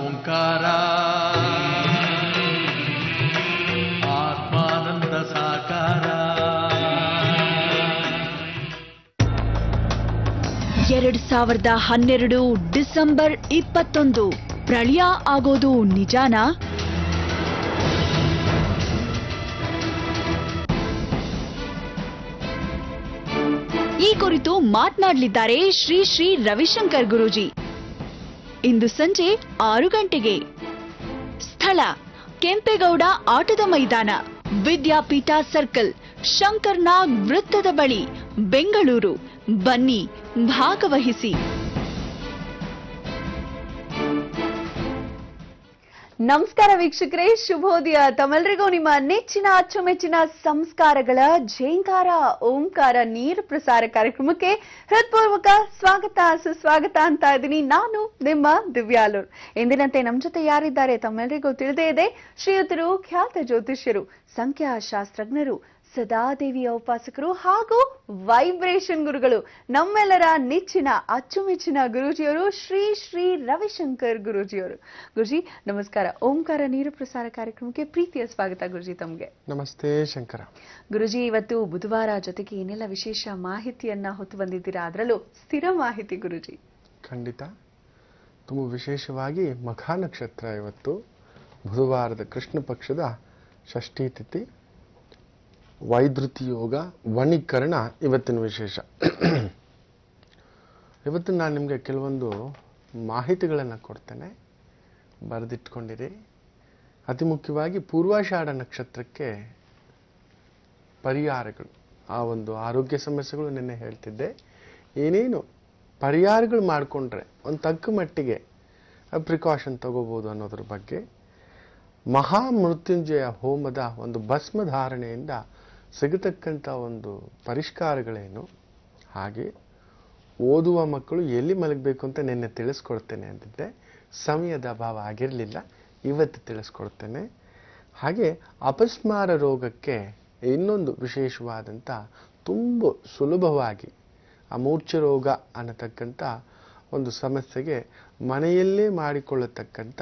ಓಂಕಾರ ಆತ್ಮಾನಂದ ಸಾಕಾರ ಎರಡ್ ಸಾವಿರದ ಹನ್ನೆರಡು ಡಿಸೆಂಬರ್ ಇಪ್ಪತ್ತೊಂದು ಪ್ರಳಯ ಆಗೋದು ನಿಜಾನ ಈ ಕುರಿತು ಮಾತನಾಡಲಿದ್ದಾರೆ ಶ್ರೀ ಶ್ರೀ ರವಿಶಂಕರ್ ಗುರುಜಿ ಇಂದು ಸಂಜೆ ಆರು ಗಂಟೆಗೆ ಸ್ಥಳ ಕೆಂಪೇಗೌಡ ಆಟದ ಮೈದಾನ ವಿದ್ಯಾಪೀಠ ಸರ್ಕಲ್ ಶಂಕರ್ನಾಗ್ ವೃತ್ತದ ಬಳಿ ಬೆಂಗಳೂರು ಬನ್ನಿ ಭಾಗವಹಿಸಿ ನಮಸ್ಕಾರ ವೀಕ್ಷಕರೇ ಶುಭೋದಯ ತಮ್ಮೆಲ್ರಿಗೂ ನಿಮ್ಮ ನೆಚ್ಚಿನ ಅಚ್ಚುಮೆಚ್ಚಿನ ಸಂಸ್ಕಾರಗಳ ಜೇಂಕಾರ ಓಂಕಾರ ನೀರು ಪ್ರಸಾರ ಕಾರ್ಯಕ್ರಮಕ್ಕೆ ಹೃತ್ಪೂರ್ವಕ ಸ್ವಾಗತ ಸುಸ್ವಾಗತ ಅಂತ ಇದ್ದೀನಿ ನಾನು ನಿಮ್ಮ ದಿವ್ಯಾಲೂರ್ ಎಂದಿನಂತೆ ನಮ್ಮ ಜೊತೆ ಯಾರಿದ್ದಾರೆ ತಮ್ಮೆಲ್ರಿಗೂ ತಿಳಿದೇ ಇದೆ ಶ್ರೀಯುತರು ಖ್ಯಾತ ಜ್ಯೋತಿಷ್ಯರು ಸಂಖ್ಯಾಶಾಸ್ತ್ರಜ್ಞರು ಸದಾದೇವಿಯ ಉಪಾಸಕರು ಹಾಗೂ ವೈಬ್ರೇಷನ್ ಗುರುಗಳು ನಮ್ಮೆಲ್ಲರ ನೆಚ್ಚಿನ ಅಚ್ಚುಮೆಚ್ಚಿನ ಗುರುಜಿಯವರು ಶ್ರೀ ಶ್ರೀ ರವಿಶಂಕರ್ ಗುರುಜಿಯವರು ಗುರುಜಿ ನಮಸ್ಕಾರ ಓಂಕಾರ ನೀರು ಪ್ರಸಾರ ಕಾರ್ಯಕ್ರಮಕ್ಕೆ ಪ್ರೀತಿಯ ಸ್ವಾಗತ ಗುರುಜಿ ತಮಗೆ ನಮಸ್ತೆ ಶಂಕರ ಗುರುಜಿ ಇವತ್ತು ಬುಧವಾರ ಜೊತೆಗೆ ಏನೆಲ್ಲ ವಿಶೇಷ ಮಾಹಿತಿಯನ್ನ ಹೊತ್ತು ಬಂದಿದ್ದೀರಾ ಅದರಲ್ಲೂ ಸ್ಥಿರ ಮಾಹಿತಿ ಗುರುಜಿ ಖಂಡಿತ ತುಂಬ ವಿಶೇಷವಾಗಿ ಮಖಾ ನಕ್ಷತ್ರ ಇವತ್ತು ಬುಧವಾರದ ಕೃಷ್ಣ ಪಕ್ಷದ ಷಷ್ಠಿ ತಿಥಿ ವೈದ್ಯುತಿ ಯೋಗ ವಣೀಕರಣ ಇವತ್ತಿನ ವಿಶೇಷ ಇವತ್ತು ನಾನು ನಿಮಗೆ ಕೆಲವೊಂದು ಮಾಹಿತಿಗಳನ್ನು ಕೊಡ್ತೇನೆ ಬರೆದಿಟ್ಕೊಂಡಿರಿ ಅತಿ ಮುಖ್ಯವಾಗಿ ಪೂರ್ವಾಷಾಢ ನಕ್ಷತ್ರಕ್ಕೆ ಪರಿಹಾರಗಳು ಆ ಒಂದು ಆರೋಗ್ಯ ಸಮಸ್ಯೆಗಳು ನಿನ್ನೆ ಹೇಳ್ತಿದ್ದೆ ಏನೇನು ಪರಿಹಾರಗಳು ಮಾಡಿಕೊಂಡ್ರೆ ಒಂದು ತಕ್ಕ ಮಟ್ಟಿಗೆ ಪ್ರಿಕಾಷನ್ ತಗೋಬೋದು ಅನ್ನೋದ್ರ ಬಗ್ಗೆ ಮಹಾಮೃತ್ಯುಂಜಯ ಹೋಮದ ಒಂದು ಭಸ್ಮಧಾರಣೆಯಿಂದ ಧಾರಣೆಯಿಂದ ಸಿಗತಕ್ಕಂಥ ಒಂದು ಪರಿಷ್ಕಾರಗಳೇನು ಹಾಗೆ ಓದುವ ಮಕ್ಕಳು ಎಲ್ಲಿ ಮಲಗಬೇಕು ಅಂತ ನಿನ್ನೆ ತಿಳಿಸ್ಕೊಡ್ತೇನೆ ಅಂತಿದ್ದೆ ಸಮಯದ ಅಭಾವ ಆಗಿರಲಿಲ್ಲ ಇವತ್ತು ತಿಳಿಸ್ಕೊಡ್ತೇನೆ ಹಾಗೆ ಅಪಸ್ಮಾರ ರೋಗಕ್ಕೆ ಇನ್ನೊಂದು ವಿಶೇಷವಾದಂಥ ತುಂಬ ಸುಲಭವಾಗಿ ಅಮೂರ್ಛ ರೋಗ ಅನ್ನತಕ್ಕಂಥ ಒಂದು ಸಮಸ್ಯೆಗೆ ಮನೆಯಲ್ಲೇ ಮಾಡಿಕೊಳ್ಳತಕ್ಕಂಥ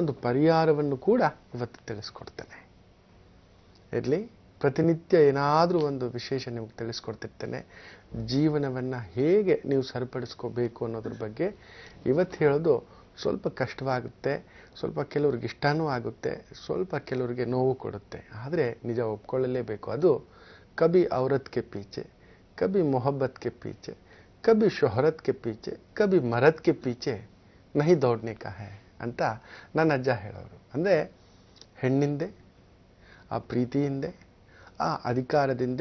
ಒಂದು ಪರಿಹಾರವನ್ನು ಕೂಡ ಇವತ್ತು ತಿಳಿಸ್ಕೊಡ್ತೇನೆ ಇರಲಿ ಪ್ರತಿನಿತ್ಯ ಏನಾದರೂ ಒಂದು ವಿಶೇಷ ನಿಮಗೆ ತಿಳಿಸ್ಕೊಡ್ತಿರ್ತೇನೆ ಜೀವನವನ್ನು ಹೇಗೆ ನೀವು ಸರಿಪಡಿಸ್ಕೋಬೇಕು ಅನ್ನೋದ್ರ ಬಗ್ಗೆ ಇವತ್ತು ಹೇಳೋದು ಸ್ವಲ್ಪ ಕಷ್ಟವಾಗುತ್ತೆ ಸ್ವಲ್ಪ ಕೆಲವ್ರಿಗೆ ಇಷ್ಟನೂ ಆಗುತ್ತೆ ಸ್ವಲ್ಪ ಕೆಲವರಿಗೆ ನೋವು ಕೊಡುತ್ತೆ ಆದರೆ ನಿಜ ಒಪ್ಕೊಳ್ಳಲೇಬೇಕು ಅದು ಕಬಿ ಔರತ್ಗೆ ಪೀಚೆ ಕಬಿ ಮೊಹಬ್ಬತ್ಗೆ ಪೀಚೆ ಕಬಿ ಶೊಹರತ್ಗೆ ಪೀಚೆ ಕಬಿ ಮರತ್ಗೆ ಪೀಚೆ ನಹಿ ದೌಡ್ನಿಕ ಹೇ ಅಂತ ನನ್ನ ಅಜ್ಜ ಹೇಳೋರು ಅಂದರೆ ಹೆಣ್ಣಿಂದೆ ಆ ಪ್ರೀತಿಯಿಂದೆ ಆ ಅಧಿಕಾರದಿಂದ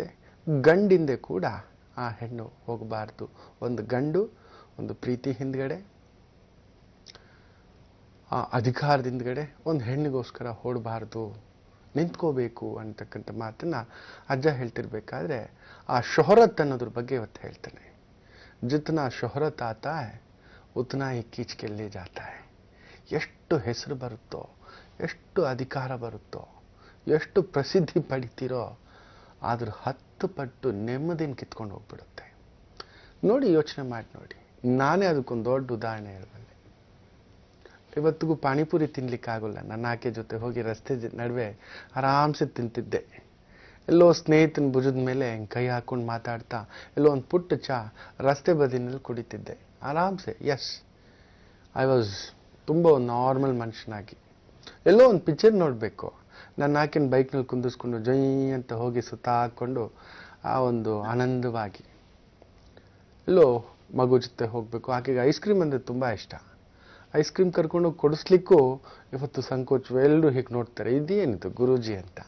ಗಂಡಿಂದೆ ಕೂಡ ಆ ಹೆಣ್ಣು ಹೋಗಬಾರ್ದು ಒಂದು ಗಂಡು ಒಂದು ಪ್ರೀತಿ ಹಿಂದ್ಗಡೆ ಆ ಅಧಿಕಾರದಿಂದಗಡೆ ಒಂದು ಹೆಣ್ಣಿಗೋಸ್ಕರ ಓಡಬಾರ್ದು ನಿಂತ್ಕೋಬೇಕು ಅಂತಕ್ಕಂಥ ಮಾತನ್ನು ಅಜ್ಜ ಹೇಳ್ತಿರ್ಬೇಕಾದ್ರೆ ಆ ಶೊಹರತ್ ಅನ್ನೋದ್ರ ಬಗ್ಗೆ ಇವತ್ತು ಹೇಳ್ತಾನೆ ಜಿತ್ನ ಶೊಹರತ್ ಆತ ಉತ್ನಾ ಈ ಜಾತಾಯ ಎಷ್ಟು ಹೆಸರು ಬರುತ್ತೋ ಎಷ್ಟು ಅಧಿಕಾರ ಬರುತ್ತೋ ಎಷ್ಟು ಪ್ರಸಿದ್ಧಿ ಪಡಿತೀರೋ ಆದರೂ ಹತ್ತು ಪಟ್ಟು ನೆಮ್ಮದಿನ ಕಿತ್ಕೊಂಡು ಹೋಗ್ಬಿಡುತ್ತೆ ನೋಡಿ ಯೋಚನೆ ಮಾಡಿ ನೋಡಿ ನಾನೇ ಅದಕ್ಕೊಂದು ದೊಡ್ಡ ಉದಾಹರಣೆ ಹೇಳಬಲ್ಲೆ ಇವತ್ತಿಗೂ ಪಾನಿಪುರಿ ತಿನ್ಲಿಕ್ಕಾಗಲ್ಲ ನನ್ನ ಆಕೆ ಜೊತೆ ಹೋಗಿ ರಸ್ತೆ ನಡುವೆ ಆರಾಮ್ಸೆ ತಿಂತಿದ್ದೆ ಎಲ್ಲೋ ಸ್ನೇಹಿತನ ಭುಜದ ಮೇಲೆ ಕೈ ಹಾಕೊಂಡು ಮಾತಾಡ್ತಾ ಎಲ್ಲೋ ಒಂದು ಪುಟ್ಟ ಚಹಾ ರಸ್ತೆ ಬದಿನಲ್ಲಿ ಕುಡಿತಿದ್ದೆ ಆರಾಮ್ಸೆ ಎಸ್ ಐ ವಾಸ್ ತುಂಬ ಒಂದು ನಾರ್ಮಲ್ ಮನುಷ್ಯನಾಗಿ ಎಲ್ಲೋ ಒಂದು ಪಿಕ್ಚರ್ ನೋಡಬೇಕು ನನ್ನ ಆಕಿನ ಬೈಕ್ನಲ್ಲಿ ಕುಂದಿಸ್ಕೊಂಡು ಜೈ ಅಂತ ಹೋಗಿ ಸುತ್ತ ಹಾಕ್ಕೊಂಡು ಆ ಒಂದು ಆನಂದವಾಗಿ ಎಲ್ಲೋ ಮಗು ಜೊತೆ ಹೋಗಬೇಕು ಆಕೆಗೆ ಐಸ್ ಕ್ರೀಮ್ ಅಂದರೆ ತುಂಬ ಇಷ್ಟ ಐಸ್ ಕ್ರೀಮ್ ಕರ್ಕೊಂಡು ಕೊಡಿಸ್ಲಿಕ್ಕೂ ಇವತ್ತು ಸಂಕೋಚ ಎಲ್ಲರೂ ಹೀಗೆ ನೋಡ್ತಾರೆ ಇದೇನಿದು ಗುರೂಜಿ ಅಂತ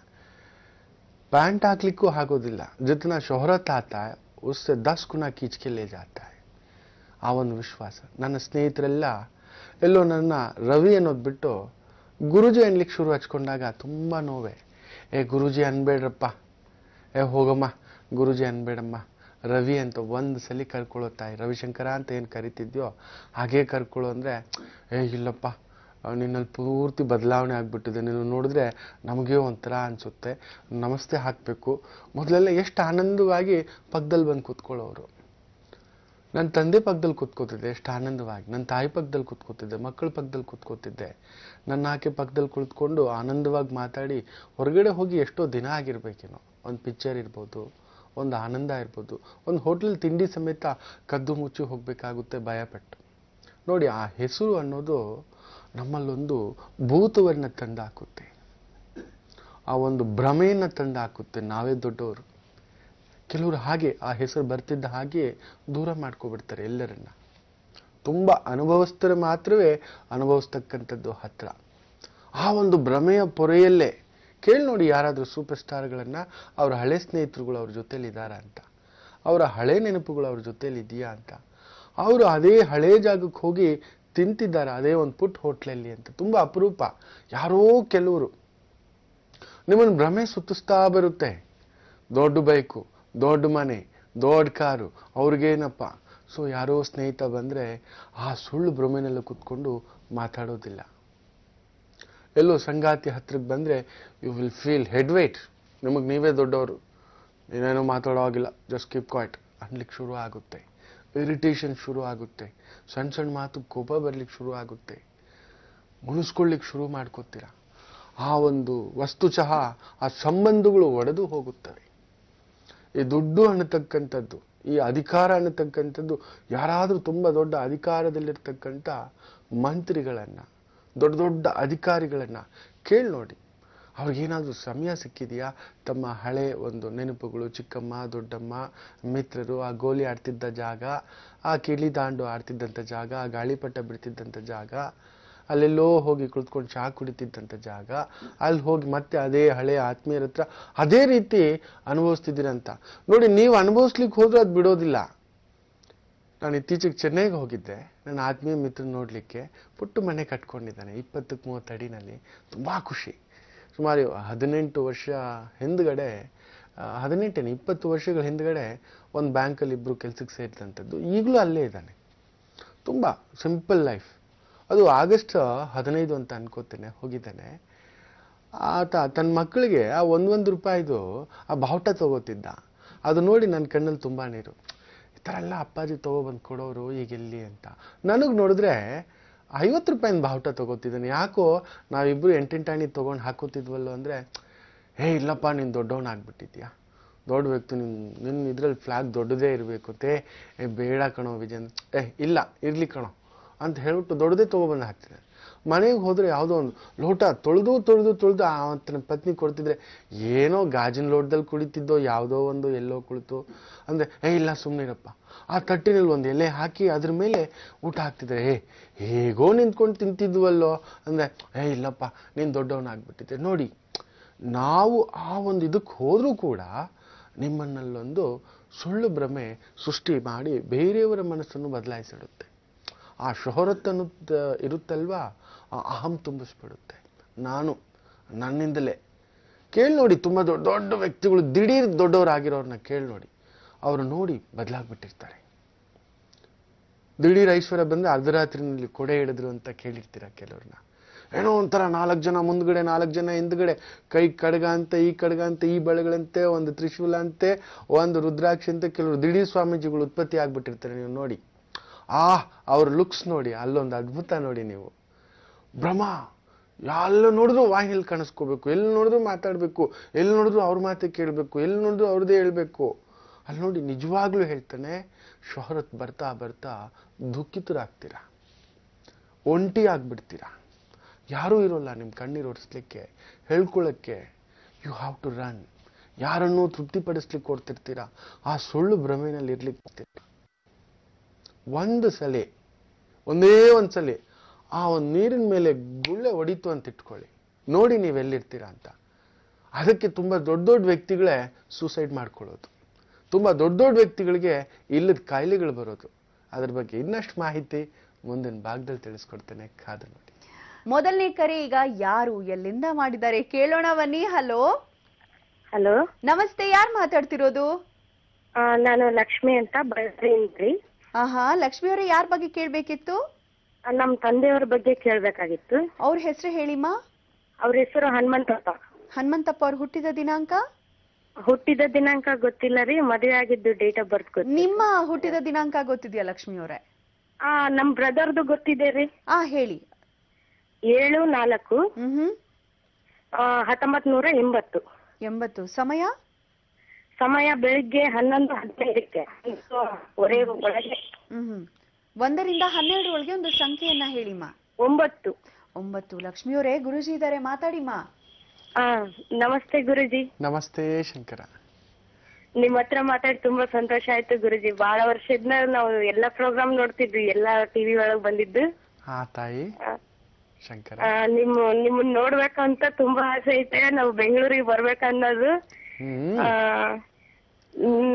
ಪ್ಯಾಂಟ್ ಹಾಕ್ಲಿಕ್ಕೂ ಆಗೋದಿಲ್ಲ ನಾ ಶೋಹರತ್ ಆತ ಉಸ್ಸೆ ದಸ್ ಗುಣ ಕೀಚ್ಕೆಲ್ಲೇ ಜಾತ ಆ ಒಂದು ವಿಶ್ವಾಸ ನನ್ನ ಸ್ನೇಹಿತರೆಲ್ಲ ಎಲ್ಲೋ ನನ್ನ ರವಿ ಅನ್ನೋದು ಬಿಟ್ಟು ಗುರುಜಿ ಅನ್ಲಿಕ್ಕೆ ಶುರು ಹಚ್ಕೊಂಡಾಗ ತುಂಬ ನೋವೆ ಏ ಗುರುಜಿ ಅನ್ಬೇಡ್ರಪ್ಪ ಏ ಹೋಗಮ್ಮ ಗುರುಜಿ ಅನ್ಬೇಡಮ್ಮ ರವಿ ಅಂತ ಒಂದು ಸಲ ಕರ್ಕೊಳ್ಳೋ ತಾಯಿ ರವಿಶಂಕರ ಅಂತ ಏನು ಕರಿತಿದ್ಯೋ ಹಾಗೇ ಕರ್ಕೊಳ್ಳೋ ಅಂದರೆ ಏ ಇಲ್ಲಪ್ಪ ನಿನ್ನಲ್ಲಿ ಪೂರ್ತಿ ಬದಲಾವಣೆ ಆಗಿಬಿಟ್ಟಿದೆ ನೀನು ನೋಡಿದ್ರೆ ನಮಗೇ ಒಂಥರ ಅನಿಸುತ್ತೆ ನಮಸ್ತೆ ಹಾಕಬೇಕು ಮೊದಲೆಲ್ಲ ಎಷ್ಟು ಆನಂದವಾಗಿ ಪಕ್ಕದಲ್ಲಿ ಬಂದು ಕೂತ್ಕೊಳ್ಳೋರು ನನ್ನ ತಂದೆ ಪಕ್ಕದಲ್ಲಿ ಕೂತ್ಕೋತಿದ್ದೆ ಎಷ್ಟು ಆನಂದವಾಗಿ ನನ್ನ ತಾಯಿ ಪಕ್ಕದಲ್ಲಿ ಕೂತ್ಕೋತಿದ್ದೆ ಮಕ್ಕಳ ಪಕ್ಕದಲ್ಲಿ ಕೂತ್ಕೋತಿದ್ದೆ ನನ್ನ ಆಕೆ ಪಕ್ಕದಲ್ಲಿ ಕುಳಿತುಕೊಂಡು ಆನಂದವಾಗಿ ಮಾತಾಡಿ ಹೊರಗಡೆ ಹೋಗಿ ಎಷ್ಟೋ ದಿನ ಆಗಿರಬೇಕೇನೋ ಒಂದು ಪಿಕ್ಚರ್ ಇರ್ಬೋದು ಒಂದು ಆನಂದ ಇರ್ಬೋದು ಒಂದು ಹೋಟೆಲ್ ತಿಂಡಿ ಸಮೇತ ಕದ್ದು ಮುಚ್ಚಿ ಹೋಗಬೇಕಾಗುತ್ತೆ ಭಯಪಟ್ಟು ನೋಡಿ ಆ ಹೆಸರು ಅನ್ನೋದು ನಮ್ಮಲ್ಲೊಂದು ಭೂತವನ್ನು ಹಾಕುತ್ತೆ ಆ ಒಂದು ಭ್ರಮೆಯನ್ನು ಹಾಕುತ್ತೆ ನಾವೇ ದೊಡ್ಡವರು ಕೆಲವರು ಹಾಗೆ ಆ ಹೆಸರು ಬರ್ತಿದ್ದ ಹಾಗೆ ದೂರ ಮಾಡ್ಕೊಬಿಡ್ತಾರೆ ಎಲ್ಲರನ್ನ ತುಂಬ ಅನುಭವಿಸ್ತರೆ ಮಾತ್ರವೇ ಅನುಭವಿಸ್ತಕ್ಕಂಥದ್ದು ಹತ್ರ ಆ ಒಂದು ಭ್ರಮೆಯ ಪೊರೆಯಲ್ಲೇ ಕೇಳಿ ನೋಡಿ ಯಾರಾದರೂ ಸೂಪರ್ ಸ್ಟಾರ್ಗಳನ್ನು ಅವರ ಹಳೆ ಸ್ನೇಹಿತರುಗಳು ಅವ್ರ ಇದ್ದಾರಾ ಅಂತ ಅವರ ಹಳೆ ನೆನಪುಗಳು ಅವ್ರ ಇದೆಯಾ ಅಂತ ಅವರು ಅದೇ ಹಳೆ ಜಾಗಕ್ಕೆ ಹೋಗಿ ತಿಂತಿದ್ದಾರೆ ಅದೇ ಒಂದು ಪುಟ್ ಹೋಟ್ಲಲ್ಲಿ ಅಂತ ತುಂಬ ಅಪರೂಪ ಯಾರೋ ಕೆಲವರು ನಿಮ್ಮನ್ನು ಭ್ರಮೆ ಸುತ್ತಿಸ್ತಾ ಬರುತ್ತೆ ದೊಡ್ಡ ಬೈಕು ದೊಡ್ಡ ಮನೆ ದೊಡ್ಡ ಕಾರು ಅವ್ರಿಗೇನಪ್ಪ ಸೊ ಯಾರೋ ಸ್ನೇಹಿತ ಬಂದರೆ ಆ ಸುಳ್ಳು ಭ್ರಮೆನಲ್ಲಿ ಕೂತ್ಕೊಂಡು ಮಾತಾಡೋದಿಲ್ಲ ಎಲ್ಲೋ ಸಂಗಾತಿ ಹತ್ರಕ್ಕೆ ಬಂದರೆ you will feel head weight ನಿಮಗೆ ನೀವೇ ದೊಡ್ಡವರು ಏನೇನೋ ಮಾತಾಡೋ ಆಗಿಲ್ಲ ಜಸ್ಟ್ ಕೀಪ್ ಕಾಯ್ಟ್ ಅನ್ಲಿಕ್ಕೆ ಶುರು ಆಗುತ್ತೆ ಇರಿಟೇಷನ್ ಶುರು ಆಗುತ್ತೆ ಸಣ್ಣ ಸಣ್ಣ ಮಾತು ಕೋಪ ಬರಲಿಕ್ಕೆ ಶುರು ಆಗುತ್ತೆ ಮುನಿಸ್ಕೊಳ್ಳಲಿಕ್ಕೆ ಶುರು ಮಾಡ್ಕೋತೀರ ಆ ಒಂದು ವಸ್ತು ಚಹ ಆ ಸಂಬಂಧಗಳು ಒಡೆದು ಹೋಗುತ್ತವೆ ಈ ದುಡ್ಡು ಅನ್ನತಕ್ಕಂಥದ್ದು ಈ ಅಧಿಕಾರ ಅನ್ನತಕ್ಕಂಥದ್ದು ಯಾರಾದರೂ ತುಂಬ ದೊಡ್ಡ ಅಧಿಕಾರದಲ್ಲಿರ್ತಕ್ಕಂಥ ಮಂತ್ರಿಗಳನ್ನು ದೊಡ್ಡ ದೊಡ್ಡ ಅಧಿಕಾರಿಗಳನ್ನು ಕೇಳಿ ನೋಡಿ ಅವ್ರಿಗೇನಾದರೂ ಸಮಯ ಸಿಕ್ಕಿದೆಯಾ ತಮ್ಮ ಹಳೆ ಒಂದು ನೆನಪುಗಳು ಚಿಕ್ಕಮ್ಮ ದೊಡ್ಡಮ್ಮ ಮಿತ್ರರು ಆ ಗೋಲಿ ಆಡ್ತಿದ್ದ ಜಾಗ ಆ ಕಿಳಿದಾಂಡು ದಾಂಡು ಆಡ್ತಿದ್ದಂಥ ಜಾಗ ಆ ಗಾಳಿಪಟ ಬಿಡ್ತಿದ್ದಂಥ ಜಾಗ ಅಲ್ಲೆಲ್ಲೋ ಹೋಗಿ ಕುಳಿತುಕೊಂಡು ಚಹಾ ಕುಡಿತಿದ್ದಂಥ ಜಾಗ ಅಲ್ಲಿ ಹೋಗಿ ಮತ್ತೆ ಅದೇ ಹಳೆ ಆತ್ಮೀಯರ ಹತ್ರ ಅದೇ ರೀತಿ ಅನುಭವಿಸ್ತಿದ್ದೀರಂತ ನೋಡಿ ನೀವು ಅನುಭವಿಸ್ಲಿಕ್ಕೆ ಹೋದ್ರೆ ಅದು ಬಿಡೋದಿಲ್ಲ ನಾನು ಇತ್ತೀಚೆಗೆ ಚೆನ್ನೈಗೆ ಹೋಗಿದ್ದೆ ನನ್ನ ಆತ್ಮೀಯ ಮಿತ್ರ ನೋಡಲಿಕ್ಕೆ ಪುಟ್ಟು ಮನೆ ಕಟ್ಕೊಂಡಿದ್ದಾನೆ ಇಪ್ಪತ್ತಕ್ಕೆ ಮೂವತ್ತು ಅಡಿನಲ್ಲಿ ತುಂಬ ಖುಷಿ ಸುಮಾರು ಹದಿನೆಂಟು ವರ್ಷ ಹಿಂದ್ಗಡೆ ಹದಿನೆಂಟೇನು ಇಪ್ಪತ್ತು ವರ್ಷಗಳ ಹಿಂದ್ಗಡೆ ಒಂದು ಬ್ಯಾಂಕಲ್ಲಿ ಇಬ್ಬರು ಕೆಲಸಕ್ಕೆ ಸೇರಿದಂಥದ್ದು ಈಗಲೂ ಅಲ್ಲೇ ಇದ್ದಾನೆ ತುಂಬ ಸಿಂಪಲ್ ಲೈಫ್ ಅದು ಆಗಸ್ಟ್ ಹದಿನೈದು ಅಂತ ಅನ್ಕೋತೇನೆ ಹೋಗಿದ್ದಾನೆ ಆತ ತನ್ನ ಮಕ್ಕಳಿಗೆ ಆ ಒಂದೊಂದು ರೂಪಾಯಿದು ಆ ಬಾವುಟ ತಗೋತಿದ್ದ ಅದು ನೋಡಿ ನನ್ನ ಕಣ್ಣಲ್ಲಿ ತುಂಬ ನೀರು ಈ ಥರ ಎಲ್ಲ ಅಪ್ಪಾಜಿ ತೊಗೊಬಂದು ಕೊಡೋರು ಈಗೆಲ್ಲಿ ಅಂತ ನನಗೆ ನೋಡಿದ್ರೆ ಐವತ್ತು ರೂಪಾಯಿನ ಬಾವುಟ ತೊಗೋತಿದ್ದಾನೆ ಯಾಕೋ ನಾವಿಬ್ಬರು ಎಂಟೆಂಟಾಣಿ ತೊಗೊಂಡು ಹಾಕೋತಿದ್ವಲ್ಲ ಅಂದರೆ ಹೇ ಇಲ್ಲಪ್ಪ ನೀನು ದೊಡ್ಡವನ್ ಆಗ್ಬಿಟ್ಟಿದ್ಯಾ ದೊಡ್ಡ ವ್ಯಕ್ತಿ ನಿನ್ನ ನಿನ್ನ ಇದರಲ್ಲಿ ಫ್ಲಾಗ್ ದೊಡ್ಡದೇ ಇರಬೇಕು ತೇ ಏ ಬೇಡ ಕಣೋ ವಿಜಯನ್ ಏ ಇಲ್ಲ ಇರಲಿ ಕಣೋ ಅಂತ ಹೇಳ್ಬಿಟ್ಟು ದೊಡ್ಡದೇ ತೊಗೊಬಂದು ಹಾಕ್ತಿದ್ದಾರೆ ಮನೆಗೆ ಹೋದರೆ ಯಾವುದೋ ಒಂದು ಲೋಟ ತೊಳೆದು ತೊಳೆದು ತೊಳೆದು ಆತನ ಪತ್ನಿ ಕೊಡ್ತಿದ್ರೆ ಏನೋ ಗಾಜಿನ ಲೋಟದಲ್ಲಿ ಕುಳಿತಿದ್ದೋ ಯಾವುದೋ ಒಂದು ಎಲ್ಲೋ ಕುಳಿತು ಅಂದರೆ ಏ ಇಲ್ಲ ಸುಮ್ಮನೆ ಇರಪ್ಪ ಆ ತಟ್ಟಿನಲ್ಲಿ ಒಂದು ಎಲೆ ಹಾಕಿ ಅದ್ರ ಮೇಲೆ ಊಟ ಹಾಕ್ತಿದ್ರೆ ಏ ಹೇಗೋ ನಿಂತ್ಕೊಂಡು ತಿಂತಿದ್ವಲ್ಲೋ ಅಂದರೆ ಏ ಇಲ್ಲಪ್ಪ ನೀನು ದೊಡ್ಡವನಾಗ್ಬಿಟ್ಟಿದ್ದೆ ನೋಡಿ ನಾವು ಆ ಒಂದು ಇದಕ್ಕೆ ಹೋದರೂ ಕೂಡ ನಿಮ್ಮನ್ನಲ್ಲೊಂದು ಸುಳ್ಳು ಭ್ರಮೆ ಸೃಷ್ಟಿ ಮಾಡಿ ಬೇರೆಯವರ ಮನಸ್ಸನ್ನು ಬದಲಾಯಿಸಿಡುತ್ತೆ ಆ ಶೊಹರತ್ತನ್ನು ಇರುತ್ತಲ್ವಾ ಆ ಅಹಂ ತುಂಬಿಸ್ಬಿಡುತ್ತೆ ನಾನು ನನ್ನಿಂದಲೇ ಕೇಳಿ ನೋಡಿ ತುಂಬ ದೊಡ್ಡ ದೊಡ್ಡ ವ್ಯಕ್ತಿಗಳು ದಿಢೀರ್ ದೊಡ್ಡವರಾಗಿರೋರನ್ನ ಕೇಳಿ ನೋಡಿ ಅವರು ನೋಡಿ ಬದಲಾಗ್ಬಿಟ್ಟಿರ್ತಾರೆ ದಿಢೀರ್ ಐಶ್ವರ್ಯ ಬಂದರೆ ಅರ್ಧರಾತ್ರಿನಲ್ಲಿ ಕೊಡೆ ಹಿಡಿದ್ರು ಅಂತ ಕೇಳಿರ್ತೀರ ಕೆಲವ್ರನ್ನ ಏನೋ ಒಂಥರ ನಾಲ್ಕು ಜನ ಮುಂದ್ಗಡೆ ನಾಲ್ಕು ಜನ ಹಿಂದ್ಗಡೆ ಕೈ ಕಡ್ಗ ಅಂತ ಈ ಕಡ್ಗ ಅಂತ ಈ ಬಳೆಗಳಂತೆ ಒಂದು ತ್ರಿಶೂಲ ಅಂತೆ ಒಂದು ರುದ್ರಾಕ್ಷಿ ಅಂತ ಕೆಲವರು ದಿಢೀರ್ ಸ್ವಾಮೀಜಿಗಳು ಉತ್ಪತ್ತಿ ಆಗ್ಬಿಟ್ಟಿರ್ತಾರೆ ನೀವು ನೋಡಿ ಆ ಅವ್ರ ಲುಕ್ಸ್ ನೋಡಿ ಅಲ್ಲೊಂದು ಅದ್ಭುತ ನೋಡಿ ನೀವು ಭ್ರಮ ಎಲ್ಲ ನೋಡಿದ್ರು ವಾಹಿನಿಲಿ ಕಾಣಿಸ್ಕೋಬೇಕು ಎಲ್ಲಿ ನೋಡಿದ್ರು ಮಾತಾಡಬೇಕು ಎಲ್ಲಿ ನೋಡಿದ್ರು ಅವ್ರ ಮಾತೆ ಕೇಳಬೇಕು ಎಲ್ಲಿ ನೋಡಿದ್ರು ಅವ್ರದ್ದೇ ಹೇಳ್ಬೇಕು ಅಲ್ಲಿ ನೋಡಿ ನಿಜವಾಗ್ಲೂ ಹೇಳ್ತಾನೆ ಶೊಹರತ್ ಬರ್ತಾ ಬರ್ತಾ ದುಃಖಿತರಾಗ್ತೀರ ಒಂಟಿ ಆಗ್ಬಿಡ್ತೀರ ಯಾರೂ ಇರೋಲ್ಲ ನಿಮ್ಮ ಕಣ್ಣೀರು ಒಡಿಸ್ಲಿಕ್ಕೆ ಹೇಳ್ಕೊಳ್ಳೋಕ್ಕೆ ಯು ಹ್ಯಾವ್ ಟು ರನ್ ಯಾರನ್ನೂ ತೃಪ್ತಿಪಡಿಸ್ಲಿಕ್ಕೆ ಕೊಡ್ತಿರ್ತೀರಾ ಆ ಸುಳ್ಳು ಭ್ರಮೆಯಲ್ಲಿ ಇರ್ಲಿಕ್ಕೆ ಒಂದು ಸಲ ಒಂದೇ ಒಂದು ಸಲ ಆ ಒಂದು ನೀರಿನ ಮೇಲೆ ಗುಳ್ಳೆ ಹೊಡಿತು ಅಂತ ಇಟ್ಕೊಳ್ಳಿ ನೋಡಿ ನೀವು ಎಲ್ಲಿರ್ತೀರಾ ಅಂತ ಅದಕ್ಕೆ ತುಂಬ ದೊಡ್ಡ ದೊಡ್ಡ ವ್ಯಕ್ತಿಗಳೇ ಸೂಸೈಡ್ ಮಾಡ್ಕೊಳ್ಳೋದು ತುಂಬ ದೊಡ್ಡ ದೊಡ್ಡ ವ್ಯಕ್ತಿಗಳಿಗೆ ಇಲ್ಲದ ಕಾಯಿಲೆಗಳು ಬರೋದು ಅದ್ರ ಬಗ್ಗೆ ಇನ್ನಷ್ಟು ಮಾಹಿತಿ ಮುಂದಿನ ಭಾಗದಲ್ಲಿ ತಿಳಿಸ್ಕೊಡ್ತೇನೆ ಕಾದು ನೋಡಿ ಮೊದಲನೇ ಕರೆ ಈಗ ಯಾರು ಎಲ್ಲಿಂದ ಮಾಡಿದ್ದಾರೆ ಕೇಳೋಣ ಬನ್ನಿ ಹಲೋ ಹಲೋ ನಮಸ್ತೆ ಯಾರು ಮಾತಾಡ್ತಿರೋದು ನಾನು ಲಕ್ಷ್ಮಿ ಅಂತ ಬರ್ತೀನಿ ಆಹಾ ಲಕ್ಷ್ಮಿ ಅವರೇ ಯಾರ ಬಗ್ಗೆ ಕೇಳಬೇಕಿತ್ತು ನಮ್ಮ ತಂದೆಯವ್ರ ಬಗ್ಗೆ ಕೇಳ್ಬೇಕಾಗಿತ್ತು ಅವ್ರ ಹೆಸರು ಹೇಳಿಮ್ಮ ಅವ್ರ ಹೆಸರು ಹನುಮಂತಪ್ಪ ಹನುಮಂತಪ್ಪ ಅವ್ರು ಹುಟ್ಟಿದ ದಿನಾಂಕ ಹುಟ್ಟಿದ ದಿನಾಂಕ ಗೊತ್ತಿಲ್ಲ ರೀ ಮದುವೆ ಆಗಿದ್ದು ಡೇಟ್ ಆಫ್ ಬರ್ತ್ ನಿಮ್ಮ ಹುಟ್ಟಿದ ದಿನಾಂಕ ಗೊತ್ತಿದ್ಯಾ ಲಕ್ಷ್ಮಿ ಅವರೇ ಆ ನಮ್ ಬ್ರದರ್ದು ಗೊತ್ತಿದೆ ರೀ ಆ ಹೇಳಿ ಏಳು ನಾಲ್ಕು ಹ್ಮ್ ಹ್ಮ್ ಹತ್ತೊಂಬತ್ ನೂರ ಎಂಬತ್ತು ಎಂಬತ್ತು ಸಮಯ ಸಮಯ ಬೆಳಿಗ್ಗೆ ಹನ್ನೊಂದು ಹದಿನೈದಕ್ಕೆ ಹನ್ನೆರಡು ಒಳಗೆ ಒಂದು ಸಂಖ್ಯೆಯನ್ನ ಹೇಳಿಮ್ಮ ಒಂಬತ್ತು ಒಂಬತ್ತು ಲಕ್ಷ್ಮಿಯವರೇ ಗುರುಜಿ ಇದಾರೆ ಮಾತಾಡಿಮ್ಮ ಆ ನಮಸ್ತೆ ಗುರುಜಿ ನಮಸ್ತೆ ಶಂಕರ ನಿಮ್ ಹತ್ರ ಮಾತಾಡಿ ತುಂಬಾ ಸಂತೋಷ ಆಯ್ತು ಗುರುಜಿ ಬಹಳ ವರ್ಷದಿಂದ ನಾವು ಎಲ್ಲಾ ಪ್ರೋಗ್ರಾಮ್ ನೋಡ್ತಿದ್ವಿ ಎಲ್ಲಾ ಟಿವಿ ಒಳಗ್ ಬಂದಿದ್ದು ಹಾ ತಾಯಿ ಶಂಕರ ಆ, ನಿಮ್ಮ ನಿಮ್ಮನ್ ನೋಡ್ಬೇಕಂತ ತುಂಬಾ ಆಸೆ ಐತೆ ನಾವು ಬೆಂಗಳೂರಿಗೆ ಬರ್ಬೇಕನ್ನೋದು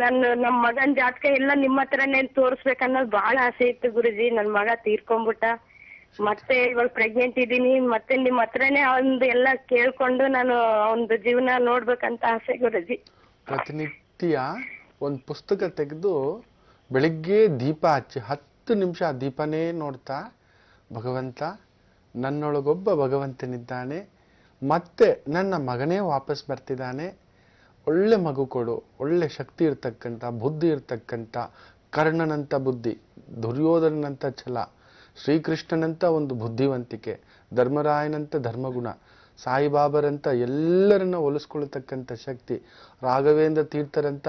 ನನ್ನ ನಮ್ ಮಗನ್ ಜಾತಕ ಎಲ್ಲ ನಿಮ್ಮ ಹತ್ರನೇ ತೋರಿಸ್ಬೇಕನ್ನೋದು ಬಹಳ ಆಸೆ ಇತ್ತು ಗುರುಜಿ ನನ್ ಮಗ ತೀರ್ಕೊಂಡ್ಬಿಟ್ಟ ಮತ್ತೆ ಇವಾಗ ಪ್ರೆಗ್ನೆಂಟ್ ಇದ್ದೀನಿ ಮತ್ತೆ ನಿಮ್ ಹತ್ರನೇ ಅವ್ನ್ ಎಲ್ಲ ಕೇಳ್ಕೊಂಡು ನಾನು ಒಂದು ಜೀವನ ನೋಡ್ಬೇಕಂತ ಆಸೆ ಗುರುಜಿ ಪ್ರತಿನಿತ್ಯ ಒಂದು ಪುಸ್ತಕ ತೆಗೆದು ಬೆಳಿಗ್ಗೆ ದೀಪ ಹಚ್ಚಿ ಹತ್ತು ನಿಮಿಷ ಆ ದೀಪನೇ ನೋಡ್ತಾ ಭಗವಂತ ನನ್ನೊಳಗೊಬ್ಬ ಭಗವಂತನಿದ್ದಾನೆ ಮತ್ತೆ ನನ್ನ ಮಗನೇ ವಾಪಸ್ ಬರ್ತಿದ್ದಾನೆ ಒಳ್ಳೆ ಮಗು ಕೊಡು ಒಳ್ಳೆ ಶಕ್ತಿ ಇರ್ತಕ್ಕಂಥ ಬುದ್ಧಿ ಇರ್ತಕ್ಕಂಥ ಕರ್ಣನಂಥ ಬುದ್ಧಿ ದುರ್ಯೋಧನನಂಥ ಛಲ ಶ್ರೀಕೃಷ್ಣನಂಥ ಒಂದು ಬುದ್ಧಿವಂತಿಕೆ ಧರ್ಮರಾಯನಂಥ ಧರ್ಮಗುಣ ಸಾಯಿಬಾಬರಂತ ಎಲ್ಲರನ್ನ ಒಲಿಸ್ಕೊಳ್ತಕ್ಕಂಥ ಶಕ್ತಿ ರಾಘವೇಂದ್ರ ತೀರ್ಥರಂತ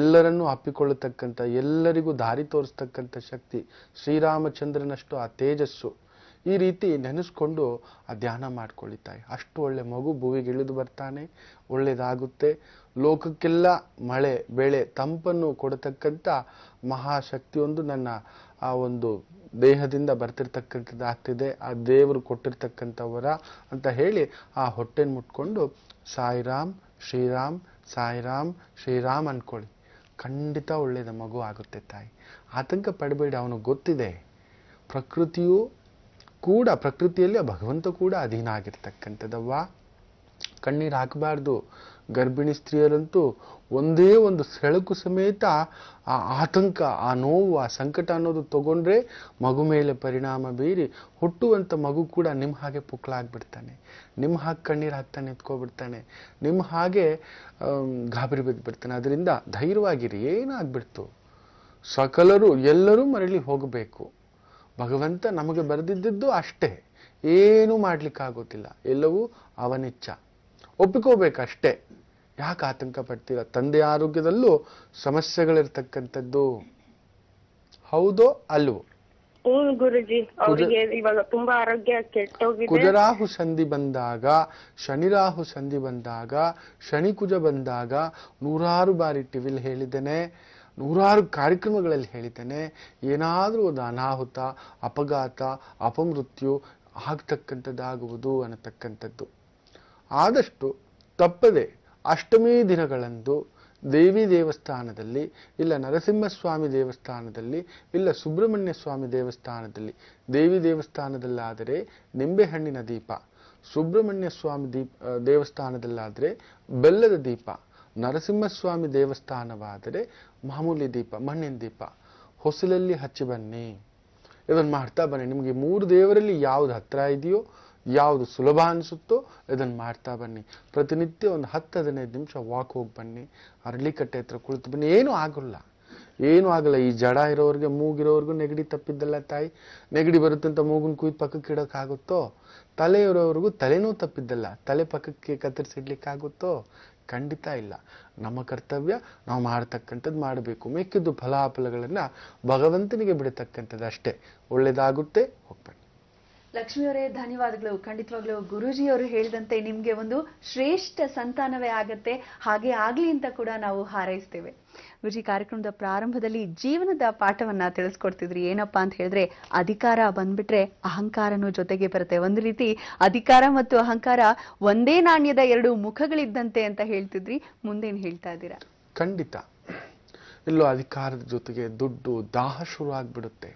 ಎಲ್ಲರನ್ನೂ ಅಪ್ಪಿಕೊಳ್ಳತಕ್ಕಂಥ ಎಲ್ಲರಿಗೂ ದಾರಿ ತೋರಿಸ್ತಕ್ಕಂಥ ಶಕ್ತಿ ಶ್ರೀರಾಮಚಂದ್ರನಷ್ಟು ಆ ತೇಜಸ್ಸು ಈ ರೀತಿ ನೆನೆಸ್ಕೊಂಡು ಆ ಧ್ಯಾನ ಮಾಡ್ಕೊಳ್ಳಿ ತಾಯಿ ಅಷ್ಟು ಒಳ್ಳೆ ಮಗು ಭೂವಿಗೆ ಇಳಿದು ಬರ್ತಾನೆ ಒಳ್ಳೆಯದಾಗುತ್ತೆ ಲೋಕಕ್ಕೆಲ್ಲ ಮಳೆ ಬೆಳೆ ತಂಪನ್ನು ಕೊಡತಕ್ಕಂಥ ಮಹಾಶಕ್ತಿಯೊಂದು ನನ್ನ ಆ ಒಂದು ದೇಹದಿಂದ ಬರ್ತಿರ್ತಕ್ಕಂಥದ್ದು ಆಗ್ತಿದೆ ಆ ದೇವರು ಕೊಟ್ಟಿರ್ತಕ್ಕಂಥವರ ಅಂತ ಹೇಳಿ ಆ ಹೊಟ್ಟೆನ ಮುಟ್ಕೊಂಡು ಸಾಯಿರಾಮ್ ಶ್ರೀರಾಮ್ ಸಾಯಿರಾಮ್ ಶ್ರೀರಾಮ್ ಅಂದ್ಕೊಳ್ಳಿ ಖಂಡಿತ ಒಳ್ಳೆಯದ ಮಗು ಆಗುತ್ತೆ ತಾಯಿ ಆತಂಕ ಪಡಬೇಡಿ ಅವನು ಗೊತ್ತಿದೆ ಪ್ರಕೃತಿಯು ಕೂಡ ಪ್ರಕೃತಿಯಲ್ಲಿ ಭಗವಂತ ಕೂಡ ಅಧೀನ ಆಗಿರ್ತಕ್ಕಂಥದ್ದವ್ವ ಕಣ್ಣೀರು ಹಾಕಬಾರ್ದು ಗರ್ಭಿಣಿ ಸ್ತ್ರೀಯರಂತೂ ಒಂದೇ ಒಂದು ಸೆಳಕು ಸಮೇತ ಆ ಆತಂಕ ಆ ನೋವು ಆ ಸಂಕಟ ಅನ್ನೋದು ತಗೊಂಡ್ರೆ ಮಗು ಮೇಲೆ ಪರಿಣಾಮ ಬೀರಿ ಹುಟ್ಟುವಂಥ ಮಗು ಕೂಡ ನಿಮ್ಮ ಹಾಗೆ ಪುಕ್ಕಳಾಗ್ಬಿಡ್ತಾನೆ ನಿಮ್ಮ ಹಾಗೆ ಕಣ್ಣೀರು ಹಾಕ್ತಾನೆ ಎತ್ಕೊಬಿಡ್ತಾನೆ ನಿಮ್ಮ ಹಾಗೆ ಗಾಬರಿ ಬಿದ್ದುಬಿಡ್ತಾನೆ ಅದರಿಂದ ಧೈರ್ಯವಾಗಿರಿ ಏನಾಗ್ಬಿಡ್ತು ಸಕಲರು ಎಲ್ಲರೂ ಮರಳಿ ಹೋಗಬೇಕು ಭಗವಂತ ನಮಗೆ ಬರೆದಿದ್ದದ್ದು ಅಷ್ಟೇ ಏನೂ ಆಗೋದಿಲ್ಲ ಎಲ್ಲವೂ ಅವನಿಚ್ಛ ಒಪ್ಪಿಕೋಬೇಕಷ್ಟೇ ಯಾಕೆ ಆತಂಕ ಪಡ್ತೀರ ತಂದೆ ಆರೋಗ್ಯದಲ್ಲೂ ಸಮಸ್ಯೆಗಳಿರ್ತಕ್ಕಂಥದ್ದು ಹೌದೋ ಅಲ್ವೋ ಗುರುಜಿ ತುಂಬಾ ಆರೋಗ್ಯ ಕುಜರಾಹು ಸಂಧಿ ಬಂದಾಗ ಶನಿರಾಹು ಸಂಧಿ ಬಂದಾಗ ಶನಿ ಕುಜ ಬಂದಾಗ ನೂರಾರು ಬಾರಿ ಟಿವಿಲ್ ಹೇಳಿದ್ದೇನೆ ನೂರಾರು ಕಾರ್ಯಕ್ರಮಗಳಲ್ಲಿ ಹೇಳಿದ್ದಾನೆ ಏನಾದರೂ ಒಂದು ಅನಾಹುತ ಅಪಘಾತ ಅಪಮೃತ್ಯು ಆಗ್ತಕ್ಕಂಥದ್ದಾಗುವುದು ಅನ್ನತಕ್ಕಂಥದ್ದು ಆದಷ್ಟು ತಪ್ಪದೆ ಅಷ್ಟಮಿ ದಿನಗಳಂದು ದೇವಿ ದೇವಸ್ಥಾನದಲ್ಲಿ ಇಲ್ಲ ನರಸಿಂಹಸ್ವಾಮಿ ದೇವಸ್ಥಾನದಲ್ಲಿ ಇಲ್ಲ ಸುಬ್ರಹ್ಮಣ್ಯ ಸ್ವಾಮಿ ದೇವಸ್ಥಾನದಲ್ಲಿ ದೇವಿ ದೇವಸ್ಥಾನದಲ್ಲಾದರೆ ನಿಂಬೆಹಣ್ಣಿನ ದೀಪ ಸುಬ್ರಹ್ಮಣ್ಯ ಸ್ವಾಮಿ ದೀಪ ದೇವಸ್ಥಾನದಲ್ಲಾದರೆ ಬೆಲ್ಲದ ದೀಪ ನರಸಿಂಹಸ್ವಾಮಿ ದೇವಸ್ಥಾನವಾದರೆ ಮಾಮೂಲಿ ದೀಪ ಮಣ್ಣಿನ ದೀಪ ಹೊಸಲಲ್ಲಿ ಹಚ್ಚಿ ಬನ್ನಿ ಇದನ್ನು ಮಾಡ್ತಾ ಬನ್ನಿ ನಿಮಗೆ ಮೂರು ದೇವರಲ್ಲಿ ಯಾವುದು ಹತ್ತಿರ ಇದೆಯೋ ಯಾವುದು ಸುಲಭ ಅನಿಸುತ್ತೋ ಇದನ್ನು ಮಾಡ್ತಾ ಬನ್ನಿ ಪ್ರತಿನಿತ್ಯ ಒಂದು ಹತ್ತು ಹದಿನೈದು ನಿಮಿಷ ವಾಕ್ ಹೋಗಿ ಬನ್ನಿ ಅರಳಿಕಟ್ಟೆ ಹತ್ರ ಕುಳಿತು ಬನ್ನಿ ಏನೂ ಆಗೋಲ್ಲ ಏನೂ ಆಗಲ್ಲ ಈ ಜಡ ಇರೋರಿಗೆ ಮೂಗಿರೋರಿಗೂ ನೆಗಡಿ ತಪ್ಪಿದ್ದಲ್ಲ ತಾಯಿ ನೆಗಡಿ ಬರುತ್ತಂತ ಮೂಗನ ಕುಯ್ದು ಪಕ್ಕಕ್ಕೆ ಇಡೋಕ್ಕಾಗುತ್ತೋ ತಲೆ ಇರೋವರೆಗೂ ತಲೆನೂ ತಪ್ಪಿದ್ದಲ್ಲ ತಲೆ ಪಕ್ಕಕ್ಕೆ ಕತ್ತರಿಸಿಡ್ಲಿಕ್ಕಾಗುತ್ತೋ ಖಂಡಿತ ಇಲ್ಲ ನಮ್ಮ ಕರ್ತವ್ಯ ನಾವು ಮಾಡತಕ್ಕಂಥದ್ದು ಮಾಡಬೇಕು ಮೆಕ್ಕಿದ್ದು ಫಲಾಫಲಗಳನ್ನ ಭಗವಂತನಿಗೆ ಬಿಡತಕ್ಕಂಥದ್ದು ಅಷ್ಟೇ ಒಳ್ಳೇದಾಗುತ್ತೆ ಹೋಗ್ಬೇಡಿ ಲಕ್ಷ್ಮಿಯವರೇ ಧನ್ಯವಾದಗಳು ಖಂಡಿತವಾಗ್ಲು ಗುರುಜಿಯವರು ಹೇಳಿದಂತೆ ನಿಮ್ಗೆ ಒಂದು ಶ್ರೇಷ್ಠ ಸಂತಾನವೇ ಆಗತ್ತೆ ಹಾಗೆ ಆಗ್ಲಿ ಅಂತ ಕೂಡ ನಾವು ಹಾರೈಸ್ತೇವೆ ವಿಜಿ ಕಾರ್ಯಕ್ರಮದ ಪ್ರಾರಂಭದಲ್ಲಿ ಜೀವನದ ಪಾಠವನ್ನ ತಿಳಿಸ್ಕೊಡ್ತಿದ್ರಿ ಏನಪ್ಪಾ ಅಂತ ಹೇಳಿದ್ರೆ ಅಧಿಕಾರ ಬಂದ್ಬಿಟ್ರೆ ಅಹಂಕಾರನೂ ಜೊತೆಗೆ ಬರುತ್ತೆ ಒಂದು ರೀತಿ ಅಧಿಕಾರ ಮತ್ತು ಅಹಂಕಾರ ಒಂದೇ ನಾಣ್ಯದ ಎರಡು ಮುಖಗಳಿದ್ದಂತೆ ಅಂತ ಹೇಳ್ತಿದ್ರಿ ಮುಂದೇನು ಹೇಳ್ತಾ ಇದ್ದೀರಾ ಖಂಡಿತ ಎಲ್ಲೋ ಅಧಿಕಾರದ ಜೊತೆಗೆ ದುಡ್ಡು ದಾಹ ಶುರು ಆಗ್ಬಿಡುತ್ತೆ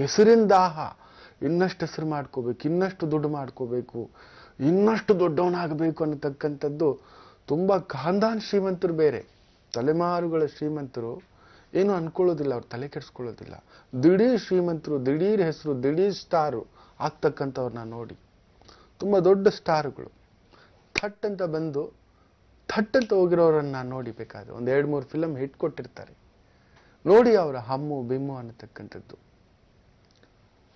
ಹೆಸರಿನ ದಾಹ ಇನ್ನಷ್ಟು ಹೆಸರು ಮಾಡ್ಕೋಬೇಕು ಇನ್ನಷ್ಟು ದುಡ್ಡು ಮಾಡ್ಕೋಬೇಕು ಇನ್ನಷ್ಟು ದೊಡ್ಡವನಾಗಬೇಕು ಅನ್ನತಕ್ಕಂಥದ್ದು ತುಂಬ ಖಾನ್ದಾನ್ ಶ್ರೀಮಂತರು ಬೇರೆ ತಲೆಮಾರುಗಳ ಶ್ರೀಮಂತರು ಏನು ಅಂದ್ಕೊಳ್ಳೋದಿಲ್ಲ ಅವ್ರು ತಲೆ ಕೆಡಿಸ್ಕೊಳ್ಳೋದಿಲ್ಲ ದಿಢೀರ್ ಶ್ರೀಮಂತರು ದಿಢೀರ್ ಹೆಸರು ದಿಢೀರ್ ಸ್ಟಾರು ಆಗ್ತಕ್ಕಂಥವ್ರನ್ನ ನೋಡಿ ತುಂಬ ದೊಡ್ಡ ಸ್ಟಾರುಗಳು ಥಟ್ ಅಂತ ಬಂದು ಥಟ್ ಅಂತ ಹೋಗಿರೋರನ್ನ ನೋಡಿ ಬೇಕಾದ್ರೆ ಒಂದು ಎರಡು ಮೂರು ಫಿಲಮ್ ಹಿಟ್ ಕೊಟ್ಟಿರ್ತಾರೆ ನೋಡಿ ಅವರ ಹಮ್ಮು ಬಿಮ್ಮು ಅನ್ನತಕ್ಕಂಥದ್ದು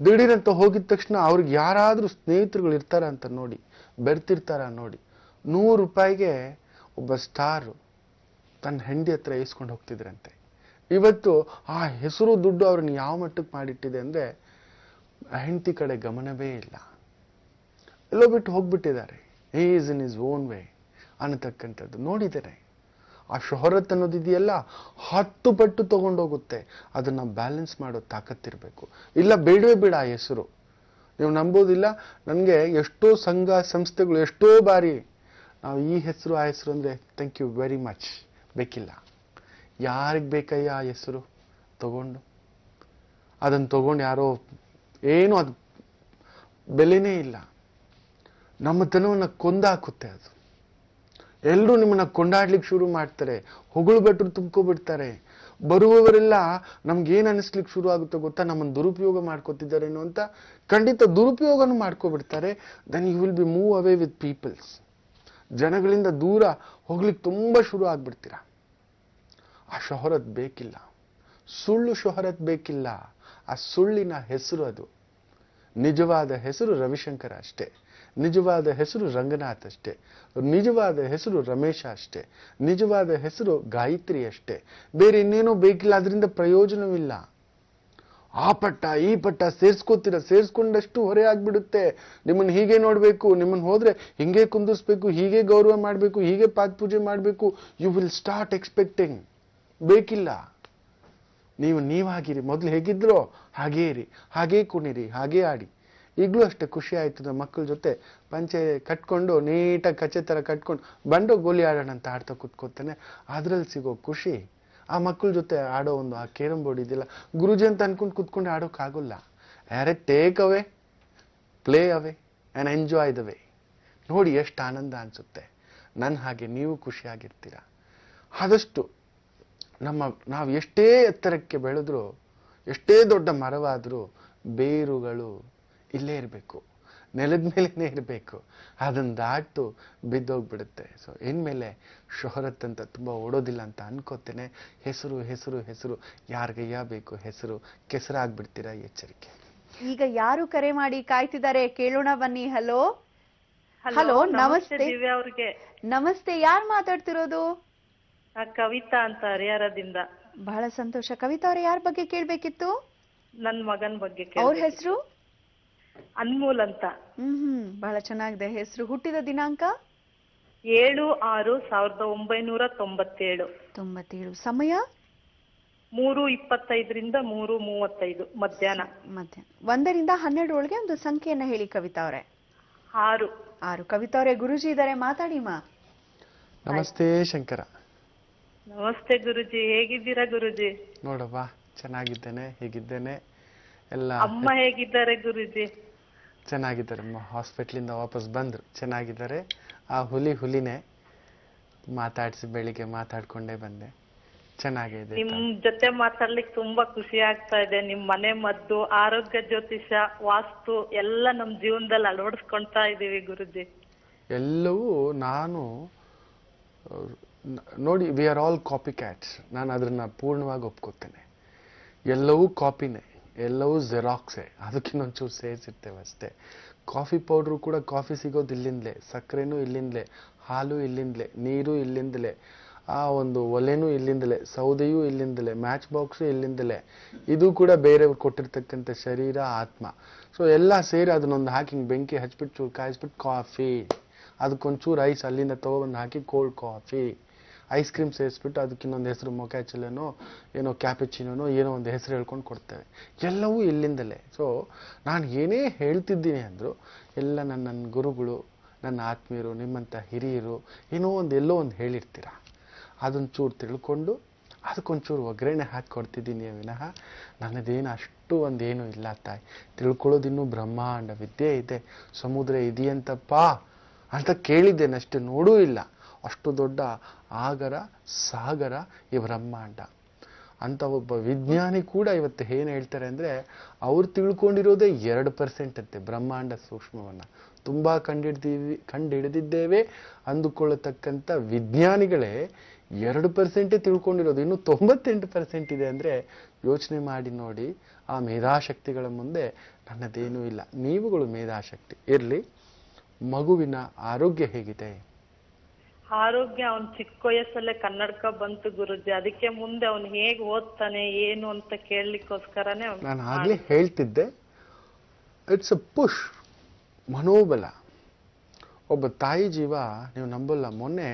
ದಿಢೀರಂತ ಹೋಗಿದ ತಕ್ಷಣ ಅವ್ರಿಗೆ ಯಾರಾದರೂ ಸ್ನೇಹಿತರುಗಳು ಇರ್ತಾರ ಅಂತ ನೋಡಿ ಬೆರ್ತಿರ್ತಾರ ನೋಡಿ ನೂರು ರೂಪಾಯಿಗೆ ಒಬ್ಬ ಸ್ಟಾರು ತನ್ನ ಹೆಂಡಿ ಹತ್ರ ಇಸ್ಕೊಂಡು ಹೋಗ್ತಿದ್ರಂತೆ ಇವತ್ತು ಆ ಹೆಸರು ದುಡ್ಡು ಅವ್ರನ್ನ ಯಾವ ಮಟ್ಟಕ್ಕೆ ಮಾಡಿಟ್ಟಿದೆ ಅಂದರೆ ಹೆಂಡತಿ ಕಡೆ ಗಮನವೇ ಇಲ್ಲ ಎಲ್ಲೋ ಬಿಟ್ಟು ಹೋಗ್ಬಿಟ್ಟಿದ್ದಾರೆ a is in is own way ಅನ್ನತಕ್ಕಂಥದ್ದು ನೋಡಿದ್ದಾರೆ ಆ ಶೊಹರತ್ ಅನ್ನೋದಿದೆಯಲ್ಲ ಹತ್ತು ಪಟ್ಟು ತಗೊಂಡೋಗುತ್ತೆ ಅದನ್ನು ಬ್ಯಾಲೆನ್ಸ್ ಮಾಡೋ ತಾಕತ್ತಿರಬೇಕು ಇಲ್ಲ ಬೇಡವೇ ಬೇಡ ಆ ಹೆಸರು ನೀವು ನಂಬೋದಿಲ್ಲ ನನಗೆ ಎಷ್ಟೋ ಸಂಘ ಸಂಸ್ಥೆಗಳು ಎಷ್ಟೋ ಬಾರಿ ನಾವು ಈ ಹೆಸರು ಆ ಹೆಸರು ಅಂದರೆ ಥ್ಯಾಂಕ್ ಯು ವೆರಿ ಮಚ್ ಬೇಕಿಲ್ಲ ಯಾರಿಗೆ ಬೇಕಯ್ಯ ಆ ಹೆಸರು ತಗೊಂಡು ಅದನ್ನು ತಗೊಂಡು ಯಾರೋ ಏನು ಅದು ಬೆಲೆನೇ ಇಲ್ಲ ನಮ್ಮತನವನ್ನು ಕೊಂದಾಕುತ್ತೆ ಅದು ಎಲ್ಲರೂ ನಿಮ್ಮನ್ನ ಕೊಂಡಾಡ್ಲಿಕ್ಕೆ ಶುರು ಮಾಡ್ತಾರೆ ಹೊಗಳು ಬೆಟ್ರು ತುಂಬ್ಕೊಬಿಡ್ತಾರೆ ಬರುವವರೆಲ್ಲ ನಮ್ಗೆ ಏನು ಅನಿಸ್ಲಿಕ್ಕೆ ಶುರು ಆಗುತ್ತೋ ಗೊತ್ತಾ ನಮ್ಮನ್ನು ದುರುಪಯೋಗ ಮಾಡ್ಕೋತಿದ್ದಾರೆ ಅಂತ ಖಂಡಿತ ದುರುಪಯೋಗನೂ ಮಾಡ್ಕೊಬಿಡ್ತಾರೆ then you will be move away with peoples ಜನಗಳಿಂದ ದೂರ ಹೋಗ್ಲಿಕ್ಕೆ ತುಂಬ ಶುರು ಆಗ್ಬಿಡ್ತೀರ ಆ ಶೊಹರತ್ ಬೇಕಿಲ್ಲ ಸುಳ್ಳು ಶೊಹರತ್ ಬೇಕಿಲ್ಲ ಆ ಸುಳ್ಳಿನ ಹೆಸರು ಅದು ನಿಜವಾದ ಹೆಸರು ರವಿಶಂಕರ ಅಷ್ಟೇ ನಿಜವಾದ ಹೆಸರು ರಂಗನಾಥ್ ಅಷ್ಟೇ ನಿಜವಾದ ಹೆಸರು ರಮೇಶ ಅಷ್ಟೇ ನಿಜವಾದ ಹೆಸರು ಗಾಯತ್ರಿ ಅಷ್ಟೇ ಬೇರೆ ಇನ್ನೇನೋ ಬೇಕಿಲ್ಲ ಅದರಿಂದ ಪ್ರಯೋಜನವಿಲ್ಲ ಆ ಪಟ್ಟ ಈ ಪಟ್ಟ ಸೇರಿಸ್ಕೋತೀರ ಸೇರಿಸ್ಕೊಂಡಷ್ಟು ಹೊರೆ ಆಗ್ಬಿಡುತ್ತೆ ನಿಮ್ಮನ್ನು ಹೀಗೆ ನೋಡಬೇಕು ನಿಮ್ಮನ್ನು ಹೋದ್ರೆ ಹಿಂಗೆ ಕುಂದಿರ್ಸ್ಬೇಕು ಹೀಗೆ ಗೌರವ ಮಾಡಬೇಕು ಹೀಗೆ ಪಾದ ಪೂಜೆ ಮಾಡಬೇಕು ಯು ವಿಲ್ ಸ್ಟಾರ್ಟ್ ಎಕ್ಸ್ಪೆಕ್ಟಿಂಗ್ ಬೇಕಿಲ್ಲ ನೀವು ನೀವಾಗಿರಿ ಮೊದಲು ಹೇಗಿದ್ರೋ ಹಾಗೇ ಇರಿ ಹಾಗೇ ಕುಣಿರಿ ಹಾಗೇ ಆಡಿ ಈಗಲೂ ಅಷ್ಟೇ ಖುಷಿ ಆಯಿತು ಮಕ್ಕಳ ಜೊತೆ ಪಂಚೆ ಕಟ್ಕೊಂಡು ನೀಟಾಗಿ ಕಚ್ಚೆ ಥರ ಕಟ್ಕೊಂಡು ಬಂಡು ಗೋಲಿ ಆಡೋಣ ಅಂತ ಆಡ್ತಾ ಕೂತ್ಕೋತಾನೆ ಅದರಲ್ಲಿ ಸಿಗೋ ಖುಷಿ ಆ ಮಕ್ಕಳ ಜೊತೆ ಆಡೋ ಒಂದು ಆ ಕೇರಂ ಬೋರ್ಡ್ ಇದಿಲ್ಲ ಗುರುಜಿ ಅಂತ ಅನ್ಕೊಂಡು ಕುತ್ಕೊಂಡು ಆಡೋಕ್ಕಾಗಲ್ಲ ಯಾರೇ take away play away and enjoy the way ನೋಡಿ ಎಷ್ಟು ಆನಂದ ಅನಿಸುತ್ತೆ ನನ್ನ ಹಾಗೆ ನೀವು ಖುಷಿಯಾಗಿರ್ತೀರ ಆದಷ್ಟು ನಮ್ಮ ನಾವು ಎಷ್ಟೇ ಎತ್ತರಕ್ಕೆ ಬೆಳೆದ್ರೂ ಎಷ್ಟೇ ದೊಡ್ಡ ಮರವಾದರೂ ಬೇರುಗಳು ಇಲ್ಲೇ ಇರಬೇಕು ನೆಲದ ಮೇಲೇ ಇರಬೇಕು ಅದನ್ನು ದಾಟು ಬಿದ್ದೋಗ್ಬಿಡುತ್ತೆ ಸೊ ಇನ್ಮೇಲೆ ಶೋಹರತ್ ಅಂತ ತುಂಬ ಓಡೋದಿಲ್ಲ ಅಂತ ಅನ್ಕೋತೇನೆ ಹೆಸರು ಹೆಸರು ಹೆಸರು ಯಾರಿಗಯ್ಯ ಬೇಕು ಹೆಸರು ಕೆಸರಾಗ್ಬಿಡ್ತೀರಾ ಎಚ್ಚರಿಕೆ ಈಗ ಯಾರು ಕರೆ ಮಾಡಿ ಕಾಯ್ತಿದ್ದಾರೆ ಕೇಳೋಣ ಬನ್ನಿ ಹಲೋ ಹಲೋ ನಮಸ್ತೆ ಅವ್ರಿಗೆ ನಮಸ್ತೆ ಯಾರು ಮಾತಾಡ್ತಿರೋದು ಕವಿತಾ ಅಂತ ಹರಿಹರದಿಂದ ಬಹಳ ಸಂತೋಷ ಕವಿತಾ ಅವ್ರ ಯಾರ ಬಗ್ಗೆ ಕೇಳ್ಬೇಕಿತ್ತು ನನ್ನ ಮಗನ ಬಗ್ಗೆ ಅವ್ರ ಹೆಸರು ಅನ್ಮೂಲ್ ಅಂತ ಹ್ಮ್ ಹ್ಮ್ ಬಹಳ ಚೆನ್ನಾಗಿದೆ ಹೆಸರು ಹುಟ್ಟಿದ ದಿನಾಂಕ ಏಳು ಆರು ಸಾವಿರದ ಒಂಬೈನೂರ ತೊಂಬತ್ತೇಳು ತೊಂಬತ್ತೇಳು ಸಮಯ ಮೂರು ಇಪ್ಪತ್ತೈದರಿಂದ ಮೂರು ಮೂವತ್ತೈದು ಮಧ್ಯಾಹ್ನ ಮಧ್ಯಾಹ್ನ ಒಂದರಿಂದ ಹನ್ನೆರಡು ಒಳಗೆ ಒಂದು ಸಂಖ್ಯೆಯನ್ನ ಹೇಳಿ ಕವಿತಾ ಅವರೇ ಆರು ಆರು ಕವಿತಾ ಅವರೇ ಗುರುಜಿ ಇದಾರೆ ಮಾತಾಡಿ ನಮಸ್ತೆ ಶಂಕರ ನಮಸ್ತೆ ಗುರುಜಿ ಹೇಗಿದ್ದೀರಾ ಗುರುಜಿ ನೋಡವ್ವ ಚೆನ್ನಾಗಿದ್ದೇನೆ ಹೇಗಿದ್ದೇನೆ ಎಲ್ಲ ಅಮ್ಮ ಹೇಗಿದ್ದಾರೆ ಗುರುಜಿ ಚೆನ್ನಾಗಿದ್ದಾರೆ ಹಾಸ್ಪಿಟ್ಲಿಂದ ವಾಪಸ್ ಬಂದರು ಚೆನ್ನಾಗಿದ್ದಾರೆ ಆ ಹುಲಿ ಹುಲಿನೇ ಮಾತಾಡಿಸಿ ಬೆಳಿಗ್ಗೆ ಮಾತಾಡ್ಕೊಂಡೇ ಬಂದೆ ಚೆನ್ನಾಗಿದೆ ನಿಮ್ ಜೊತೆ ಮಾತಾಡ್ಲಿಕ್ಕೆ ತುಂಬಾ ಖುಷಿ ಆಗ್ತಾ ಇದೆ ನಿಮ್ ಮನೆ ಮದ್ದು ಆರೋಗ್ಯ ಜ್ಯೋತಿಷ ವಾಸ್ತು ಎಲ್ಲ ನಮ್ ಜೀವನದಲ್ಲಿ ಅಳವಡಿಸ್ಕೊಂತಾ ಇದೀವಿ ಗುರುಜಿ ಎಲ್ಲವೂ ನಾನು ನೋಡಿ we are all copy cats ನಾನು ಅದನ್ನ ಪೂರ್ಣವಾಗಿ ಒಪ್ಕೋತೇನೆ ಎಲ್ಲವೂ ಕಾಪಿನೇ ಎಲ್ಲವೂ ಜೆರಾಕ್ಸೆ ಅದಕ್ಕಿನ್ನೊಂದು ಚೂರು ಸೇರಿಸಿರ್ತೇವೆ ಅಷ್ಟೇ ಕಾಫಿ ಪೌಡ್ರು ಕೂಡ ಕಾಫಿ ಸಿಗೋದು ಇಲ್ಲಿಂದಲೇ ಸಕ್ಕರೆನೂ ಇಲ್ಲಿಂದಲೇ ಹಾಲು ಇಲ್ಲಿಂದಲೇ ನೀರು ಇಲ್ಲಿಂದಲೇ ಆ ಒಂದು ಒಲೆನೂ ಇಲ್ಲಿಂದಲೇ ಸೌದೆಯೂ ಇಲ್ಲಿಂದಲೇ ಮ್ಯಾಚ್ ಬಾಕ್ಸು ಇಲ್ಲಿಂದಲೇ ಇದು ಕೂಡ ಬೇರೆಯವ್ರು ಕೊಟ್ಟಿರ್ತಕ್ಕಂಥ ಶರೀರ ಆತ್ಮ ಸೊ ಎಲ್ಲ ಸೇರಿ ಅದನ್ನೊಂದು ಹಾಕಿ ಹಿಂಗೆ ಬೆಂಕಿ ಹಚ್ಬಿಟ್ಟು ಚೂರು ಕಾಯಿಸ್ಬಿಟ್ಟು ಕಾಫಿ ಅದಕ್ಕೊಂಚೂರು ಐಸ್ ಅಲ್ಲಿಂದ ತೊಗೊಬಂದು ಹಾಕಿ ಕೋಲ್ಡ್ ಕಾಫಿ ಐಸ್ ಕ್ರೀಮ್ ಸೇರಿಸ್ಬಿಟ್ಟು ಅದಕ್ಕಿನ್ನೊಂದು ಹೆಸರು ಮೊಕ್ಯಾಚಲೇನೋ ಏನೋ ಕ್ಯಾಪೆಚಿನೋನೋ ಏನೋ ಒಂದು ಹೆಸರು ಹೇಳ್ಕೊಂಡು ಕೊಡ್ತೇವೆ ಎಲ್ಲವೂ ಇಲ್ಲಿಂದಲೇ ಸೊ ನಾನು ಏನೇ ಹೇಳ್ತಿದ್ದೀನಿ ಅಂದರೂ ಎಲ್ಲ ನನ್ನ ನನ್ನ ಗುರುಗಳು ನನ್ನ ಆತ್ಮೀಯರು ನಿಮ್ಮಂಥ ಹಿರಿಯರು ಏನೋ ಒಂದು ಎಲ್ಲೋ ಒಂದು ಹೇಳಿರ್ತೀರ ಅದೊಂದು ಚೂರು ತಿಳ್ಕೊಂಡು ಅದಕ್ಕೊಂಚೂರು ಒಗ್ಗರಣೆ ಹಾಕಿ ಕೊಡ್ತಿದ್ದೀನಿ ವಿನಃ ನನ್ನದೇನು ಅಷ್ಟು ಒಂದೇನೂ ಇಲ್ಲ ತಾಯಿ ಇನ್ನೂ ಬ್ರಹ್ಮಾಂಡ ವಿದ್ಯೆ ಇದೆ ಸಮುದ್ರ ಇದೆಯಂತಪ್ಪ ಅಂತ ಅಷ್ಟು ನೋಡೂ ಇಲ್ಲ ಅಷ್ಟು ದೊಡ್ಡ ಆಗರ ಸಾಗರ ಈ ಬ್ರಹ್ಮಾಂಡ ಅಂತ ಒಬ್ಬ ವಿಜ್ಞಾನಿ ಕೂಡ ಇವತ್ತು ಏನು ಹೇಳ್ತಾರೆ ಅಂದರೆ ಅವ್ರು ತಿಳ್ಕೊಂಡಿರೋದೇ ಎರಡು ಪರ್ಸೆಂಟ್ ಅಂತೆ ಬ್ರಹ್ಮಾಂಡ ಸೂಕ್ಷ್ಮವನ್ನು ತುಂಬ ಕಂಡಿಡ್ದೀವಿ ಕಂಡಿಡಿದಿದ್ದೇವೆ ಅಂದುಕೊಳ್ಳತಕ್ಕಂಥ ವಿಜ್ಞಾನಿಗಳೇ ಎರಡು ಪರ್ಸೆಂಟೇ ತಿಳ್ಕೊಂಡಿರೋದು ಇನ್ನು ತೊಂಬತ್ತೆಂಟು ಪರ್ಸೆಂಟ್ ಇದೆ ಅಂದರೆ ಯೋಚನೆ ಮಾಡಿ ನೋಡಿ ಆ ಮೇಧಾಶಕ್ತಿಗಳ ಮುಂದೆ ನನ್ನದೇನೂ ಇಲ್ಲ ನೀವುಗಳು ಮೇಧಾಶಕ್ತಿ ಇರಲಿ ಮಗುವಿನ ಆರೋಗ್ಯ ಹೇಗಿದೆ ಆರೋಗ್ಯ ಅವ್ನ್ ಚಿಕ್ಕ ವಯಸ್ಸಲ್ಲೇ ಕನ್ನಡಕ ಬಂತು ಗುರುಜಿ ಅದಕ್ಕೆ ಮುಂದೆ ಅವ್ನ್ ಹೇಗೆ ಓದ್ತಾನೆ ಏನು ಅಂತ ಕೇಳಲಿಕ್ಕೋಸ್ಕರನೇ ನಾನು ಆಗ್ಲೇ ಹೇಳ್ತಿದ್ದೆ ಇಟ್ಸ್ ಅ ಪುಷ್ ಮನೋಬಲ ಒಬ್ಬ ತಾಯಿ ಜೀವ ನೀವು ನಂಬಲ್ಲ ಮೊನ್ನೆ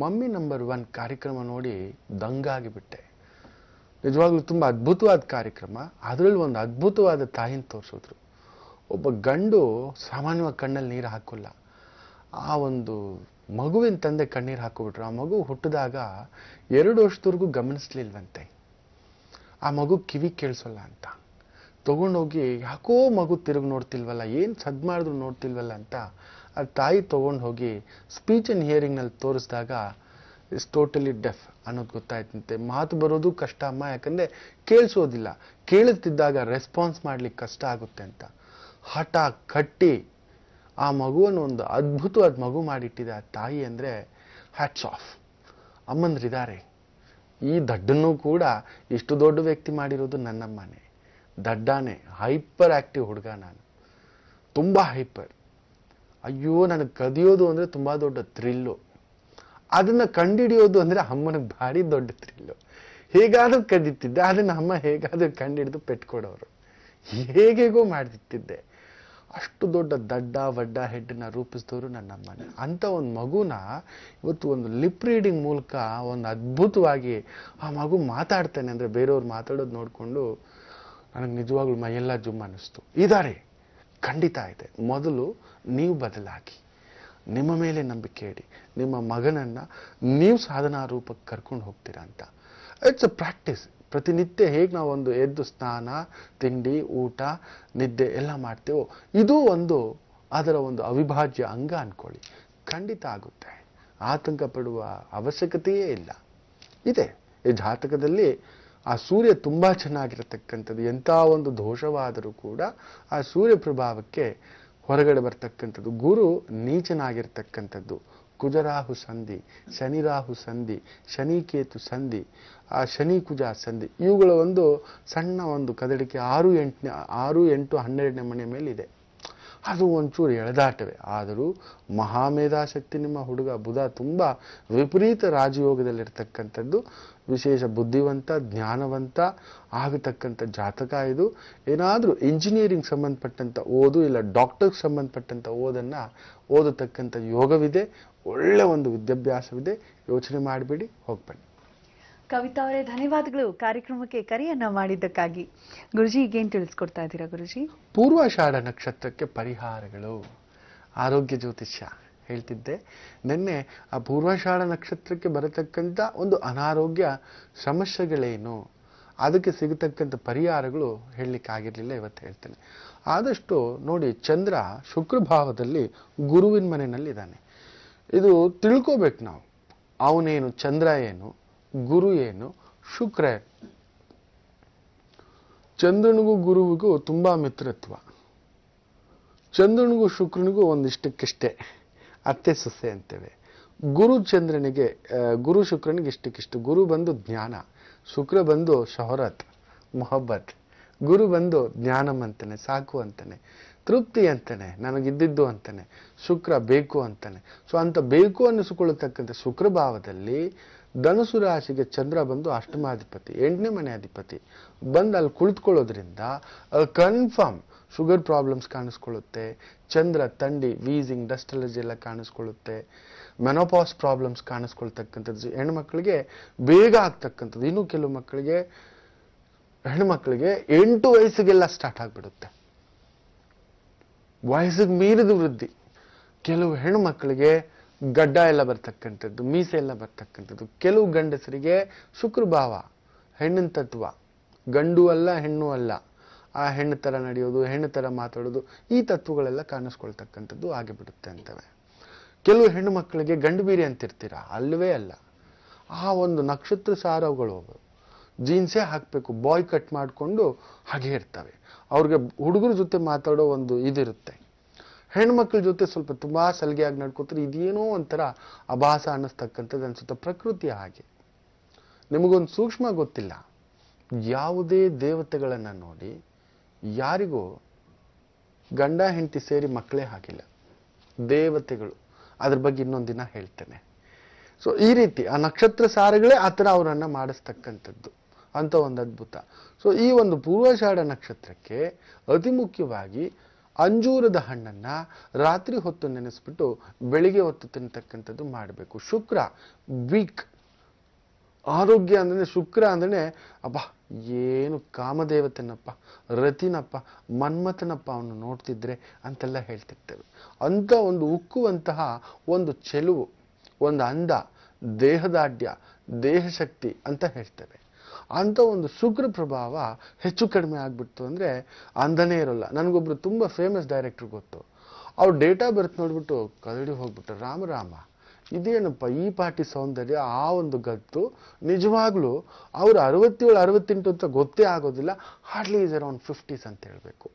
ಮಮ್ಮಿ ನಂಬರ್ ಒನ್ ಕಾರ್ಯಕ್ರಮ ನೋಡಿ ಬಿಟ್ಟೆ ನಿಜವಾಗ್ಲೂ ತುಂಬ ಅದ್ಭುತವಾದ ಕಾರ್ಯಕ್ರಮ ಅದರಲ್ಲಿ ಒಂದು ಅದ್ಭುತವಾದ ತಾಯಿನ ತೋರಿಸಿದ್ರು ಒಬ್ಬ ಗಂಡು ಸಾಮಾನ್ಯವಾಗಿ ಕಣ್ಣಲ್ಲಿ ನೀರು ಹಾಕೋಲ್ಲ ಆ ಒಂದು ಮಗುವಿನ ತಂದೆ ಕಣ್ಣೀರು ಹಾಕಿಬಿಟ್ರು ಆ ಮಗು ಹುಟ್ಟಿದಾಗ ಎರಡು ವರ್ಷದವರೆಗೂ ಗಮನಿಸ್ಲಿಲ್ವಂತೆ ಆ ಮಗು ಕಿವಿ ಕೇಳಿಸೋಲ್ಲ ಅಂತ ತಗೊಂಡೋಗಿ ಯಾಕೋ ಮಗು ತಿರುಗಿ ನೋಡ್ತಿಲ್ವಲ್ಲ ಏನು ಸದ್ ಮಾಡಿದ್ರು ನೋಡ್ತಿಲ್ವಲ್ಲ ಅಂತ ಆ ತಾಯಿ ತೊಗೊಂಡು ಹೋಗಿ ಸ್ಪೀಚ್ ಆ್ಯಂಡ್ ಹಿಯರಿಂಗ್ನಲ್ಲಿ ತೋರಿಸಿದಾಗ ಇಸ್ ಟೋಟಲಿ ಡೆಫ್ ಅನ್ನೋದು ಗೊತ್ತಾಯ್ತಂತೆ ಮಾತು ಬರೋದು ಕಷ್ಟ ಅಮ್ಮ ಯಾಕಂದರೆ ಕೇಳಿಸೋದಿಲ್ಲ ಕೇಳುತ್ತಿದ್ದಾಗ ರೆಸ್ಪಾನ್ಸ್ ಮಾಡಲಿಕ್ಕೆ ಕಷ್ಟ ಆಗುತ್ತೆ ಅಂತ ಹಠ ಕಟ್ಟಿ ಆ ಮಗುವನ್ನು ಒಂದು ಅದ್ಭುತವಾದ ಮಗು ಮಾಡಿಟ್ಟಿದೆ ಆ ತಾಯಿ ಅಂದರೆ ಹ್ಯಾಟ್ಸ್ ಆಫ್ ಅಮ್ಮಂದ್ರಿದ್ದಾರೆ ಈ ದಡ್ಡನ್ನು ಕೂಡ ಇಷ್ಟು ದೊಡ್ಡ ವ್ಯಕ್ತಿ ಮಾಡಿರೋದು ನನ್ನಮ್ಮನೇ ದಡ್ಡಾನೆ ಹೈಪರ್ ಆ್ಯಕ್ಟಿವ್ ಹುಡುಗ ನಾನು ತುಂಬ ಹೈಪರ್ ಅಯ್ಯೋ ನನಗೆ ಕದಿಯೋದು ಅಂದರೆ ತುಂಬ ದೊಡ್ಡ ಥ್ರಿಲ್ಲು ಅದನ್ನು ಕಂಡುಹಿಡಿಯೋದು ಅಂದರೆ ಅಮ್ಮನಿಗೆ ಭಾರಿ ದೊಡ್ಡ ಥ್ರಿಲ್ಲು ಹೇಗಾದರೂ ಕದಿತಿದ್ದೆ ಅದನ್ನು ಅಮ್ಮ ಹೇಗಾದರೂ ಕಂಡು ಪೆಟ್ಕೊಡೋರು ಹೇಗೆಗೋ ಮಾಡ್ತಿದ್ದೆ ಅಷ್ಟು ದೊಡ್ಡ ದಡ್ಡ ವಡ್ಡ ಹೆಡ್ಡನ್ನ ರೂಪಿಸಿದವರು ನನ್ನ ಮನೆ ಅಂಥ ಒಂದು ಮಗುನ ಇವತ್ತು ಒಂದು ಲಿಪ್ ರೀಡಿಂಗ್ ಮೂಲಕ ಒಂದು ಅದ್ಭುತವಾಗಿ ಆ ಮಗು ಮಾತಾಡ್ತೇನೆ ಅಂದರೆ ಬೇರೆಯವ್ರು ಮಾತಾಡೋದು ನೋಡಿಕೊಂಡು ನನಗೆ ನಿಜವಾಗ್ಲೂ ಮೈಯೆಲ್ಲ ಜುಮ್ ಅನ್ನಿಸ್ತು ಇದ್ದಾರೆ ಖಂಡಿತ ಇದೆ ಮೊದಲು ನೀವು ಬದಲಾಗಿ ನಿಮ್ಮ ಮೇಲೆ ನಂಬಿಕೆ ಇಡಿ ನಿಮ್ಮ ಮಗನನ್ನು ನೀವು ಸಾಧನಾ ರೂಪಕ್ಕೆ ಕರ್ಕೊಂಡು ಹೋಗ್ತೀರಾ ಅಂತ ಇಟ್ಸ್ ಅ ಪ್ರಾಕ್ಟೀಸ್ ಪ್ರತಿನಿತ್ಯ ಹೇಗೆ ನಾವು ಒಂದು ಎದ್ದು ಸ್ನಾನ ತಿಂಡಿ ಊಟ ನಿದ್ದೆ ಎಲ್ಲ ಮಾಡ್ತೇವೋ ಇದು ಒಂದು ಅದರ ಒಂದು ಅವಿಭಾಜ್ಯ ಅಂಗ ಅಂದ್ಕೊಳ್ಳಿ ಖಂಡಿತ ಆಗುತ್ತೆ ಆತಂಕ ಪಡುವ ಅವಶ್ಯಕತೆಯೇ ಇಲ್ಲ ಇದೆ ಈ ಜಾತಕದಲ್ಲಿ ಆ ಸೂರ್ಯ ತುಂಬ ಚೆನ್ನಾಗಿರತಕ್ಕಂಥದ್ದು ಎಂಥ ಒಂದು ದೋಷವಾದರೂ ಕೂಡ ಆ ಸೂರ್ಯ ಪ್ರಭಾವಕ್ಕೆ ಹೊರಗಡೆ ಬರ್ತಕ್ಕಂಥದ್ದು ಗುರು ನೀಚನಾಗಿರ್ತಕ್ಕಂಥದ್ದು ಕುಜರಾಹು ಸಂಧಿ ಶನಿರಾಹು ಸಂಧಿ ಶನಿಕೇತು ಸಂಧಿ ಆ ಶನಿ ಕುಜ ಸಂಧಿ ಇವುಗಳ ಒಂದು ಸಣ್ಣ ಒಂದು ಕದಡಿಕೆ ಆರು ಎಂಟನೇ ಆರು ಎಂಟು ಹನ್ನೆರಡನೇ ಮನೆ ಮೇಲಿದೆ ಅದು ಒಂಚೂರು ಎಳೆದಾಟವೇ ಆದರೂ ಮಹಾಮೇಧಾಶಕ್ತಿ ನಿಮ್ಮ ಹುಡುಗ ಬುಧ ತುಂಬ ವಿಪರೀತ ರಾಜಯೋಗದಲ್ಲಿರ್ತಕ್ಕಂಥದ್ದು ವಿಶೇಷ ಬುದ್ಧಿವಂತ ಜ್ಞಾನವಂತ ಆಗತಕ್ಕಂಥ ಜಾತಕ ಇದು ಏನಾದರೂ ಇಂಜಿನಿಯರಿಂಗ್ ಸಂಬಂಧಪಟ್ಟಂಥ ಓದು ಇಲ್ಲ ಡಾಕ್ಟರ್ಗೆ ಸಂಬಂಧಪಟ್ಟಂಥ ಓದನ್ನು ಓದತಕ್ಕಂಥ ಯೋಗವಿದೆ ಒಳ್ಳೆ ಒಂದು ವಿದ್ಯಾಭ್ಯಾಸವಿದೆ ಯೋಚನೆ ಮಾಡಬೇಡಿ ಹೋಗ್ಬನ್ನಿ ಕವಿತಾ ಅವರೇ ಧನ್ಯವಾದಗಳು ಕಾರ್ಯಕ್ರಮಕ್ಕೆ ಕರೆಯನ್ನ ಮಾಡಿದ್ದಕ್ಕಾಗಿ ಗುರುಜಿ ಈಗೇನು ತಿಳಿಸ್ಕೊಡ್ತಾ ಇದ್ದೀರಾ ಗುರುಜಿ ಪೂರ್ವಾಷಾಢ ನಕ್ಷತ್ರಕ್ಕೆ ಪರಿಹಾರಗಳು ಆರೋಗ್ಯ ಜ್ಯೋತಿಷ್ಯ ಹೇಳ್ತಿದ್ದೆ ನಿನ್ನೆ ಆ ಪೂರ್ವಾಷಾಢ ನಕ್ಷತ್ರಕ್ಕೆ ಬರತಕ್ಕಂಥ ಒಂದು ಅನಾರೋಗ್ಯ ಸಮಸ್ಯೆಗಳೇನು ಅದಕ್ಕೆ ಸಿಗತಕ್ಕಂಥ ಪರಿಹಾರಗಳು ಹೇಳಲಿಕ್ಕಾಗಿರಲಿಲ್ಲ ಇವತ್ತು ಹೇಳ್ತೇನೆ ಆದಷ್ಟು ನೋಡಿ ಚಂದ್ರ ಶುಕ್ರಭಾವದಲ್ಲಿ ಗುರುವಿನ ಮನೆಯಲ್ಲಿದ್ದಾನೆ ಇದು ತಿಳ್ಕೋಬೇಕು ನಾವು ಅವನೇನು ಚಂದ್ರ ಏನು ಗುರು ಏನು ಶುಕ್ರ ಚಂದ್ರನಿಗೂ ಗುರುವಿಗೂ ತುಂಬ ಮಿತ್ರತ್ವ ಚಂದ್ರನಿಗೂ ಶುಕ್ರನಿಗೂ ಒಂದಿಷ್ಟಕ್ಕಿಷ್ಟೇ ಅತ್ತೆ ಸೊಸೆ ಅಂತೇವೆ ಗುರು ಚಂದ್ರನಿಗೆ ಗುರು ಶುಕ್ರನಿಗೆ ಇಷ್ಟಕ್ಕಿಷ್ಟು ಗುರು ಬಂದು ಜ್ಞಾನ ಶುಕ್ರ ಬಂದು ಶಹರತ್ ಮೊಹಬ್ಬತ್ ಗುರು ಬಂದು ಜ್ಞಾನಂ ಸಾಕು ಅಂತಾನೆ ತೃಪ್ತಿ ಅಂತಾನೆ ನನಗಿದ್ದಿದ್ದು ಅಂತಾನೆ ಶುಕ್ರ ಬೇಕು ಅಂತಾನೆ ಸೊ ಅಂತ ಬೇಕು ಅನ್ನಿಸಿಕೊಳ್ಳತಕ್ಕಂಥ ಶುಕ್ರಭಾವದಲ್ಲಿ ಧನುಸು ರಾಶಿಗೆ ಚಂದ್ರ ಬಂದು ಅಷ್ಟಮಾಧಿಪತಿ ಎಂಟನೇ ಮನೆ ಅಧಿಪತಿ ಬಂದು ಅಲ್ಲಿ ಕುಳಿತುಕೊಳ್ಳೋದ್ರಿಂದ ಕನ್ಫರ್ಮ್ ಶುಗರ್ ಪ್ರಾಬ್ಲಮ್ಸ್ ಕಾಣಿಸ್ಕೊಳ್ಳುತ್ತೆ ಚಂದ್ರ ತಂಡಿ ವೀಸಿಂಗ್ ಡಸ್ಟ್ ಅಲರ್ಜಿ ಎಲ್ಲ ಕಾಣಿಸ್ಕೊಳ್ಳುತ್ತೆ ಮೆನೋಪಾಸ್ ಪ್ರಾಬ್ಲಮ್ಸ್ ಕಾಣಿಸ್ಕೊಳ್ತಕ್ಕಂಥದ್ದು ಹೆಣ್ಮಕ್ಳಿಗೆ ಬೇಗ ಆಗ್ತಕ್ಕಂಥದ್ದು ಇನ್ನು ಕೆಲವು ಮಕ್ಕಳಿಗೆ ಹೆಣ್ಮಕ್ಳಿಗೆ ಎಂಟು ವಯಸ್ಸಿಗೆಲ್ಲ ಸ್ಟಾರ್ಟ್ ಆಗಿಬಿಡುತ್ತೆ ವಯಸ್ಸಿಗೆ ಮೀರಿದ ವೃದ್ಧಿ ಕೆಲವು ಮಕ್ಕಳಿಗೆ ಗಡ್ಡ ಎಲ್ಲ ಬರ್ತಕ್ಕಂಥದ್ದು ಮೀಸೆ ಎಲ್ಲ ಬರ್ತಕ್ಕಂಥದ್ದು ಕೆಲವು ಗಂಡಸರಿಗೆ ಶುಕ್ರಭಾವ ಹೆಣ್ಣಿನ ತತ್ವ ಗಂಡು ಅಲ್ಲ ಹೆಣ್ಣು ಅಲ್ಲ ಆ ಹೆಣ್ಣು ಥರ ನಡೆಯೋದು ಹೆಣ್ಣು ಥರ ಮಾತಾಡೋದು ಈ ತತ್ವಗಳೆಲ್ಲ ಕಾಣಿಸ್ಕೊಳ್ತಕ್ಕಂಥದ್ದು ಆಗಿಬಿಡುತ್ತೆ ಅಂತವೆ ಕೆಲವು ಹೆಣ್ಣು ಮಕ್ಕಳಿಗೆ ಗಂಡು ಬೀರಿ ಅಂತಿರ್ತೀರ ಅಲ್ಲವೇ ಅಲ್ಲ ಆ ಒಂದು ನಕ್ಷತ್ರ ಸಾರವುಗಳು ಜೀನ್ಸೇ ಹಾಕಬೇಕು ಬಾಯ್ ಕಟ್ ಮಾಡಿಕೊಂಡು ಹಾಗೆ ಇರ್ತವೆ ಅವ್ರಿಗೆ ಹುಡುಗರ ಜೊತೆ ಮಾತಾಡೋ ಒಂದು ಇದಿರುತ್ತೆ ಹೆಣ್ಮಕ್ಳ ಜೊತೆ ಸ್ವಲ್ಪ ತುಂಬ ಸಲಿಗೆಯಾಗಿ ನಡ್ಕೋತಾರೆ ಇದೇನೋ ಒಂಥರ ಅಭಾಸ ಅನ್ನಿಸ್ತಕ್ಕಂಥದ್ದು ಅನಿಸುತ್ತೆ ಪ್ರಕೃತಿ ಹಾಗೆ ನಿಮಗೊಂದು ಸೂಕ್ಷ್ಮ ಗೊತ್ತಿಲ್ಲ ಯಾವುದೇ ದೇವತೆಗಳನ್ನು ನೋಡಿ ಯಾರಿಗೂ ಗಂಡ ಹೆಂಡತಿ ಸೇರಿ ಮಕ್ಕಳೇ ಹಾಕಿಲ್ಲ ದೇವತೆಗಳು ಅದ್ರ ಬಗ್ಗೆ ಇನ್ನೊಂದು ದಿನ ಹೇಳ್ತೇನೆ ಸೊ ಈ ರೀತಿ ಆ ನಕ್ಷತ್ರ ಸಾರಗಳೇ ಆ ಥರ ಅವರನ್ನು ಮಾಡಿಸ್ತಕ್ಕಂಥದ್ದು ಅಂತ ಒಂದು ಅದ್ಭುತ ಸೊ ಈ ಒಂದು ಪೂರ್ವಾಷಾಢ ನಕ್ಷತ್ರಕ್ಕೆ ಅತಿ ಮುಖ್ಯವಾಗಿ ಅಂಜೂರದ ಹಣ್ಣನ್ನು ರಾತ್ರಿ ಹೊತ್ತು ನೆನೆಸ್ಬಿಟ್ಟು ಬೆಳಿಗ್ಗೆ ಹೊತ್ತು ತಿನ್ನತಕ್ಕಂಥದ್ದು ಮಾಡಬೇಕು ಶುಕ್ರ ವೀಕ್ ಆರೋಗ್ಯ ಅಂದ್ರೆ ಶುಕ್ರ ಅಂದ್ರೆ ಅಪ್ಪ ಏನು ಕಾಮದೇವತನಪ್ಪ ರತಿನಪ್ಪ ಮನ್ಮಥನಪ್ಪ ಅವನು ನೋಡ್ತಿದ್ರೆ ಅಂತೆಲ್ಲ ಹೇಳ್ತಿರ್ತೇವೆ ಅಂಥ ಒಂದು ಉಕ್ಕುವಂತಹ ಒಂದು ಚೆಲುವು ಒಂದು ಅಂದ ದೇಹದಾಢ್ಯ ದೇಹಶಕ್ತಿ ಅಂತ ಹೇಳ್ತೇವೆ ಅಂಥ ಒಂದು ಶುಕ್ರ ಪ್ರಭಾವ ಹೆಚ್ಚು ಕಡಿಮೆ ಆಗಿಬಿಡ್ತು ಅಂದರೆ ಅಂದನೇ ಇರೋಲ್ಲ ನನಗೊಬ್ರು ತುಂಬ ಫೇಮಸ್ ಡೈರೆಕ್ಟ್ರ್ ಗೊತ್ತು ಅವ್ರ ಡೇಟಾ ಬರ್ತ್ ನೋಡ್ಬಿಟ್ಟು ಕದಡಿ ಹೋಗ್ಬಿಟ್ಟು ರಾಮರಾಮ ಇದೇನಪ್ಪ ಈ ಪಾಟಿ ಸೌಂದರ್ಯ ಆ ಒಂದು ಗತ್ತು ನಿಜವಾಗ್ಲೂ ಅವರು ಅರವತ್ತೇಳು ಅರವತ್ತೆಂಟು ಅಂತ ಗೊತ್ತೇ ಆಗೋದಿಲ್ಲ ಹಾರ್ಡ್ಲಿ ಈಸ್ ಅರೌಂಡ್ ಫಿಫ್ಟೀಸ್ ಅಂತ ಹೇಳಬೇಕು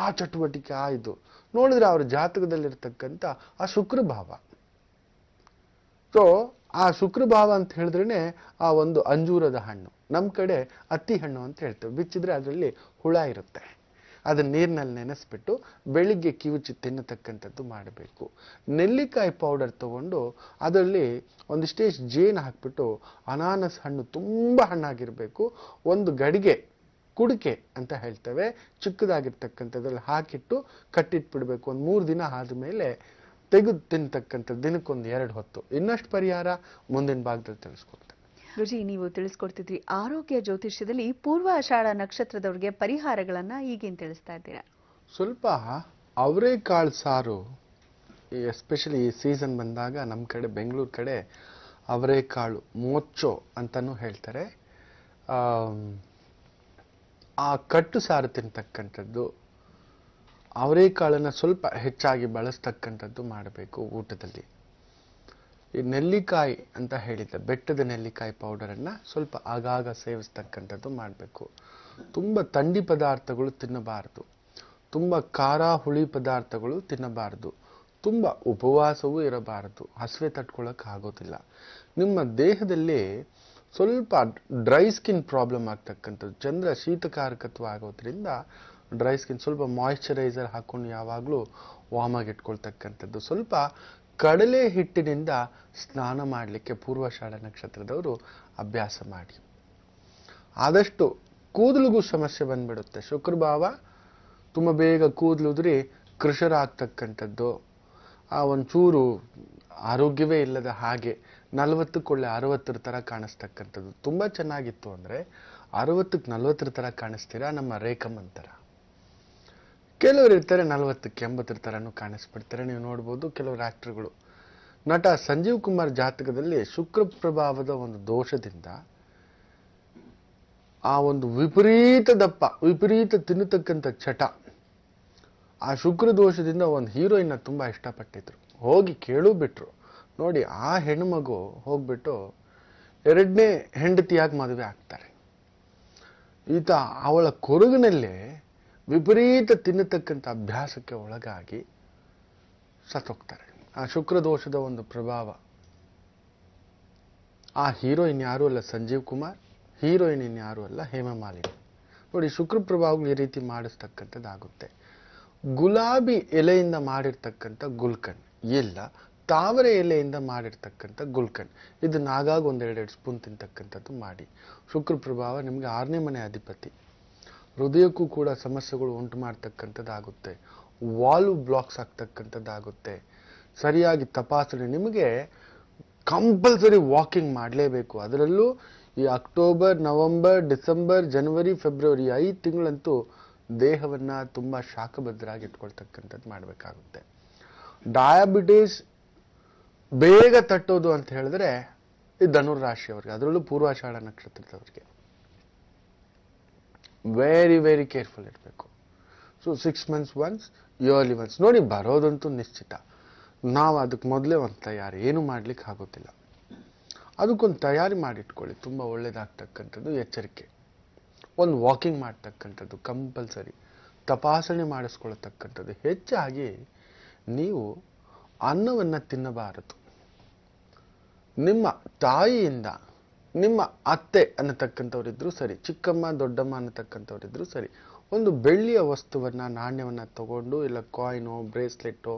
ಆ ಚಟುವಟಿಕೆ ಆ ಇದು ನೋಡಿದ್ರೆ ಅವ್ರ ಜಾತಕದಲ್ಲಿರ್ತಕ್ಕಂಥ ಆ ಶುಕ್ರಭಾವ ಸೊ ಆ ಶುಕ್ರಭಾವ ಅಂತ ಹೇಳಿದ್ರೇ ಆ ಒಂದು ಅಂಜೂರದ ಹಣ್ಣು ನಮ್ಮ ಕಡೆ ಅತ್ತಿ ಹಣ್ಣು ಅಂತ ಹೇಳ್ತೇವೆ ಬಿಚ್ಚಿದ್ರೆ ಅದರಲ್ಲಿ ಹುಳ ಇರುತ್ತೆ ಅದನ್ನು ನೀರಿನಲ್ಲಿ ನೆನೆಸ್ಬಿಟ್ಟು ಬೆಳಿಗ್ಗೆ ಕಿವುಚಿ ತಿನ್ನತಕ್ಕಂಥದ್ದು ಮಾಡಬೇಕು ನೆಲ್ಲಿಕಾಯಿ ಪೌಡರ್ ತಗೊಂಡು ಅದರಲ್ಲಿ ಸ್ಟೇಜ್ ಜೇನು ಹಾಕ್ಬಿಟ್ಟು ಅನಾನಸ್ ಹಣ್ಣು ತುಂಬ ಹಣ್ಣಾಗಿರಬೇಕು ಒಂದು ಗಡಿಗೆ ಕುಡಿಕೆ ಅಂತ ಹೇಳ್ತೇವೆ ಚಿಕ್ಕದಾಗಿರ್ತಕ್ಕಂಥದ್ರಲ್ಲಿ ಹಾಕಿಟ್ಟು ಕಟ್ಟಿಟ್ಬಿಡ್ಬೇಕು ಒಂದು ಮೂರು ದಿನ ಆದಮೇಲೆ ತೆಗೆದು ತಿನ್ನತಕ್ಕಂಥದ್ದು ದಿನಕ್ಕೊಂದು ಎರಡು ಹೊತ್ತು ಇನ್ನಷ್ಟು ಪರಿಹಾರ ಮುಂದಿನ ಭಾಗದಲ್ಲಿ ತಿಳಿಸ್ಕೊಡ್ತೀನಿ ರುಜಿ ನೀವು ತಿಳಿಸ್ಕೊಡ್ತಿದ್ರಿ ಆರೋಗ್ಯ ಜ್ಯೋತಿಷ್ಯದಲ್ಲಿ ಪೂರ್ವ ಆಷಾಢ ನಕ್ಷತ್ರದವ್ರಿಗೆ ಪರಿಹಾರಗಳನ್ನ ಈಗೇನು ತಿಳಿಸ್ತಾ ಇದ್ದೀರಾ ಸ್ವಲ್ಪ ಅವರೇಕಾಳು ಸಾರು ಎಸ್ಪೆಷಲಿ ಈ ಸೀಸನ್ ಬಂದಾಗ ನಮ್ಮ ಕಡೆ ಬೆಂಗಳೂರು ಕಡೆ ಅವರೇಕಾಳು ಮೋಚೋ ಅಂತಲೂ ಹೇಳ್ತಾರೆ ಆ ಕಟ್ಟು ಸಾರು ತಿಂತಕ್ಕಂಥದ್ದು ಅವರೇಕಾಳನ್ನು ಸ್ವಲ್ಪ ಹೆಚ್ಚಾಗಿ ಬಳಸ್ತಕ್ಕಂಥದ್ದು ಮಾಡಬೇಕು ಊಟದಲ್ಲಿ ಈ ನೆಲ್ಲಿಕಾಯಿ ಅಂತ ಹೇಳಿದ್ದೆ ಬೆಟ್ಟದ ನೆಲ್ಲಿಕಾಯಿ ಪೌಡರನ್ನು ಸ್ವಲ್ಪ ಆಗಾಗ ಸೇವಿಸ್ತಕ್ಕಂಥದ್ದು ಮಾಡಬೇಕು ತುಂಬ ತಂಡಿ ಪದಾರ್ಥಗಳು ತಿನ್ನಬಾರದು ತುಂಬ ಖಾರ ಹುಳಿ ಪದಾರ್ಥಗಳು ತಿನ್ನಬಾರದು ತುಂಬ ಉಪವಾಸವೂ ಇರಬಾರದು ಹಸಿವೆ ತಟ್ಕೊಳ್ಳೋಕೆ ಆಗೋದಿಲ್ಲ ನಿಮ್ಮ ದೇಹದಲ್ಲಿ ಸ್ವಲ್ಪ ಡ್ರೈ ಸ್ಕಿನ್ ಪ್ರಾಬ್ಲಮ್ ಆಗ್ತಕ್ಕಂಥದ್ದು ಚಂದ್ರ ಶೀತಕಾರಕತ್ವ ಆಗೋದ್ರಿಂದ ಡ್ರೈ ಸ್ಕಿನ್ ಸ್ವಲ್ಪ ಮಾಯಿಶ್ಚರೈಸರ್ ಹಾಕೊಂಡು ಯಾವಾಗಲೂ ವಾಮಾಗಿ ಇಟ್ಕೊಳ್ತಕ್ಕಂಥದ್ದು ಸ್ವಲ್ಪ ಕಡಲೆ ಹಿಟ್ಟಿನಿಂದ ಸ್ನಾನ ಮಾಡಲಿಕ್ಕೆ ಪೂರ್ವಶಾಢ ನಕ್ಷತ್ರದವರು ಅಭ್ಯಾಸ ಮಾಡಿ ಆದಷ್ಟು ಕೂದಲಿಗೂ ಸಮಸ್ಯೆ ಬಂದ್ಬಿಡುತ್ತೆ ಶುಕ್ರಭಾವ ತುಂಬ ಬೇಗ ಕೂದಲುದ್ರಿ ಕೃಷರಾಗ್ತಕ್ಕಂಥದ್ದು ಆ ಒಂಚೂರು ಆರೋಗ್ಯವೇ ಇಲ್ಲದ ಹಾಗೆ ನಲವತ್ತಕ್ಕೊಳ್ಳೆ ಅರವತ್ತರ ಥರ ಕಾಣಿಸ್ತಕ್ಕಂಥದ್ದು ತುಂಬ ಚೆನ್ನಾಗಿತ್ತು ಅಂದರೆ ಅರವತ್ತಕ್ಕೆ ನಲವತ್ತರ ಥರ ಕಾಣಿಸ್ತೀರಾ ನಮ್ಮ ರೇಖಮಂತರ ಕೆಲವರು ಇರ್ತಾರೆ ನಲವತ್ತಕ್ಕೆ ಎಂಬತ್ತರ ಕಾಣಿಸ್ಬಿಡ್ತಾರೆ ನೀವು ನೋಡ್ಬೋದು ಕೆಲವರು ಆ್ಯಕ್ಟ್ರುಗಳು ನಟ ಸಂಜೀವ್ ಕುಮಾರ್ ಜಾತಕದಲ್ಲಿ ಶುಕ್ರ ಪ್ರಭಾವದ ಒಂದು ದೋಷದಿಂದ ಆ ಒಂದು ವಿಪರೀತ ದಪ್ಪ ವಿಪರೀತ ತಿನ್ನತಕ್ಕಂಥ ಚಟ ಆ ಶುಕ್ರ ದೋಷದಿಂದ ಒಂದು ಹೀರೋಯಿನ್ನ ತುಂಬ ಇಷ್ಟಪಟ್ಟಿದ್ರು ಹೋಗಿ ಕೇಳೂ ಬಿಟ್ರು ನೋಡಿ ಆ ಮಗು ಹೋಗ್ಬಿಟ್ಟು ಎರಡನೇ ಹೆಂಡತಿಯಾಗಿ ಮದುವೆ ಆಗ್ತಾರೆ ಈತ ಅವಳ ಕೊರಗಿನಲ್ಲೇ ವಿಪರೀತ ತಿನ್ನತಕ್ಕಂಥ ಅಭ್ಯಾಸಕ್ಕೆ ಒಳಗಾಗಿ ಸತ್ತೋಗ್ತಾರೆ ಆ ಶುಕ್ರದೋಷದ ಒಂದು ಪ್ರಭಾವ ಆ ಹೀರೋಯಿನ್ ಯಾರೂ ಅಲ್ಲ ಸಂಜೀವ್ ಕುಮಾರ್ ಹೀರೋಯಿನ್ ಇನ್ಯಾರೂ ಅಲ್ಲ ಹೇಮಮಾಲಿನಿ ನೋಡಿ ಶುಕ್ರ ಪ್ರಭಾವಗಳು ಈ ರೀತಿ ಮಾಡಿಸ್ತಕ್ಕಂಥದ್ದಾಗುತ್ತೆ ಗುಲಾಬಿ ಎಲೆಯಿಂದ ಮಾಡಿರ್ತಕ್ಕಂಥ ಗುಲ್ಕನ್ ಇಲ್ಲ ತಾವರೆ ಎಲೆಯಿಂದ ಮಾಡಿರ್ತಕ್ಕಂಥ ಗುಲ್ಕನ್ ಇದನ್ನಾಗ ಒಂದೆರಡೆರಡು ಸ್ಪೂನ್ ತಿಂತಕ್ಕಂಥದ್ದು ಮಾಡಿ ಶುಕ್ರ ಪ್ರಭಾವ ನಿಮಗೆ ಆರನೇ ಮನೆ ಅಧಿಪತಿ ಹೃದಯಕ್ಕೂ ಕೂಡ ಸಮಸ್ಯೆಗಳು ಉಂಟು ಮಾಡ್ತಕ್ಕಂಥದ್ದಾಗುತ್ತೆ ವಾಲ್ವ್ ಬ್ಲಾಕ್ಸ್ ಆಗ್ತಕ್ಕಂಥದ್ದಾಗುತ್ತೆ ಸರಿಯಾಗಿ ತಪಾಸಣೆ ನಿಮಗೆ ಕಂಪಲ್ಸರಿ ವಾಕಿಂಗ್ ಮಾಡಲೇಬೇಕು ಅದರಲ್ಲೂ ಈ ಅಕ್ಟೋಬರ್ ನವಂಬರ್ ಡಿಸೆಂಬರ್ ಜನವರಿ ಫೆಬ್ರವರಿ ಐದು ತಿಂಗಳಂತೂ ದೇಹವನ್ನು ತುಂಬ ಶಾಖಭದ್ರಾಗಿ ಇಟ್ಕೊಳ್ತಕ್ಕಂಥದ್ದು ಮಾಡಬೇಕಾಗುತ್ತೆ ಡಯಾಬಿಟೀಸ್ ಬೇಗ ತಟ್ಟೋದು ಅಂತ ಹೇಳಿದ್ರೆ ಈ ಧನುರ್ ರಾಶಿಯವರಿಗೆ ಅದರಲ್ಲೂ ಪೂರ್ವಾಷಾಢ ನಕ್ಷತ್ರದವರಿಗೆ ವೆರಿ ವೆರಿ ಕೇರ್ಫುಲ್ ಇರಬೇಕು so six months once yearly once ನೋಡಿ ಬರೋದಂತೂ ನಿಶ್ಚಿತ ನಾವು ಅದಕ್ಕೆ ಮೊದಲೇ ಒಂದು ತಯಾರಿ ಏನು ಮಾಡಲಿಕ್ಕೆ ಆಗೋದಿಲ್ಲ ಅದಕ್ಕೊಂದು ತಯಾರಿ ಮಾಡಿಟ್ಕೊಳ್ಳಿ ತುಂಬ ಒಳ್ಳೆಯದಾಗ್ತಕ್ಕಂಥದ್ದು ಎಚ್ಚರಿಕೆ ಒಂದು ವಾಕಿಂಗ್ ಮಾಡ್ತಕ್ಕಂಥದ್ದು ಕಂಪಲ್ಸರಿ ತಪಾಸಣೆ ಮಾಡಿಸ್ಕೊಳ್ತಕ್ಕಂಥದ್ದು ಹೆಚ್ಚಾಗಿ ನೀವು ಅನ್ನವನ್ನು ತಿನ್ನಬಾರದು ನಿಮ್ಮ ತಾಯಿಯಿಂದ ನಿಮ್ಮ ಅತ್ತೆ ಅನ್ನತಕ್ಕಂಥವ್ರಿದ್ರು ಸರಿ ಚಿಕ್ಕಮ್ಮ ದೊಡ್ಡಮ್ಮ ಅನ್ನತಕ್ಕಂಥವ್ರಿದ್ರು ಸರಿ ಒಂದು ಬೆಳ್ಳಿಯ ವಸ್ತುವನ್ನು ನಾಣ್ಯವನ್ನು ತಗೊಂಡು ಇಲ್ಲ ಕಾಯಿನೋ ಬ್ರೇಸ್ಲೆಟ್ಟು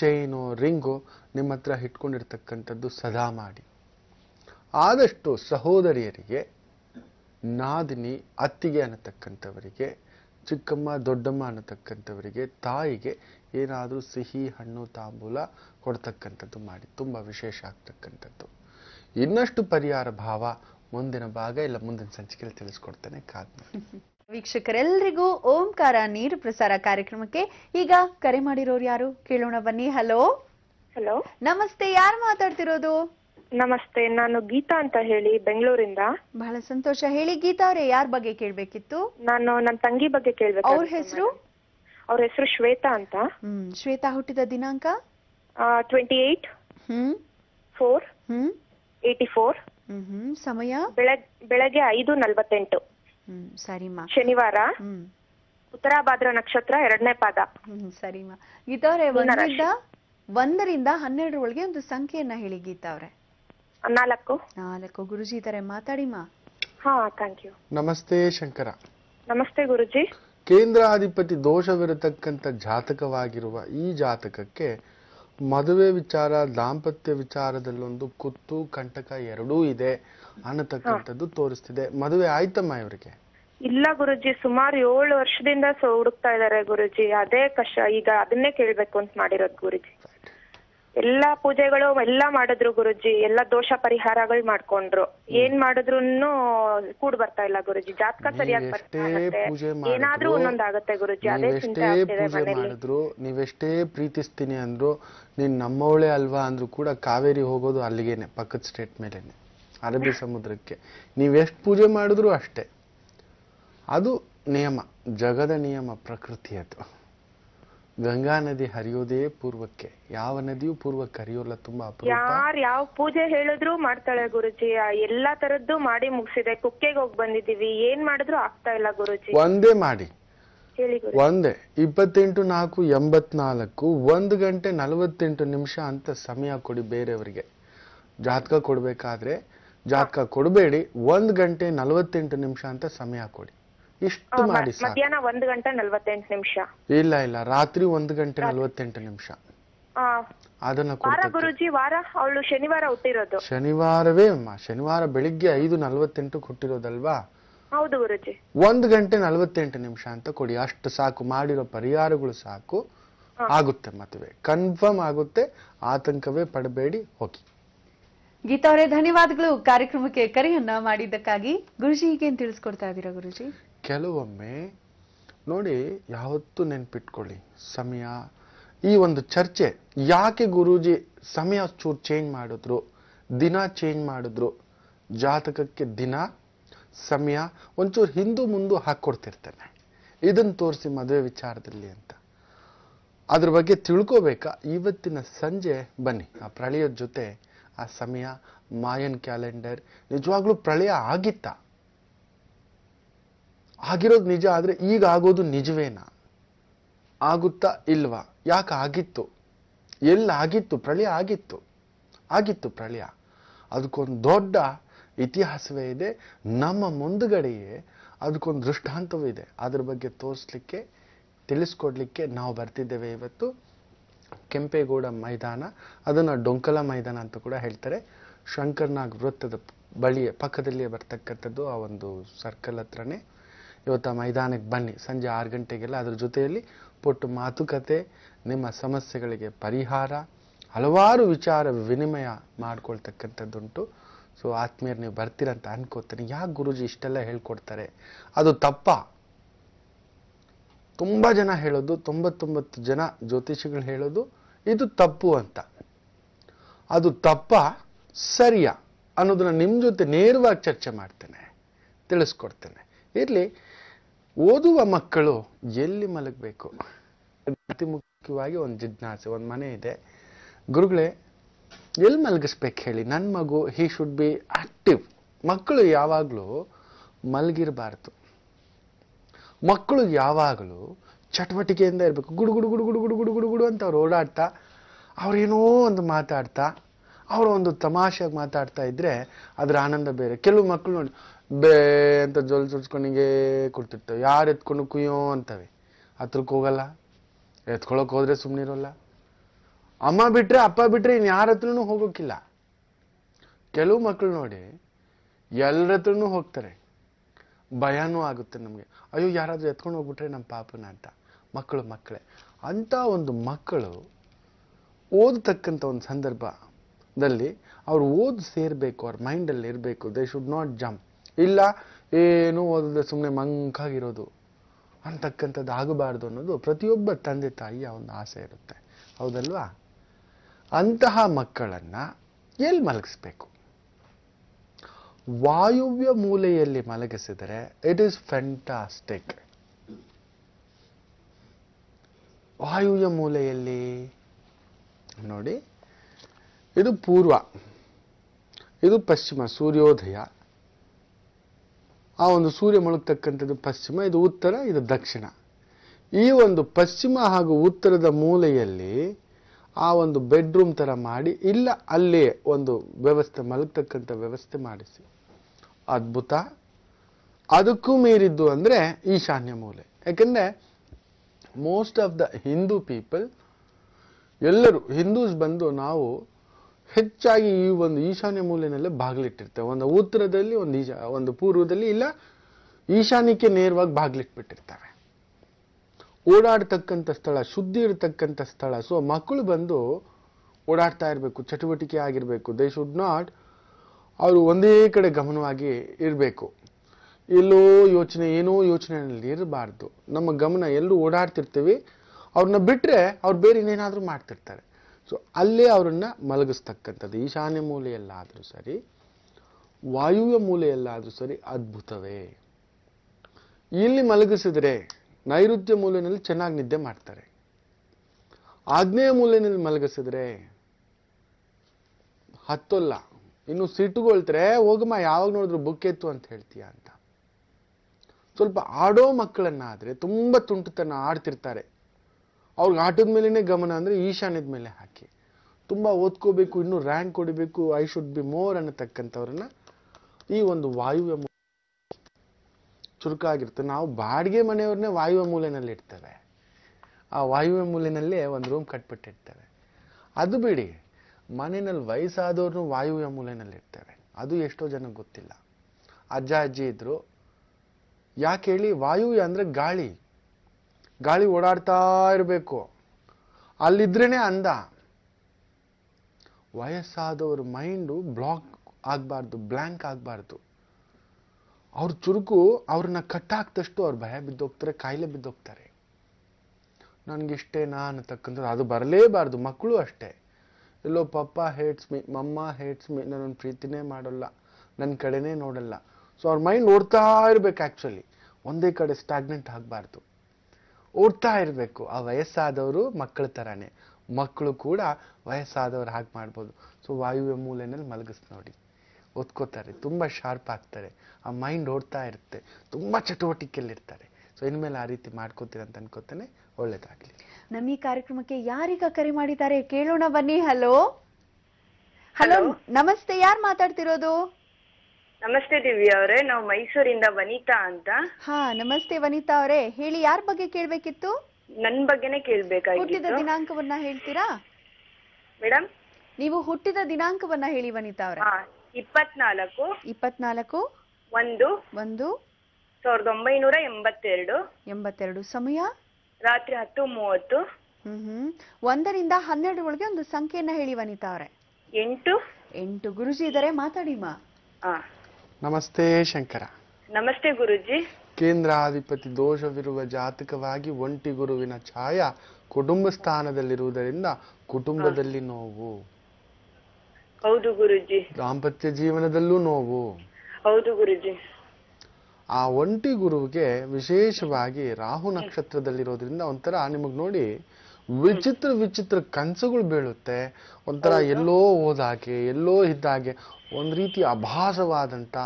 ಚೈನು ರಿಂಗು ನಿಮ್ಮ ಹತ್ರ ಇಟ್ಕೊಂಡಿರ್ತಕ್ಕಂಥದ್ದು ಸದಾ ಮಾಡಿ ಆದಷ್ಟು ಸಹೋದರಿಯರಿಗೆ ನಾದಿನಿ ಅತ್ತಿಗೆ ಅನ್ನತಕ್ಕಂಥವರಿಗೆ ಚಿಕ್ಕಮ್ಮ ದೊಡ್ಡಮ್ಮ ಅನ್ನತಕ್ಕಂಥವರಿಗೆ ತಾಯಿಗೆ ಏನಾದರೂ ಸಿಹಿ ಹಣ್ಣು ತಾಂಬೂಲ ಕೊಡ್ತಕ್ಕಂಥದ್ದು ಮಾಡಿ ತುಂಬ ವಿಶೇಷ ಆಗ್ತಕ್ಕಂಥದ್ದು ಇನ್ನಷ್ಟು ಪರಿಹಾರ ಭಾವ ಮುಂದಿನ ಭಾಗ ಇಲ್ಲ ಮುಂದಿನ ಸಂಚಿಕೆಯಲ್ಲಿ ತಿಳಿಸ್ಕೊಡ್ತೇನೆ ವೀಕ್ಷಕರೆಲ್ಲರಿಗೂ ಓಂಕಾರ ನೀರು ಪ್ರಸಾರ ಕಾರ್ಯಕ್ರಮಕ್ಕೆ ಈಗ ಕರೆ ಮಾಡಿರೋರು ಯಾರು ಕೇಳೋಣ ಬನ್ನಿ ಹಲೋ ಹಲೋ ನಮಸ್ತೆ ಯಾರು ಮಾತಾಡ್ತಿರೋದು ನಮಸ್ತೆ ನಾನು ಗೀತಾ ಅಂತ ಹೇಳಿ ಬೆಂಗಳೂರಿಂದ ಬಹಳ ಸಂತೋಷ ಹೇಳಿ ಗೀತಾ ಅವರೇ ಯಾರ ಬಗ್ಗೆ ಕೇಳ್ಬೇಕಿತ್ತು ನಾನು ನನ್ನ ತಂಗಿ ಬಗ್ಗೆ ಕೇಳ್ಬೇಕು ಅವ್ರ ಹೆಸರು ಅವ್ರ ಹೆಸರು ಶ್ವೇತಾ ಅಂತ ಶ್ವೇತಾ ಹುಟ್ಟಿದ ದಿನಾಂಕ twenty eight hmm four hmm eighty four ಸಮಯ ಬೆಳಗ್ಗೆ ಐದು ನಲ್ವತ್ತೆಂಟು ಸರಿಮಾ ಶನಿವಾರ ಉತ್ತರಾಭಾದ್ರ ನಕ್ಷತ್ರ ಎರಡನೇ ಪಾದ ಸರಿಮಾ ಗೀತಾ ಅವರೇ ಒಂದರಿಂದ ಒಂದರಿಂದ ಹನ್ನೆರಡರ ಒಳಗೆ ಒಂದು ಸಂಖ್ಯೆಯನ್ನ ಹೇಳಿ ಗೀತಾ ಅವರೇ ನಾಲ್ಕು ನಾಲ್ಕು ಗುರುಜಿ ಇದಾರೆ ಮಾತಾಡಿಮಾ ಹಾ ಥ್ಯಾಂಕ್ ಯು ನಮಸ್ತೆ ಶಂಕರ ನಮಸ್ತೆ ಗುರುಜಿ ಕೇಂದ್ರಾಧಿಪತಿ ದೋಷವಿರತಕ್ಕಂಥ ಜಾತಕವಾಗಿರುವ ಈ ಜಾತಕಕ್ಕೆ ಮದುವೆ ವಿಚಾರ ದಾಂಪತ್ಯ ವಿಚಾರದಲ್ಲೊಂದು ಕುತ್ತು ಕಂಟಕ ಎರಡೂ ಇದೆ ಅನ್ನತಕ್ಕಂಥದ್ದು ತೋರಿಸ್ತಿದೆ ಮದುವೆ ಆಯ್ತಮ್ಮ ಇವರಿಗೆ ಇಲ್ಲ ಗುರುಜಿ ಸುಮಾರು ಏಳು ವರ್ಷದಿಂದ ಹುಡುಕ್ತಾ ಇದ್ದಾರೆ ಗುರುಜಿ ಅದೇ ಕಷ್ಟ ಈಗ ಅದನ್ನೇ ಕೇಳ್ಬೇಕು ಅಂತ ಮಾಡಿರೋದು ಗುರುಜಿ ಎಲ್ಲಾ ಪೂಜೆಗಳು ಎಲ್ಲಾ ಮಾಡಿದ್ರು ಗುರುಜಿ ಎಲ್ಲಾ ದೋಷ ಪರಿಹಾರಗಳು ಮಾಡ್ಕೊಂಡ್ರು ಏನ್ ಮಾಡಿದ್ರು ಕೂಡ್ ಬರ್ತಾ ಇಲ್ಲ ಗುರುಜಿ ಜಾತಕ ಸರಿಯಾಗಿ ಬರ್ತಾ ಏನಾದ್ರೂ ಒಂದೊಂದಾಗತ್ತೆ ಗುರುಜಿ ಅದೇ ಚಿಂತೆ ಮಾಡಿದ್ರು ನೀವೆಷ್ಟೇ ಪ್ರೀತಿಸ್ತೀನಿ ಅಂದ್ರು ನೀನ್ ನಮ್ಮವಳೆ ಅಲ್ವಾ ಅಂದ್ರು ಕೂಡ ಕಾವೇರಿ ಹೋಗೋದು ಅಲ್ಲಿಗೇನೆ ಪಕ್ಕದ ಸ್ಟೇಟ್ ಮೇಲೆನೆ ಅರಬ್ಬಿ ಸಮುದ್ರಕ್ಕೆ ನೀವೆಷ್ಟು ಪೂಜೆ ಮಾಡಿದ್ರು ಅಷ್ಟೇ ಅದು ನಿಯಮ ಜಗದ ನಿಯಮ ಪ್ರಕೃತಿ ಅದು ಗಂಗಾ ನದಿ ಹರಿಯೋದೇ ಪೂರ್ವಕ್ಕೆ ಯಾವ ನದಿಯೂ ಪೂರ್ವಕ್ಕೆ ಹರಿಯೋಲ್ಲ ತುಂಬಾ ಯಾರ್ ಯಾವ ಪೂಜೆ ಹೇಳಿದ್ರು ಮಾಡ್ತಾಳೆ ಗುರುಜಿ ಆ ಎಲ್ಲಾ ತರದ್ದು ಮಾಡಿ ಮುಗಿಸಿದೆ ಕುಕ್ಕೆಗೆ ಹೋಗಿ ಬಂದಿದ್ದೀವಿ ಏನ್ ಮಾಡಿದ್ರು ಆಗ್ತಾ ಇಲ್ಲ ಗುರುಜಿ ಒಂದೇ ಮಾಡಿ ಹೇಳಿ ಒಂದೇ ಇಪ್ಪತ್ತೆಂಟು ನಾಲ್ಕು ಎಂಬತ್ನಾಲ್ಕು ಒಂದು ಗಂಟೆ ನಲವತ್ತೆಂಟು ನಿಮಿಷ ಅಂತ ಸಮಯ ಕೊಡಿ ಬೇರೆಯವರಿಗೆ ಜಾತಕ ಕೊಡ್ಬೇಕಾದ್ರೆ ಜಾತಕ ಕೊಡಬೇಡಿ ಒಂದು ಗಂಟೆ ನಲವತ್ತೆಂಟು ನಿಮಿಷ ಅಂತ ಸಮಯ ಕೊಡಿ ಇಷ್ಟು ಮಾಡಿ ಮಧ್ಯಾಹ್ನ ಒಂದು ಗಂಟೆ ನಲ್ವತ್ತೆಂಟು ನಿಮಿಷ ಇಲ್ಲ ಇಲ್ಲ ರಾತ್ರಿ ಒಂದು ಗಂಟೆ ನಲ್ವತ್ತೆಂಟು ನಿಮಿಷ ಅದನ್ನ ವಾರ ಗುರುಜಿ ವಾರ ಅವಳು ಶನಿವಾರ ಹುಟ್ಟಿರೋದು ಶನಿವಾರವೇ ಅಮ್ಮ ಶನಿವಾರ ಬೆಳಿಗ್ಗೆ ಐದು ನಲ್ವತ್ತೆಂಟು ಕೊಟ್ಟಿರೋದಲ್ವಾ ಹೌದು ಗುರುಜಿ ಒಂದ್ ಗಂಟೆ ನಲ್ವತ್ತೆಂಟು ನಿಮಿಷ ಅಂತ ಕೊಡಿ ಅಷ್ಟು ಸಾಕು ಮಾಡಿರೋ ಪರಿಹಾರಗಳು ಸಾಕು ಆಗುತ್ತೆ ಮದುವೆ ಕನ್ಫರ್ಮ್ ಆಗುತ್ತೆ ಆತಂಕವೇ ಪಡಬೇಡಿ ಹೋಗಿ ಗೀತಾ ಅವರೇ ಧನ್ಯವಾದಗಳು ಕಾರ್ಯಕ್ರಮಕ್ಕೆ ಕರೆಯನ್ನ ಮಾಡಿದ್ದಕ್ಕಾಗಿ ಗುರುಜಿ ಹೀಗೆ ತಿಳಿಸ್ಕೊಡ್ತಾ ಇದ್ದೀರಾ ಗುರುಜಿ ಕೆಲವೊಮ್ಮೆ ನೋಡಿ ಯಾವತ್ತೂ ನೆನ್ಪಿಟ್ಕೊಳ್ಳಿ ಸಮಯ ಈ ಒಂದು ಚರ್ಚೆ ಯಾಕೆ ಗುರೂಜಿ ಸಮಯ ಚೂರು ಚೇಂಜ್ ಮಾಡಿದ್ರು ದಿನ ಚೇಂಜ್ ಮಾಡಿದ್ರು ಜಾತಕಕ್ಕೆ ದಿನ ಸಮಯ ಒಂಚೂರು ಹಿಂದೂ ಮುಂದು ಹಾಕ್ಕೊಡ್ತಿರ್ತೇನೆ ಇದನ್ನು ತೋರಿಸಿ ಮದುವೆ ವಿಚಾರದಲ್ಲಿ ಅಂತ ಅದ್ರ ಬಗ್ಗೆ ತಿಳ್ಕೋಬೇಕಾ ಇವತ್ತಿನ ಸಂಜೆ ಬನ್ನಿ ಆ ಪ್ರಳಯದ ಜೊತೆ ಆ ಸಮಯ ಮಾಯನ್ ಕ್ಯಾಲೆಂಡರ್ ನಿಜವಾಗ್ಲೂ ಪ್ರಳಯ ಆಗಿತ್ತಾ ಆಗಿರೋದು ನಿಜ ಆದರೆ ಈಗ ಆಗೋದು ನಿಜವೇನಾ ಆಗುತ್ತಾ ಇಲ್ವಾ ಯಾಕೆ ಆಗಿತ್ತು ಎಲ್ಲ ಆಗಿತ್ತು ಪ್ರಳಯ ಆಗಿತ್ತು ಆಗಿತ್ತು ಪ್ರಳಯ ಅದಕ್ಕೊಂದು ದೊಡ್ಡ ಇತಿಹಾಸವೇ ಇದೆ ನಮ್ಮ ಮುಂದುಗಡೆಯೇ ಅದಕ್ಕೊಂದು ದೃಷ್ಟಾಂತವೂ ಇದೆ ಅದ್ರ ಬಗ್ಗೆ ತೋರಿಸ್ಲಿಕ್ಕೆ ತಿಳಿಸ್ಕೊಡ್ಲಿಕ್ಕೆ ನಾವು ಬರ್ತಿದ್ದೇವೆ ಇವತ್ತು ಕೆಂಪೇಗೌಡ ಮೈದಾನ ಅದನ್ನು ಡೊಂಕಲ ಮೈದಾನ ಅಂತ ಕೂಡ ಹೇಳ್ತಾರೆ ಶಂಕರ್ನಾಗ್ ವೃತ್ತದ ಬಳಿಯ ಪಕ್ಕದಲ್ಲಿಯೇ ಬರ್ತಕ್ಕಂಥದ್ದು ಆ ಒಂದು ಸರ್ಕಲ್ ಹತ್ರನೇ ಇವತ್ತು ಮೈದಾನಕ್ಕೆ ಬನ್ನಿ ಸಂಜೆ ಆರು ಗಂಟೆಗೆಲ್ಲ ಅದರ ಜೊತೆಯಲ್ಲಿ ಪೊಟ್ಟು ಮಾತುಕತೆ ನಿಮ್ಮ ಸಮಸ್ಯೆಗಳಿಗೆ ಪರಿಹಾರ ಹಲವಾರು ವಿಚಾರ ವಿನಿಮಯ ಮಾಡ್ಕೊಳ್ತಕ್ಕಂಥದ್ದುಂಟು ಸೊ ಆತ್ಮೀಯರು ನೀವು ಬರ್ತೀರಂತ ಅನ್ಕೋತೀನಿ ಯಾಕೆ ಗುರುಜಿ ಇಷ್ಟೆಲ್ಲ ಹೇಳ್ಕೊಡ್ತಾರೆ ಅದು ತಪ್ಪ ತುಂಬ ಜನ ಹೇಳೋದು ತೊಂಬತ್ತೊಂಬತ್ತು ಜನ ಜ್ಯೋತಿಷಿಗಳು ಹೇಳೋದು ಇದು ತಪ್ಪು ಅಂತ ಅದು ತಪ್ಪ ಸರಿಯ ಅನ್ನೋದನ್ನ ನಿಮ್ಮ ಜೊತೆ ನೇರವಾಗಿ ಚರ್ಚೆ ಮಾಡ್ತೇನೆ ತಿಳಿಸ್ಕೊಡ್ತೇನೆ ಇರಲಿ ಓದುವ ಮಕ್ಕಳು ಎಲ್ಲಿ ಮಲಗಬೇಕು ಅತಿ ಮುಖ್ಯವಾಗಿ ಒಂದು ಜಿಜ್ಞಾಸೆ ಒಂದು ಮನೆ ಇದೆ ಗುರುಗಳೇ ಎಲ್ಲಿ ಮಲಗಿಸ್ಬೇಕು ಹೇಳಿ ನನ್ನ ಮಗು ಹಿ ಶುಡ್ ಬಿ ಆಕ್ಟಿವ್ ಮಕ್ಕಳು ಯಾವಾಗಲೂ ಮಲಗಿರಬಾರ್ದು ಮಕ್ಕಳು ಯಾವಾಗಲೂ ಚಟುವಟಿಕೆಯಿಂದ ಇರಬೇಕು ಗುಡು ಗುಡು ಗುಡು ಗುಡು ಗುಡು ಗುಡು ಗುಡು ಗುಡು ಅಂತ ಅವ್ರು ಓಡಾಡ್ತಾ ಅವ್ರೇನೋ ಒಂದು ಮಾತಾಡ್ತಾ ಅವರು ಒಂದು ತಮಾಷೆಯಾಗಿ ಮಾತಾಡ್ತಾ ಇದ್ರೆ ಅದರ ಆನಂದ ಬೇರೆ ಕೆಲವು ಮಕ್ಕಳು ನೋಡಿ ಬೇ ಅಂತ ಜೋಲ್ ಸುಡ್ಸ್ಕೊಂಡಿಗೆ ಕೊಡ್ತಿರ್ತವೆ ಯಾರು ಎತ್ಕೊಂಡು ಕುಯ್ಯೋ ಅಂತವೆ ಹತ್ರಕ್ಕೆ ಹೋಗಲ್ಲ ಎತ್ಕೊಳ್ಳೋಕೆ ಹೋದ್ರೆ ಸುಮ್ಮನೆ ಇರೋಲ್ಲ ಅಮ್ಮ ಬಿಟ್ಟರೆ ಅಪ್ಪ ಬಿಟ್ಟರೆ ಇನ್ನು ಯಾರ ಹತ್ರನು ಹೋಗೋಕ್ಕಿಲ್ಲ ಕೆಲವು ಮಕ್ಕಳು ನೋಡಿ ಎಲ್ಲರ ಹತ್ರನೂ ಹೋಗ್ತಾರೆ ಭಯನೂ ಆಗುತ್ತೆ ನಮಗೆ ಅಯ್ಯೋ ಯಾರಾದರೂ ಎತ್ಕೊಂಡು ಹೋಗ್ಬಿಟ್ರೆ ನಮ್ಮ ಪಾಪನ ಅಂತ ಮಕ್ಕಳು ಮಕ್ಕಳೇ ಅಂಥ ಒಂದು ಮಕ್ಕಳು ಓದತಕ್ಕಂಥ ಒಂದು ಸಂದರ್ಭದಲ್ಲಿ ಅವ್ರು ಓದಿ ಸೇರಬೇಕು ಅವ್ರ ಮೈಂಡಲ್ಲಿ ಇರಬೇಕು ದೇ ಶುಡ್ ನಾಟ್ ಜಂಪ್ ಇಲ್ಲ ಏನೂ ಓದದೆ ಸುಮ್ಮನೆ ಮಂಕಾಗಿರೋದು ಅಂತಕ್ಕಂಥದ್ದು ಆಗಬಾರ್ದು ಅನ್ನೋದು ಪ್ರತಿಯೊಬ್ಬ ತಂದೆ ತಾಯಿಯ ಒಂದು ಆಸೆ ಇರುತ್ತೆ ಹೌದಲ್ವಾ ಅಂತಹ ಮಕ್ಕಳನ್ನು ಎಲ್ಲಿ ಮಲಗಿಸ್ಬೇಕು ವಾಯುವ್ಯ ಮೂಲೆಯಲ್ಲಿ ಮಲಗಿಸಿದರೆ ಇಟ್ ಈಸ್ ಫ್ಯಾಂಟಾಸ್ಟಿಕ್ ವಾಯುವ್ಯ ಮೂಲೆಯಲ್ಲಿ ನೋಡಿ ಇದು ಪೂರ್ವ ಇದು ಪಶ್ಚಿಮ ಸೂರ್ಯೋದಯ ಆ ಒಂದು ಸೂರ್ಯ ಮುಳುಗ್ತಕ್ಕಂಥದ್ದು ಪಶ್ಚಿಮ ಇದು ಉತ್ತರ ಇದು ದಕ್ಷಿಣ ಈ ಒಂದು ಪಶ್ಚಿಮ ಹಾಗೂ ಉತ್ತರದ ಮೂಲೆಯಲ್ಲಿ ಆ ಒಂದು ಬೆಡ್ರೂಮ್ ಥರ ಮಾಡಿ ಇಲ್ಲ ಅಲ್ಲೇ ಒಂದು ವ್ಯವಸ್ಥೆ ಮಲಗ್ತಕ್ಕಂಥ ವ್ಯವಸ್ಥೆ ಮಾಡಿಸಿ ಅದ್ಭುತ ಅದಕ್ಕೂ ಮೀರಿದ್ದು ಅಂದರೆ ಈಶಾನ್ಯ ಮೂಲೆ ಯಾಕೆಂದರೆ most of the Hindu people ಎಲ್ಲರೂ ಹಿಂದೂಸ್ ಬಂದು ನಾವು ಹೆಚ್ಚಾಗಿ ಈ ಒಂದು ಈಶಾನ್ಯ ಮೂಲೆಯಲ್ಲೇ ಬಾಗಿಲಿಟ್ಟಿರ್ತವೆ ಒಂದು ಉತ್ತರದಲ್ಲಿ ಒಂದು ಈಶಾ ಒಂದು ಪೂರ್ವದಲ್ಲಿ ಇಲ್ಲ ಈಶಾನ್ಯಕ್ಕೆ ನೇರವಾಗಿ ಬಾಗಿಲಿಟ್ಬಿಟ್ಟಿರ್ತವೆ ಓಡಾಡ್ತಕ್ಕಂಥ ಸ್ಥಳ ಶುದ್ಧಿ ಇರತಕ್ಕಂಥ ಸ್ಥಳ ಸೊ ಮಕ್ಕಳು ಬಂದು ಓಡಾಡ್ತಾ ಇರಬೇಕು ಚಟುವಟಿಕೆ ಆಗಿರಬೇಕು ದೇ ಶುಡ್ ನಾಟ್ ಅವರು ಒಂದೇ ಕಡೆ ಗಮನವಾಗಿ ಇರಬೇಕು ಎಲ್ಲೋ ಯೋಚನೆ ಏನೋ ಯೋಚನೆಯಲ್ಲಿ ಇರಬಾರ್ದು ನಮ್ಮ ಗಮನ ಎಲ್ಲರೂ ಓಡಾಡ್ತಿರ್ತೀವಿ ಅವ್ರನ್ನ ಬಿಟ್ಟರೆ ಅವ್ರು ಬೇರೆ ಇನ್ನೇನಾದರೂ ಮಾಡ್ತಿರ್ತಾರೆ ಸೊ ಅಲ್ಲೇ ಅವರನ್ನು ಮಲಗಿಸ್ತಕ್ಕಂಥದ್ದು ಈಶಾನ್ಯ ಮೂಲೆಯಲ್ಲಾದರೂ ಸರಿ ವಾಯುವ್ಯ ಮೂಲೆಯಲ್ಲಾದರೂ ಸರಿ ಅದ್ಭುತವೇ ಇಲ್ಲಿ ಮಲಗಿಸಿದರೆ ನೈಋತ್ಯ ಮೂಲೆಯಲ್ಲಿ ಚೆನ್ನಾಗಿ ನಿದ್ದೆ ಮಾಡ್ತಾರೆ ಆಗ್ನೇಯ ಮೂಲೆಯಲ್ಲಿ ಮಲಗಿಸಿದ್ರೆ ಹತ್ತೊಲ್ಲ ಇನ್ನು ಸಿಟ್ಟುಗೊಳ್ತಾರೆ ಹೋಗಮ್ಮ ಯಾವಾಗ ನೋಡಿದ್ರು ಬುಕ್ ಎತ್ತು ಅಂತ ಹೇಳ್ತೀಯ ಅಂತ ಸ್ವಲ್ಪ ಆಡೋ ಮಕ್ಕಳನ್ನಾದರೆ ತುಂಬ ತುಂಟುತನ ಆಡ್ತಿರ್ತಾರೆ ಅವ್ರಿಗೆ ಆಟದ ಮೇಲೇ ಗಮನ ಅಂದರೆ ಈಶಾನ್ಯದ ಮೇಲೆ ಹಾಕಿ ತುಂಬ ಓದ್ಕೋಬೇಕು ಇನ್ನೂ ರ್ಯಾಂಕ್ ಕೊಡಿಬೇಕು ಐ ಶುಡ್ ಬಿ ಮೋರ್ ಅನ್ನತಕ್ಕಂಥವ್ರನ್ನ ಈ ಒಂದು ವಾಯುವ್ಯ ಮೂಲ ಚುರುಕಾಗಿರುತ್ತೆ ನಾವು ಬಾಡಿಗೆ ಮನೆಯವ್ರನ್ನೇ ವಾಯುವ್ಯ ಮೂಲೆಯಲ್ಲಿ ಇಡ್ತೇವೆ ಆ ವಾಯುವ್ಯ ಮೂಲೆಯಲ್ಲೇ ಒಂದು ರೂಮ್ ಕಟ್ಬಿಟ್ಟಿರ್ತೇವೆ ಅದು ಬಿಡಿ ಮನೆಯಲ್ಲಿ ವಯಸ್ಸಾದವ್ರನ್ನೂ ವಾಯುವ್ಯ ಮೂಲೆಯಲ್ಲಿ ಇಡ್ತೇವೆ ಅದು ಎಷ್ಟೋ ಜನಕ್ಕೆ ಗೊತ್ತಿಲ್ಲ ಅಜ್ಜ ಅಜ್ಜಿ ಇದ್ರು ಯಾಕೆ ಹೇಳಿ ವಾಯುವ್ಯ ಅಂದರೆ ಗಾಳಿ ಗಾಳಿ ಓಡಾಡ್ತಾ ಇರಬೇಕು ಅಲ್ಲಿದ್ರೇ ಅಂದ ವಯಸ್ಸಾದವ್ರ ಮೈಂಡು ಬ್ಲಾಕ್ ಆಗಬಾರ್ದು ಬ್ಲ್ಯಾಂಕ್ ಆಗಬಾರ್ದು ಅವ್ರ ಚುರುಕು ಅವ್ರನ್ನ ಕಟ್ಟಾಕ್ತಷ್ಟು ಅವ್ರು ಭಯ ಬಿದ್ದೋಗ್ತಾರೆ ಕಾಯಿಲೆ ಬಿದ್ದೋಗ್ತಾರೆ ನನಗಿಷ್ಟೇ ನಾನು ತಕ್ಕಂಥದ್ದು ಅದು ಬರಲೇಬಾರ್ದು ಮಕ್ಕಳು ಅಷ್ಟೇ ಎಲ್ಲೋ ಪಪ್ಪ ಹೇಟ್ಸ್ ಮಿ ಮಮ್ಮ ಹೇಟ್ಸ್ ಮಿ ನನ್ನ ಪ್ರೀತಿನೇ ಮಾಡೋಲ್ಲ ನನ್ನ ಕಡೆನೇ ನೋಡಲ್ಲ ಸೊ ಅವ್ರ ಮೈಂಡ್ ಓಡ್ತಾ ಇರಬೇಕು ಆ್ಯಕ್ಚುಲಿ ಒಂದೇ ಕಡೆ ಸ್ಟಾಗ್ನೆಂಟ್ ಆಗಬಾರ್ದು ಓಡ್ತಾ ಇರಬೇಕು ಆ ವಯಸ್ಸಾದವರು ಮಕ್ಕಳ ಥರನೇ ಮಕ್ಕಳು ಕೂಡ ವಯಸ್ಸಾದವ್ರು ಹಾಗೆ ಮಾಡ್ಬೋದು ಸೊ ವಾಯುವ್ಯ ಮೂಲೆಯಲ್ಲಿ ಮಲಗಿಸ್ ನೋಡಿ ಓದ್ಕೋತಾರೆ ತುಂಬ ಶಾರ್ಪ್ ಆಗ್ತಾರೆ ಆ ಮೈಂಡ್ ಓಡ್ತಾ ಇರುತ್ತೆ ತುಂಬ ಚಟುವಟಿಕೆಯಲ್ಲಿರ್ತಾರೆ ಸೊ ಇನ್ಮೇಲೆ ಆ ರೀತಿ ಮಾಡ್ಕೋತೀರ ಅಂತ ಅನ್ಕೋತೇನೆ ಒಳ್ಳೇದಾಗ್ಲಿ ನಮ್ಮ ಈ ಕಾರ್ಯಕ್ರಮಕ್ಕೆ ಯಾರೀಗ ಕರೆ ಮಾಡಿದ್ದಾರೆ ಕೇಳೋಣ ಬನ್ನಿ ಹಲೋ ಹಲೋ ನಮಸ್ತೆ ಯಾರು ಮಾತಾಡ್ತಿರೋದು ನಮಸ್ತೆ ದಿವ್ಯಾ ಅವರೇ ನಾವು ಮೈಸೂರಿಂದ ವನಿತಾ ಅಂತ ಹಾ ನಮಸ್ತೆ ವನಿತಾ ಅವರೇ ಹೇಳಿ ಯಾರ ಬಗ್ಗೆ ಕೇಳ್ಬೇಕಿತ್ತು ನನ್ ಬಗ್ಗೆನೇ ಹುಟ್ಟಿದ ದಿನಾಂಕವನ್ನ ಹೇಳ್ತೀರಾ ಮೇಡಮ್ ನೀವು ಹುಟ್ಟಿದ ದಿನಾಂಕವನ್ನ ಹೇಳಿ ವನಿತಾ ಅವರೇ ಇಪ್ಪತ್ನಾಲ್ಕು ಇಪ್ಪತ್ನಾಲ್ಕು ಒಂದು ಒಂದು ಸಾವಿರದ ಒಂಬೈನೂರ ಎಂಬತ್ತೆರಡು ಎಂಬತ್ತೆರಡು ಸಮಯ ರಾತ್ರಿ ಹತ್ತು ಮೂವತ್ತು ಹ್ಮ್ ಹ್ಮ್ ಒಂದರಿಂದ ಹನ್ನೆರಡು ಒಳಗೆ ಒಂದು ಸಂಖ್ಯೆಯನ್ನ ಹೇಳಿ ವನಿತಾ ಅವರೇ ಎಂಟು ಎಂಟು ಗುರುಜಿ ಇದಾರೆ ಮಾತಾಡಿಮಾ ಹಾ ನಮಸ್ತೆ ಶಂಕರ ನಮಸ್ತೆ ಗುರುಜಿ ಕೇಂದ್ರಾಧಿಪತಿ ದೋಷವಿರುವ ಜಾತಕವಾಗಿ ಒಂಟಿ ಗುರುವಿನ ಛಾಯಾ ಕುಟುಂಬ ಸ್ಥಾನದಲ್ಲಿರುವುದರಿಂದ ಕುಟುಂಬದಲ್ಲಿ ನೋವು ಹೌದು ಗುರುಜಿ ದಾಂಪತ್ಯ ಜೀವನದಲ್ಲೂ ನೋವು ಹೌದು ಗುರುಜಿ ಆ ಒಂಟಿ ಗುರುವಿಗೆ ವಿಶೇಷವಾಗಿ ರಾಹು ನಕ್ಷತ್ರದಲ್ಲಿರೋದ್ರಿಂದ ಒಂಥರ ನಿಮಗ್ ನೋಡಿ ವಿಚಿತ್ರ ವಿಚಿತ್ರ ಕನಸುಗಳು ಬೀಳುತ್ತೆ ಒಂಥರ ಎಲ್ಲೋ ಓದಾಗೆ ಎಲ್ಲೋ ಇದ್ದಾಗೆ ಒಂದು ರೀತಿ ಅಭಾಸವಾದಂಥ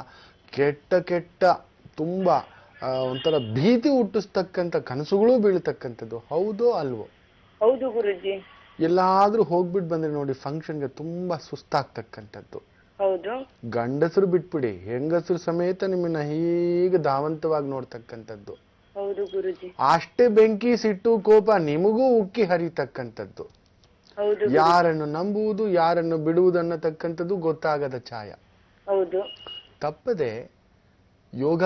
ಕೆಟ್ಟ ಕೆಟ್ಟ ತುಂಬ ಒಂಥರ ಭೀತಿ ಹುಟ್ಟಿಸ್ತಕ್ಕಂಥ ಕನಸುಗಳು ಬೀಳ್ತಕ್ಕಂಥದ್ದು ಹೌದೋ ಅಲ್ವೋ ಹೌದು ಗುರುಜಿ ಎಲ್ಲಾದ್ರೂ ಹೋಗ್ಬಿಟ್ಟು ಬಂದ್ರೆ ನೋಡಿ ಫಂಕ್ಷನ್ಗೆ ತುಂಬಾ ಸುಸ್ತಾಗ್ತಕ್ಕಂಥದ್ದು ಹೌದು ಗಂಡಸರು ಬಿಟ್ಬಿಡಿ ಹೆಂಗಸರು ಸಮೇತ ನಿಮ್ಮನ್ನ ಹೀಗೆ ಧಾವಂತವಾಗಿ ನೋಡ್ತಕ್ಕಂಥದ್ದು ಹೌದು ಅಷ್ಟೇ ಬೆಂಕಿ ಸಿಟ್ಟು ಕೋಪ ನಿಮಗೂ ಉಕ್ಕಿ ಹರಿತಕ್ಕಂಥದ್ದು ಯಾರನ್ನು ನಂಬುವುದು ಯಾರನ್ನು ಬಿಡುವುದನ್ನತಕ್ಕಂಥದ್ದು ಗೊತ್ತಾಗದ ಛಾಯ ಹೌದು ತಪ್ಪದೆ ಯೋಗ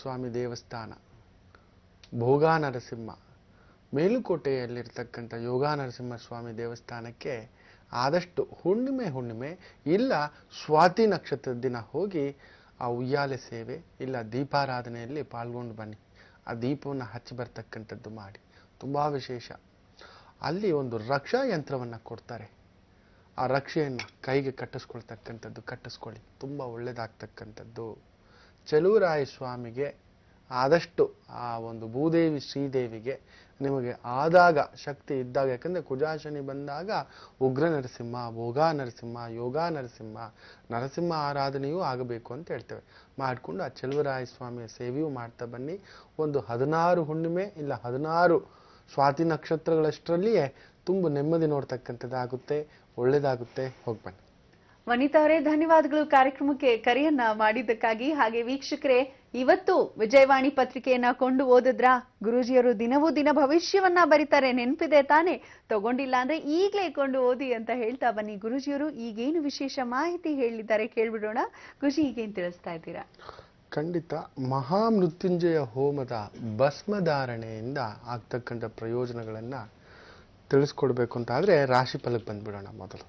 ಸ್ವಾಮಿ ದೇವಸ್ಥಾನ ಭೋಗಾನರಸಿಂಹ ನರಸಿಂಹ ಮೇಲುಕೋಟೆಯಲ್ಲಿರ್ತಕ್ಕಂಥ ಯೋಗ ಸ್ವಾಮಿ ದೇವಸ್ಥಾನಕ್ಕೆ ಆದಷ್ಟು ಹುಣ್ಣಿಮೆ ಹುಣ್ಣಿಮೆ ಇಲ್ಲ ಸ್ವಾತಿ ನಕ್ಷತ್ರದ ದಿನ ಹೋಗಿ ಆ ಉಯ್ಯಾಲೆ ಸೇವೆ ಇಲ್ಲ ದೀಪಾರಾಧನೆಯಲ್ಲಿ ಪಾಲ್ಗೊಂಡು ಬನ್ನಿ ಆ ದೀಪವನ್ನು ಹಚ್ಚಿ ಬರ್ತಕ್ಕಂಥದ್ದು ಮಾಡಿ ತುಂಬ ವಿಶೇಷ ಅಲ್ಲಿ ಒಂದು ರಕ್ಷಾ ಯಂತ್ರವನ್ನು ಕೊಡ್ತಾರೆ ಆ ರಕ್ಷೆಯನ್ನು ಕೈಗೆ ಕಟ್ಟಿಸ್ಕೊಳ್ತಕ್ಕಂಥದ್ದು ಕಟ್ಟಿಸ್ಕೊಳ್ಳಿ ತುಂಬ ಒಳ್ಳೆಯದಾಗ್ತಕ್ಕಂಥದ್ದು ಚಲುವರಾಯ ಸ್ವಾಮಿಗೆ ಆದಷ್ಟು ಆ ಒಂದು ಭೂದೇವಿ ಶ್ರೀದೇವಿಗೆ ನಿಮಗೆ ಆದಾಗ ಶಕ್ತಿ ಇದ್ದಾಗ ಯಾಕಂದರೆ ಕುಜಾಶನಿ ಬಂದಾಗ ಉಗ್ರ ನರಸಿಂಹ ಭೋಗ ನರಸಿಂಹ ಯೋಗ ನರಸಿಂಹ ನರಸಿಂಹ ಆರಾಧನೆಯೂ ಆಗಬೇಕು ಅಂತ ಹೇಳ್ತೇವೆ ಮಾಡಿಕೊಂಡು ಆ ಚಲುವರಾಯ ಸ್ವಾಮಿಯ ಸೇವೆಯೂ ಮಾಡ್ತಾ ಬನ್ನಿ ಒಂದು ಹದಿನಾರು ಹುಣ್ಣಿಮೆ ಇಲ್ಲ ಹದಿನಾರು ಸ್ವಾತಿ ನಕ್ಷತ್ರಗಳಷ್ಟರಲ್ಲಿಯೇ ತುಂಬ ನೆಮ್ಮದಿ ನೋಡ್ತಕ್ಕಂಥದ್ದಾಗುತ್ತೆ ಒಳ್ಳೇದಾಗುತ್ತೆ ಹೋಗ್ಬನ್ನಿ ವನಿತಾ ಅವರೇ ಧನ್ಯವಾದಗಳು ಕಾರ್ಯಕ್ರಮಕ್ಕೆ ಕರೆಯನ್ನ ಮಾಡಿದ್ದಕ್ಕಾಗಿ ಹಾಗೆ ವೀಕ್ಷಕರೇ ಇವತ್ತು ವಿಜಯವಾಣಿ ಪತ್ರಿಕೆಯನ್ನ ಕೊಂಡು ಓದಿದ್ರ ಗುರೂಜಿಯವರು ದಿನವೂ ದಿನ ಭವಿಷ್ಯವನ್ನ ಬರೀತಾರೆ ನೆನಪಿದೆ ತಾನೆ ತಗೊಂಡಿಲ್ಲ ಅಂದ್ರೆ ಈಗಲೇ ಕೊಂಡು ಓದಿ ಅಂತ ಹೇಳ್ತಾ ಬನ್ನಿ ಗುರೂಜಿಯವರು ಈಗೇನು ವಿಶೇಷ ಮಾಹಿತಿ ಹೇಳಿದ್ದಾರೆ ಕೇಳ್ಬಿಡೋಣ ಖುಷಿ ಈಗೇನು ತಿಳಿಸ್ತಾ ಇದ್ದೀರಾ ಖಂಡಿತ ಮಹಾಮೃತ್ಯುಂಜಯ ಹೋಮದ ಭಸ್ಮಧಾರಣೆಯಿಂದ ಆಗ್ತಕ್ಕಂಥ ಪ್ರಯೋಜನಗಳನ್ನು ತಿಳಿಸ್ಕೊಡ್ಬೇಕು ಅಂತ ಆದರೆ ರಾಶಿ ಫಲಕ್ಕೆ ಬಂದ್ಬಿಡೋಣ ಮೊದಲು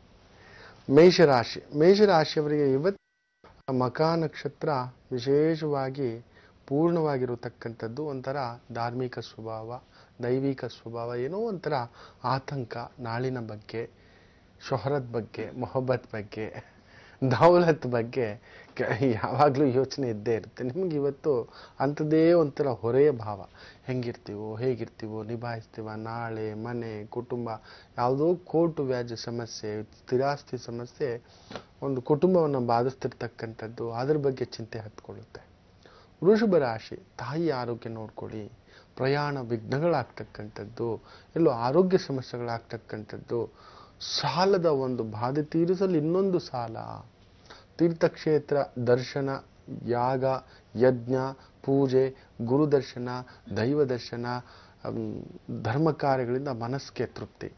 ಮೇಷರಾಶಿ ಮೇಷರಾಶಿಯವರಿಗೆ ಇವತ್ತು ಮಕಾ ನಕ್ಷತ್ರ ವಿಶೇಷವಾಗಿ ಪೂರ್ಣವಾಗಿರತಕ್ಕಂಥದ್ದು ಒಂಥರ ಧಾರ್ಮಿಕ ಸ್ವಭಾವ ದೈವಿಕ ಸ್ವಭಾವ ಏನೋ ಒಂಥರ ಆತಂಕ ನಾಳಿನ ಬಗ್ಗೆ ಶೊಹರತ್ ಬಗ್ಗೆ ಮೊಹಬ್ಬತ್ ಬಗ್ಗೆ ದೌಲತ್ ಬಗ್ಗೆ ಯಾವಾಗಲೂ ಯೋಚನೆ ಇದ್ದೇ ಇರುತ್ತೆ ನಿಮ್ಗೆ ಇವತ್ತು ಅಂಥದ್ದೇ ಒಂಥರ ಹೊರೆಯ ಭಾವ ಹೆಂಗಿರ್ತೀವೋ ಹೇಗಿರ್ತೀವೋ ನಿಭಾಯಿಸ್ತೀವ ನಾಳೆ ಮನೆ ಕುಟುಂಬ ಯಾವುದೋ ಕೋರ್ಟ್ ವ್ಯಾಜ್ಯ ಸಮಸ್ಯೆ ಸ್ಥಿರಾಸ್ತಿ ಸಮಸ್ಯೆ ಒಂದು ಕುಟುಂಬವನ್ನು ಬಾಧಿಸ್ತಿರ್ತಕ್ಕಂಥದ್ದು ಅದ್ರ ಬಗ್ಗೆ ಚಿಂತೆ ಹತ್ಕೊಳ್ಳುತ್ತೆ ವೃಷಭ ರಾಶಿ ತಾಯಿ ಆರೋಗ್ಯ ನೋಡ್ಕೊಳ್ಳಿ ಪ್ರಯಾಣ ವಿಘ್ನಗಳಾಗ್ತಕ್ಕಂಥದ್ದು ಎಲ್ಲೋ ಆರೋಗ್ಯ ಸಮಸ್ಯೆಗಳಾಗ್ತಕ್ಕಂಥದ್ದು ಸಾಲದ ಒಂದು ಬಾಧೆ ತೀರಿಸಲು ಇನ್ನೊಂದು ಸಾಲ ತೀರ್ಥಕ್ಷೇತ್ರ ದರ್ಶನ ಯಾಗ ಯಜ್ಞ ಪೂಜೆ ಗುರುದರ್ಶನ ದೈವ ದರ್ಶನ ಧರ್ಮ ಕಾರ್ಯಗಳಿಂದ ಮನಸ್ಸಿಗೆ ತೃಪ್ತಿ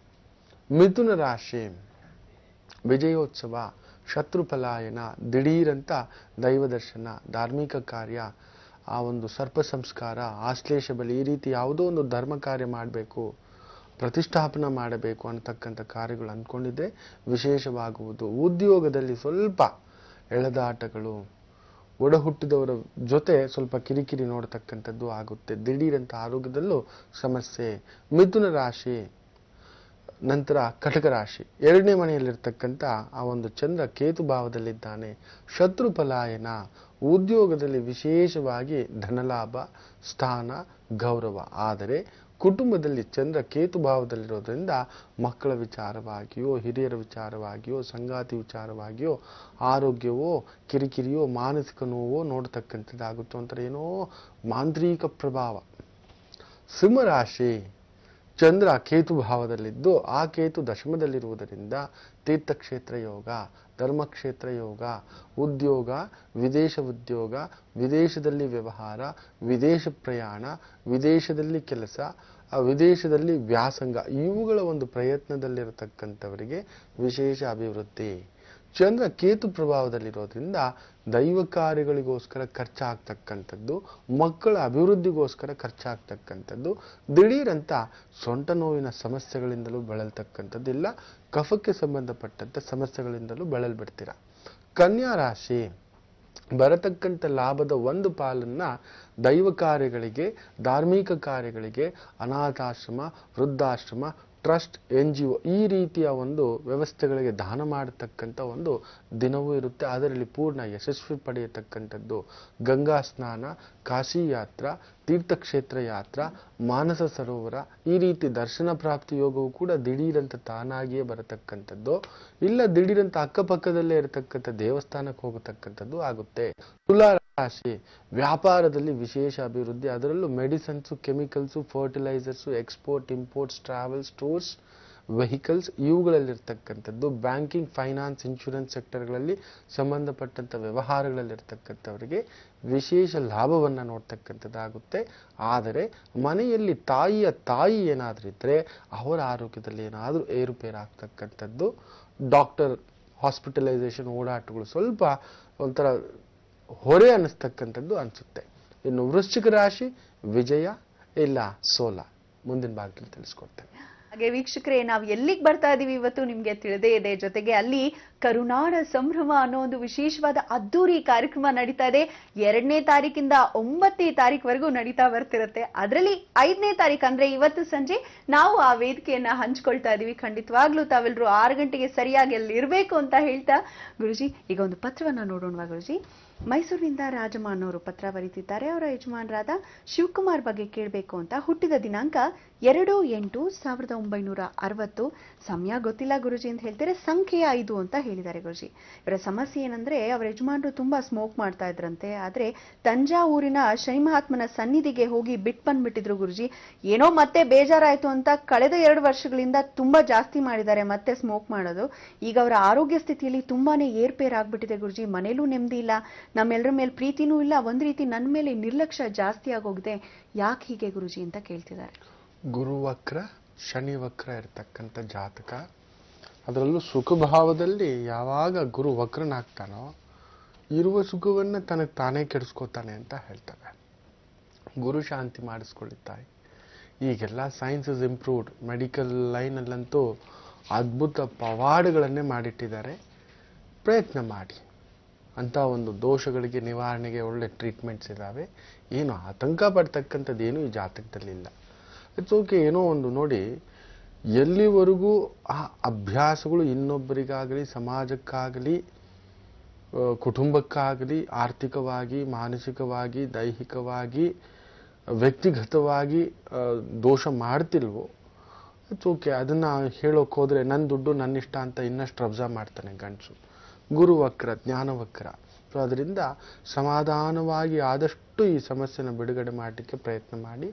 ಮಿಥುನ ರಾಶಿ ವಿಜಯೋತ್ಸವ ಶತ್ರುಪಲಾಯನ ದಿಢೀರಂತ ದೈವ ದರ್ಶನ ಧಾರ್ಮಿಕ ಕಾರ್ಯ ಆ ಒಂದು ಸರ್ಪ ಸಂಸ್ಕಾರ ಆಶ್ಲೇಷ ಬಲಿ ಈ ರೀತಿ ಯಾವುದೋ ಒಂದು ಧರ್ಮ ಕಾರ್ಯ ಮಾಡಬೇಕು ಪ್ರತಿಷ್ಠಾಪನ ಮಾಡಬೇಕು ಅನ್ನತಕ್ಕಂಥ ಕಾರ್ಯಗಳು ಅಂದ್ಕೊಂಡಿದ್ದರೆ ವಿಶೇಷವಾಗುವುದು ಉದ್ಯೋಗದಲ್ಲಿ ಸ್ವಲ್ಪ ಒಡ ಒಡಹುಟ್ಟಿದವರ ಜೊತೆ ಸ್ವಲ್ಪ ಕಿರಿಕಿರಿ ನೋಡತಕ್ಕಂಥದ್ದು ಆಗುತ್ತೆ ದಿಢೀರಂಥ ಆರೋಗ್ಯದಲ್ಲೂ ಸಮಸ್ಯೆ ಮಿಥುನ ರಾಶಿ ನಂತರ ಕಟಕ ರಾಶಿ ಎರಡನೇ ಮನೆಯಲ್ಲಿರ್ತಕ್ಕಂಥ ಆ ಒಂದು ಚಂದ್ರ ಕೇತು ಭಾವದಲ್ಲಿದ್ದಾನೆ ಶತ್ರು ಪಲಾಯನ ಉದ್ಯೋಗದಲ್ಲಿ ವಿಶೇಷವಾಗಿ ಧನಲಾಭ ಸ್ಥಾನ ಗೌರವ ಆದರೆ ಕುಟುಂಬದಲ್ಲಿ ಚಂದ್ರ ಕೇತು ಭಾವದಲ್ಲಿರೋದ್ರಿಂದ ಮಕ್ಕಳ ವಿಚಾರವಾಗಿಯೋ ಹಿರಿಯರ ವಿಚಾರವಾಗಿಯೋ ಸಂಗಾತಿ ವಿಚಾರವಾಗಿಯೋ ಆರೋಗ್ಯವೋ ಕಿರಿಕಿರಿಯೋ ಮಾನಸಿಕ ನೋವೋ ನೋಡ್ತಕ್ಕಂಥದ್ದಾಗುತ್ತೋ ಅಂತಾರೆ ಏನೋ ಮಾಂತ್ರಿಕ ಪ್ರಭಾವ ಸಿಂಹರಾಶಿ ಚಂದ್ರ ಕೇತು ಭಾವದಲ್ಲಿದ್ದು ಆ ಕೇತು ದಶಮದಲ್ಲಿರುವುದರಿಂದ ತೀರ್ಥಕ್ಷೇತ್ರ ಯೋಗ ಧರ್ಮಕ್ಷೇತ್ರ ಯೋಗ ಉದ್ಯೋಗ ವಿದೇಶ ಉದ್ಯೋಗ ವಿದೇಶದಲ್ಲಿ ವ್ಯವಹಾರ ವಿದೇಶ ಪ್ರಯಾಣ ವಿದೇಶದಲ್ಲಿ ಕೆಲಸ ವಿದೇಶದಲ್ಲಿ ವ್ಯಾಸಂಗ ಇವುಗಳ ಒಂದು ಪ್ರಯತ್ನದಲ್ಲಿರತಕ್ಕಂಥವರಿಗೆ ವಿಶೇಷ ಅಭಿವೃದ್ಧಿ ಚಂದ್ರ ಕೇತು ಪ್ರಭಾವದಲ್ಲಿರೋದ್ರಿಂದ ದೈವ ಕಾರ್ಯಗಳಿಗೋಸ್ಕರ ಖರ್ಚಾಗ್ತಕ್ಕಂಥದ್ದು ಮಕ್ಕಳ ಅಭಿವೃದ್ಧಿಗೋಸ್ಕರ ಖರ್ಚಾಗ್ತಕ್ಕಂಥದ್ದು ದಿಢೀರಂತ ಸೊಂಟ ನೋವಿನ ಸಮಸ್ಯೆಗಳಿಂದಲೂ ಬಳಲ್ತಕ್ಕಂಥದ್ದಿಲ್ಲ ಕಫಕ್ಕೆ ಸಂಬಂಧಪಟ್ಟಂಥ ಸಮಸ್ಯೆಗಳಿಂದಲೂ ಬಳಲ್ಬಿಡ್ತೀರ ಕನ್ಯಾ ರಾಶಿ ಬರತಕ್ಕಂಥ ಲಾಭದ ಒಂದು ಪಾಲನ್ನ ದೈವ ಕಾರ್ಯಗಳಿಗೆ ಧಾರ್ಮಿಕ ಕಾರ್ಯಗಳಿಗೆ ಅನಾಥಾಶ್ರಮ ವೃದ್ಧಾಶ್ರಮ ಟ್ರಸ್ಟ್ ಎನ್ ಜಿ ಒ ಈ ರೀತಿಯ ಒಂದು ವ್ಯವಸ್ಥೆಗಳಿಗೆ ದಾನ ಮಾಡತಕ್ಕಂಥ ಒಂದು ದಿನವೂ ಇರುತ್ತೆ ಅದರಲ್ಲಿ ಪೂರ್ಣ ಯಶಸ್ವಿ ಪಡೆಯತಕ್ಕಂಥದ್ದು ಗಂಗಾ ಸ್ನಾನ ಕಾಶಿ ಯಾತ್ರ ತೀರ್ಥಕ್ಷೇತ್ರ ಯಾತ್ರ ಮಾನಸ ಸರೋವರ ಈ ರೀತಿ ದರ್ಶನ ಪ್ರಾಪ್ತಿ ಯೋಗವು ಕೂಡ ದಿಢೀರಂತ ತಾನಾಗಿಯೇ ಬರತಕ್ಕಂಥದ್ದು ಇಲ್ಲ ದಿಢೀರಂತ ಅಕ್ಕಪಕ್ಕದಲ್ಲೇ ಇರತಕ್ಕಂಥ ದೇವಸ್ಥಾನಕ್ಕೆ ಹೋಗತಕ್ಕಂಥದ್ದು ಆಗುತ್ತೆ ತುಲಾ ರಾಶಿ ವ್ಯಾಪಾರದಲ್ಲಿ ವಿಶೇಷ ಅಭಿವೃದ್ಧಿ ಅದರಲ್ಲೂ medicines chemicals fertilisers export imports travels tours vehicles ಇವುಗಳಲ್ಲಿರ್ತಕ್ಕಂಥದ್ದು ಬ್ಯಾಂಕಿಂಗ್ ಫೈನಾನ್ಸ್ ಇನ್ಶೂರೆನ್ಸ್ ಸೆಕ್ಟರ್ಗಳಲ್ಲಿ ಸಂಬಂಧಪಟ್ಟಂಥ ವ್ಯವಹಾರಗಳಲ್ಲಿರ್ತಕ್ಕಂಥವರಿಗೆ ವಿಶೇಷ ಲಾಭವನ್ನು ನೋಡ್ತಕ್ಕಂಥದ್ದಾಗುತ್ತೆ ಆದರೆ ಮನೆಯಲ್ಲಿ ತಾಯಿಯ ತಾಯಿ ಏನಾದರೂ ಇದ್ದರೆ ಅವರ ಆರೋಗ್ಯದಲ್ಲಿ ಏನಾದರೂ ಏರುಪೇರಾಗ್ತಕ್ಕಂಥದ್ದು ಡಾಕ್ಟರ್ ಹಾಸ್ಪಿಟಲೈಸೇಷನ್ ಓಡಾಟಗಳು ಸ್ವಲ್ಪ ಒಂಥರ ಹೊರೆ ಅನ್ನಿಸ್ತಕ್ಕಂಥದ್ದು ಅನಿಸುತ್ತೆ ಇನ್ನು ವೃಶ್ಚಿಕ ರಾಶಿ ವಿಜಯ ಇಲ್ಲ ಸೋಲ ಮುಂದಿನ ಭಾಗದಲ್ಲಿ ತಿಳಿಸ್ಕೊಡ್ತೇನೆ ಹಾಗೆ ವೀಕ್ಷಕರೇ ನಾವು ಎಲ್ಲಿಗೆ ಬರ್ತಾ ಇದ್ದೀವಿ ಇವತ್ತು ನಿಮ್ಗೆ ತಿಳಿದೇ ಇದೆ ಜೊತೆಗೆ ಅಲ್ಲಿ ಕರುನಾಡ ಸಂಭ್ರಮ ಅನ್ನೋ ಒಂದು ವಿಶೇಷವಾದ ಅದ್ದೂರಿ ಕಾರ್ಯಕ್ರಮ ನಡೀತಾ ಇದೆ ಎರಡನೇ ತಾರೀಕಿಂದ ಒಂಬತ್ತನೇ ತಾರೀಖ್ವರೆಗೂ ನಡೀತಾ ಬರ್ತಿರುತ್ತೆ ಅದರಲ್ಲಿ ಐದನೇ ತಾರೀಕು ಅಂದ್ರೆ ಇವತ್ತು ಸಂಜೆ ನಾವು ಆ ವೇದಿಕೆಯನ್ನ ಹಂಚ್ಕೊಳ್ತಾ ಇದ್ದೀವಿ ಖಂಡಿತವಾಗ್ಲೂ ತಾವೆಲ್ಲರೂ ಆರು ಗಂಟೆಗೆ ಸರಿಯಾಗಿ ಅಲ್ಲಿ ಇರಬೇಕು ಅಂತ ಹೇಳ್ತಾ ಗುರುಜಿ ಈಗ ಒಂದು ಪತ್ರವನ್ನ ನೋಡೋಣವಾ ಗುರುಜಿ ಮೈಸೂರಿನಿಂದ ರಾಜಮಾನ್ ಅವರು ಪತ್ರ ಬರೀತಿದ್ದಾರೆ ಅವರ ಯಜಮಾನರಾದ ಶಿವಕುಮಾರ್ ಬಗ್ಗೆ ಕೇಳಬೇಕು ಅಂತ ಹುಟ್ಟಿದ ದಿನಾಂಕ ಎರಡು ಎಂಟು ಸಾವಿರದ ಒಂಬೈನೂರ ಅರವತ್ತು ಸಮಯ ಗೊತ್ತಿಲ್ಲ ಗುರುಜಿ ಅಂತ ಹೇಳ್ತಾರೆ ಸಂಖ್ಯೆ ಐದು ಅಂತ ಹೇಳಿದ್ದಾರೆ ಗುರುಜಿ ಇವರ ಸಮಸ್ಯೆ ಏನಂದ್ರೆ ಅವರ ಯಜಮಾನರು ತುಂಬಾ ಸ್ಮೋಕ್ ಮಾಡ್ತಾ ಇದ್ರಂತೆ ಆದ್ರೆ ತಂಜಾವೂರಿನ ಶನಿ ಮಹಾತ್ಮನ ಸನ್ನಿಧಿಗೆ ಹೋಗಿ ಬಿಟ್ ಬಂದ್ಬಿಟ್ಟಿದ್ರು ಗುರುಜಿ ಏನೋ ಮತ್ತೆ ಬೇಜಾರಾಯ್ತು ಅಂತ ಕಳೆದ ಎರಡು ವರ್ಷಗಳಿಂದ ತುಂಬಾ ಜಾಸ್ತಿ ಮಾಡಿದ್ದಾರೆ ಮತ್ತೆ ಸ್ಮೋಕ್ ಮಾಡೋದು ಈಗ ಅವರ ಆರೋಗ್ಯ ಸ್ಥಿತಿಯಲ್ಲಿ ತುಂಬಾನೇ ಏರ್ಪೇರಾಗ್ಬಿಟ್ಟಿದೆ ಗುರುಜಿ ಮನೇಲೂ ನೆಮ್ಮದಿ ಇಲ್ಲ ನಮ್ಮೆಲ್ಲರ ಮೇಲೆ ಪ್ರೀತಿನೂ ಇಲ್ಲ ಒಂದ್ ರೀತಿ ನನ್ನ ಮೇಲೆ ನಿರ್ಲಕ್ಷ್ಯ ಜಾಸ್ತಿ ಆಗೋಗಿದೆ ಯಾಕೆ ಹೀಗೆ ಗುರುಜಿ ಅಂತ ಕೇಳ್ತಿದ್ದಾರೆ ಗುರುವಕ್ರ ಶನಿವಕ್ರ ಇರ್ತಕ್ಕಂಥ ಜಾತಕ ಅದರಲ್ಲೂ ಸುಖಭಾವದಲ್ಲಿ ಯಾವಾಗ ಗುರು ವಕ್ರನಾಗ್ತಾನೋ ಇರುವ ಸುಖವನ್ನು ತನಗೆ ತಾನೇ ಕೆಡಿಸ್ಕೋತಾನೆ ಅಂತ ಹೇಳ್ತಾರೆ ಗುರು ಶಾಂತಿ ಮಾಡಿಸ್ಕೊಳ್ಳಿ ತಾಯಿ ಈಗೆಲ್ಲ ಸೈನ್ಸ್ ಇಸ್ ಇಂಪ್ರೂವ್ಡ್ ಮೆಡಿಕಲ್ ಲೈನಲ್ಲಂತೂ ಅದ್ಭುತ ಪವಾಡಗಳನ್ನೇ ಮಾಡಿಟ್ಟಿದ್ದಾರೆ ಪ್ರಯತ್ನ ಮಾಡಿ ಅಂಥ ಒಂದು ದೋಷಗಳಿಗೆ ನಿವಾರಣೆಗೆ ಒಳ್ಳೆ ಟ್ರೀಟ್ಮೆಂಟ್ಸ್ ಇದ್ದಾವೆ ಏನು ಆತಂಕ ಪಡ್ತಕ್ಕಂಥದ್ದೇನು ಈ ಜಾತಕದಲ್ಲಿಲ್ಲ ಇಟ್ಸ್ ಓಕೆ ಏನೋ ಒಂದು ನೋಡಿ ಎಲ್ಲಿವರೆಗೂ ಆ ಅಭ್ಯಾಸಗಳು ಇನ್ನೊಬ್ಬರಿಗಾಗಲಿ ಸಮಾಜಕ್ಕಾಗಲಿ ಕುಟುಂಬಕ್ಕಾಗಲಿ ಆರ್ಥಿಕವಾಗಿ ಮಾನಸಿಕವಾಗಿ ದೈಹಿಕವಾಗಿ ವ್ಯಕ್ತಿಗತವಾಗಿ ದೋಷ ಮಾಡ್ತಿಲ್ವೋ ಇಟ್ಸ್ ಓಕೆ ಅದನ್ನು ಹೇಳೋಕೆ ಹೋದರೆ ನನ್ನ ದುಡ್ಡು ನನ್ನ ಇಷ್ಟ ಅಂತ ಇನ್ನಷ್ಟು ರಬ್ಜಾ ಮಾಡ್ತಾನೆ ಗಂಡಸು ಗುರುವಕ್ರ ಜ್ಞಾನವಕ್ರ ಸೊ ಅದರಿಂದ ಸಮಾಧಾನವಾಗಿ ಆದಷ್ಟು ಈ ಸಮಸ್ಯೆನ ಬಿಡುಗಡೆ ಮಾಡಲಿಕ್ಕೆ ಪ್ರಯತ್ನ ಮಾಡಿ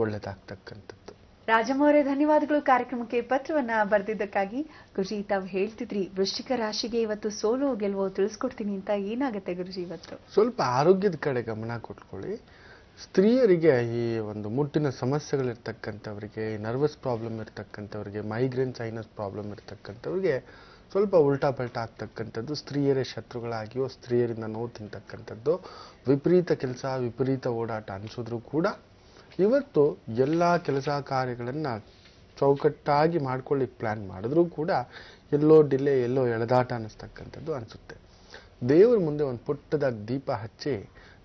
ಒಳ್ಳೇದಾಗ್ತಕ್ಕಂಥದ್ದು ರಾಜಮೌರ್ಯ ಧನ್ಯವಾದಗಳು ಕಾರ್ಯಕ್ರಮಕ್ಕೆ ಪತ್ರವನ್ನ ಬರೆದಿದ್ದಕ್ಕಾಗಿ ಗುರುಜಿ ತಾವು ಹೇಳ್ತಿದ್ರಿ ವೃಶ್ಚಿಕ ರಾಶಿಗೆ ಇವತ್ತು ಸೋಲು ಗೆಲುವು ತಿಳಿಸ್ಕೊಡ್ತೀನಿ ಅಂತ ಏನಾಗುತ್ತೆ ಗುರುಜಿ ಇವತ್ತು ಸ್ವಲ್ಪ ಆರೋಗ್ಯದ ಕಡೆ ಗಮನ ಕೊಟ್ಕೊಳ್ಳಿ ಸ್ತ್ರೀಯರಿಗೆ ಈ ಒಂದು ಮುಟ್ಟಿನ ಸಮಸ್ಯೆಗಳಿರ್ತಕ್ಕಂಥವ್ರಿಗೆ ನರ್ವಸ್ ಪ್ರಾಬ್ಲಮ್ ಇರ್ತಕ್ಕಂಥವ್ರಿಗೆ ಮೈಗ್ರೇನ್ ಸೈನಸ್ ಪ್ರಾಬ್ಲಮ್ ಇರ್ತಕ್ಕಂಥವ್ರಿಗೆ ಸ್ವಲ್ಪ ಉಲ್ಟಾ ಪಲ್ಟಾ ಆಗ್ತಕ್ಕಂಥದ್ದು ಸ್ತ್ರೀಯರೇ ಶತ್ರುಗಳಾಗಿಯೋ ಸ್ತ್ರೀಯರಿಂದ ನೋವು ತಿಂತಕ್ಕಂಥದ್ದು ವಿಪರೀತ ಕೆಲಸ ವಿಪರೀತ ಓಡಾಟ ಅನಿಸಿದ್ರು ಕೂಡ ಇವತ್ತು ಎಲ್ಲ ಕೆಲಸ ಕಾರ್ಯಗಳನ್ನು ಚೌಕಟ್ಟಾಗಿ ಮಾಡ್ಕೊಳ್ಳಿ ಪ್ಲ್ಯಾನ್ ಮಾಡಿದ್ರೂ ಕೂಡ ಎಲ್ಲೋ ಡಿಲೇ ಎಲ್ಲೋ ಎಳೆದಾಟ ಅನ್ನಿಸ್ತಕ್ಕಂಥದ್ದು ಅನಿಸುತ್ತೆ ದೇವರ ಮುಂದೆ ಒಂದು ಪುಟ್ಟದ ದೀಪ ಹಚ್ಚಿ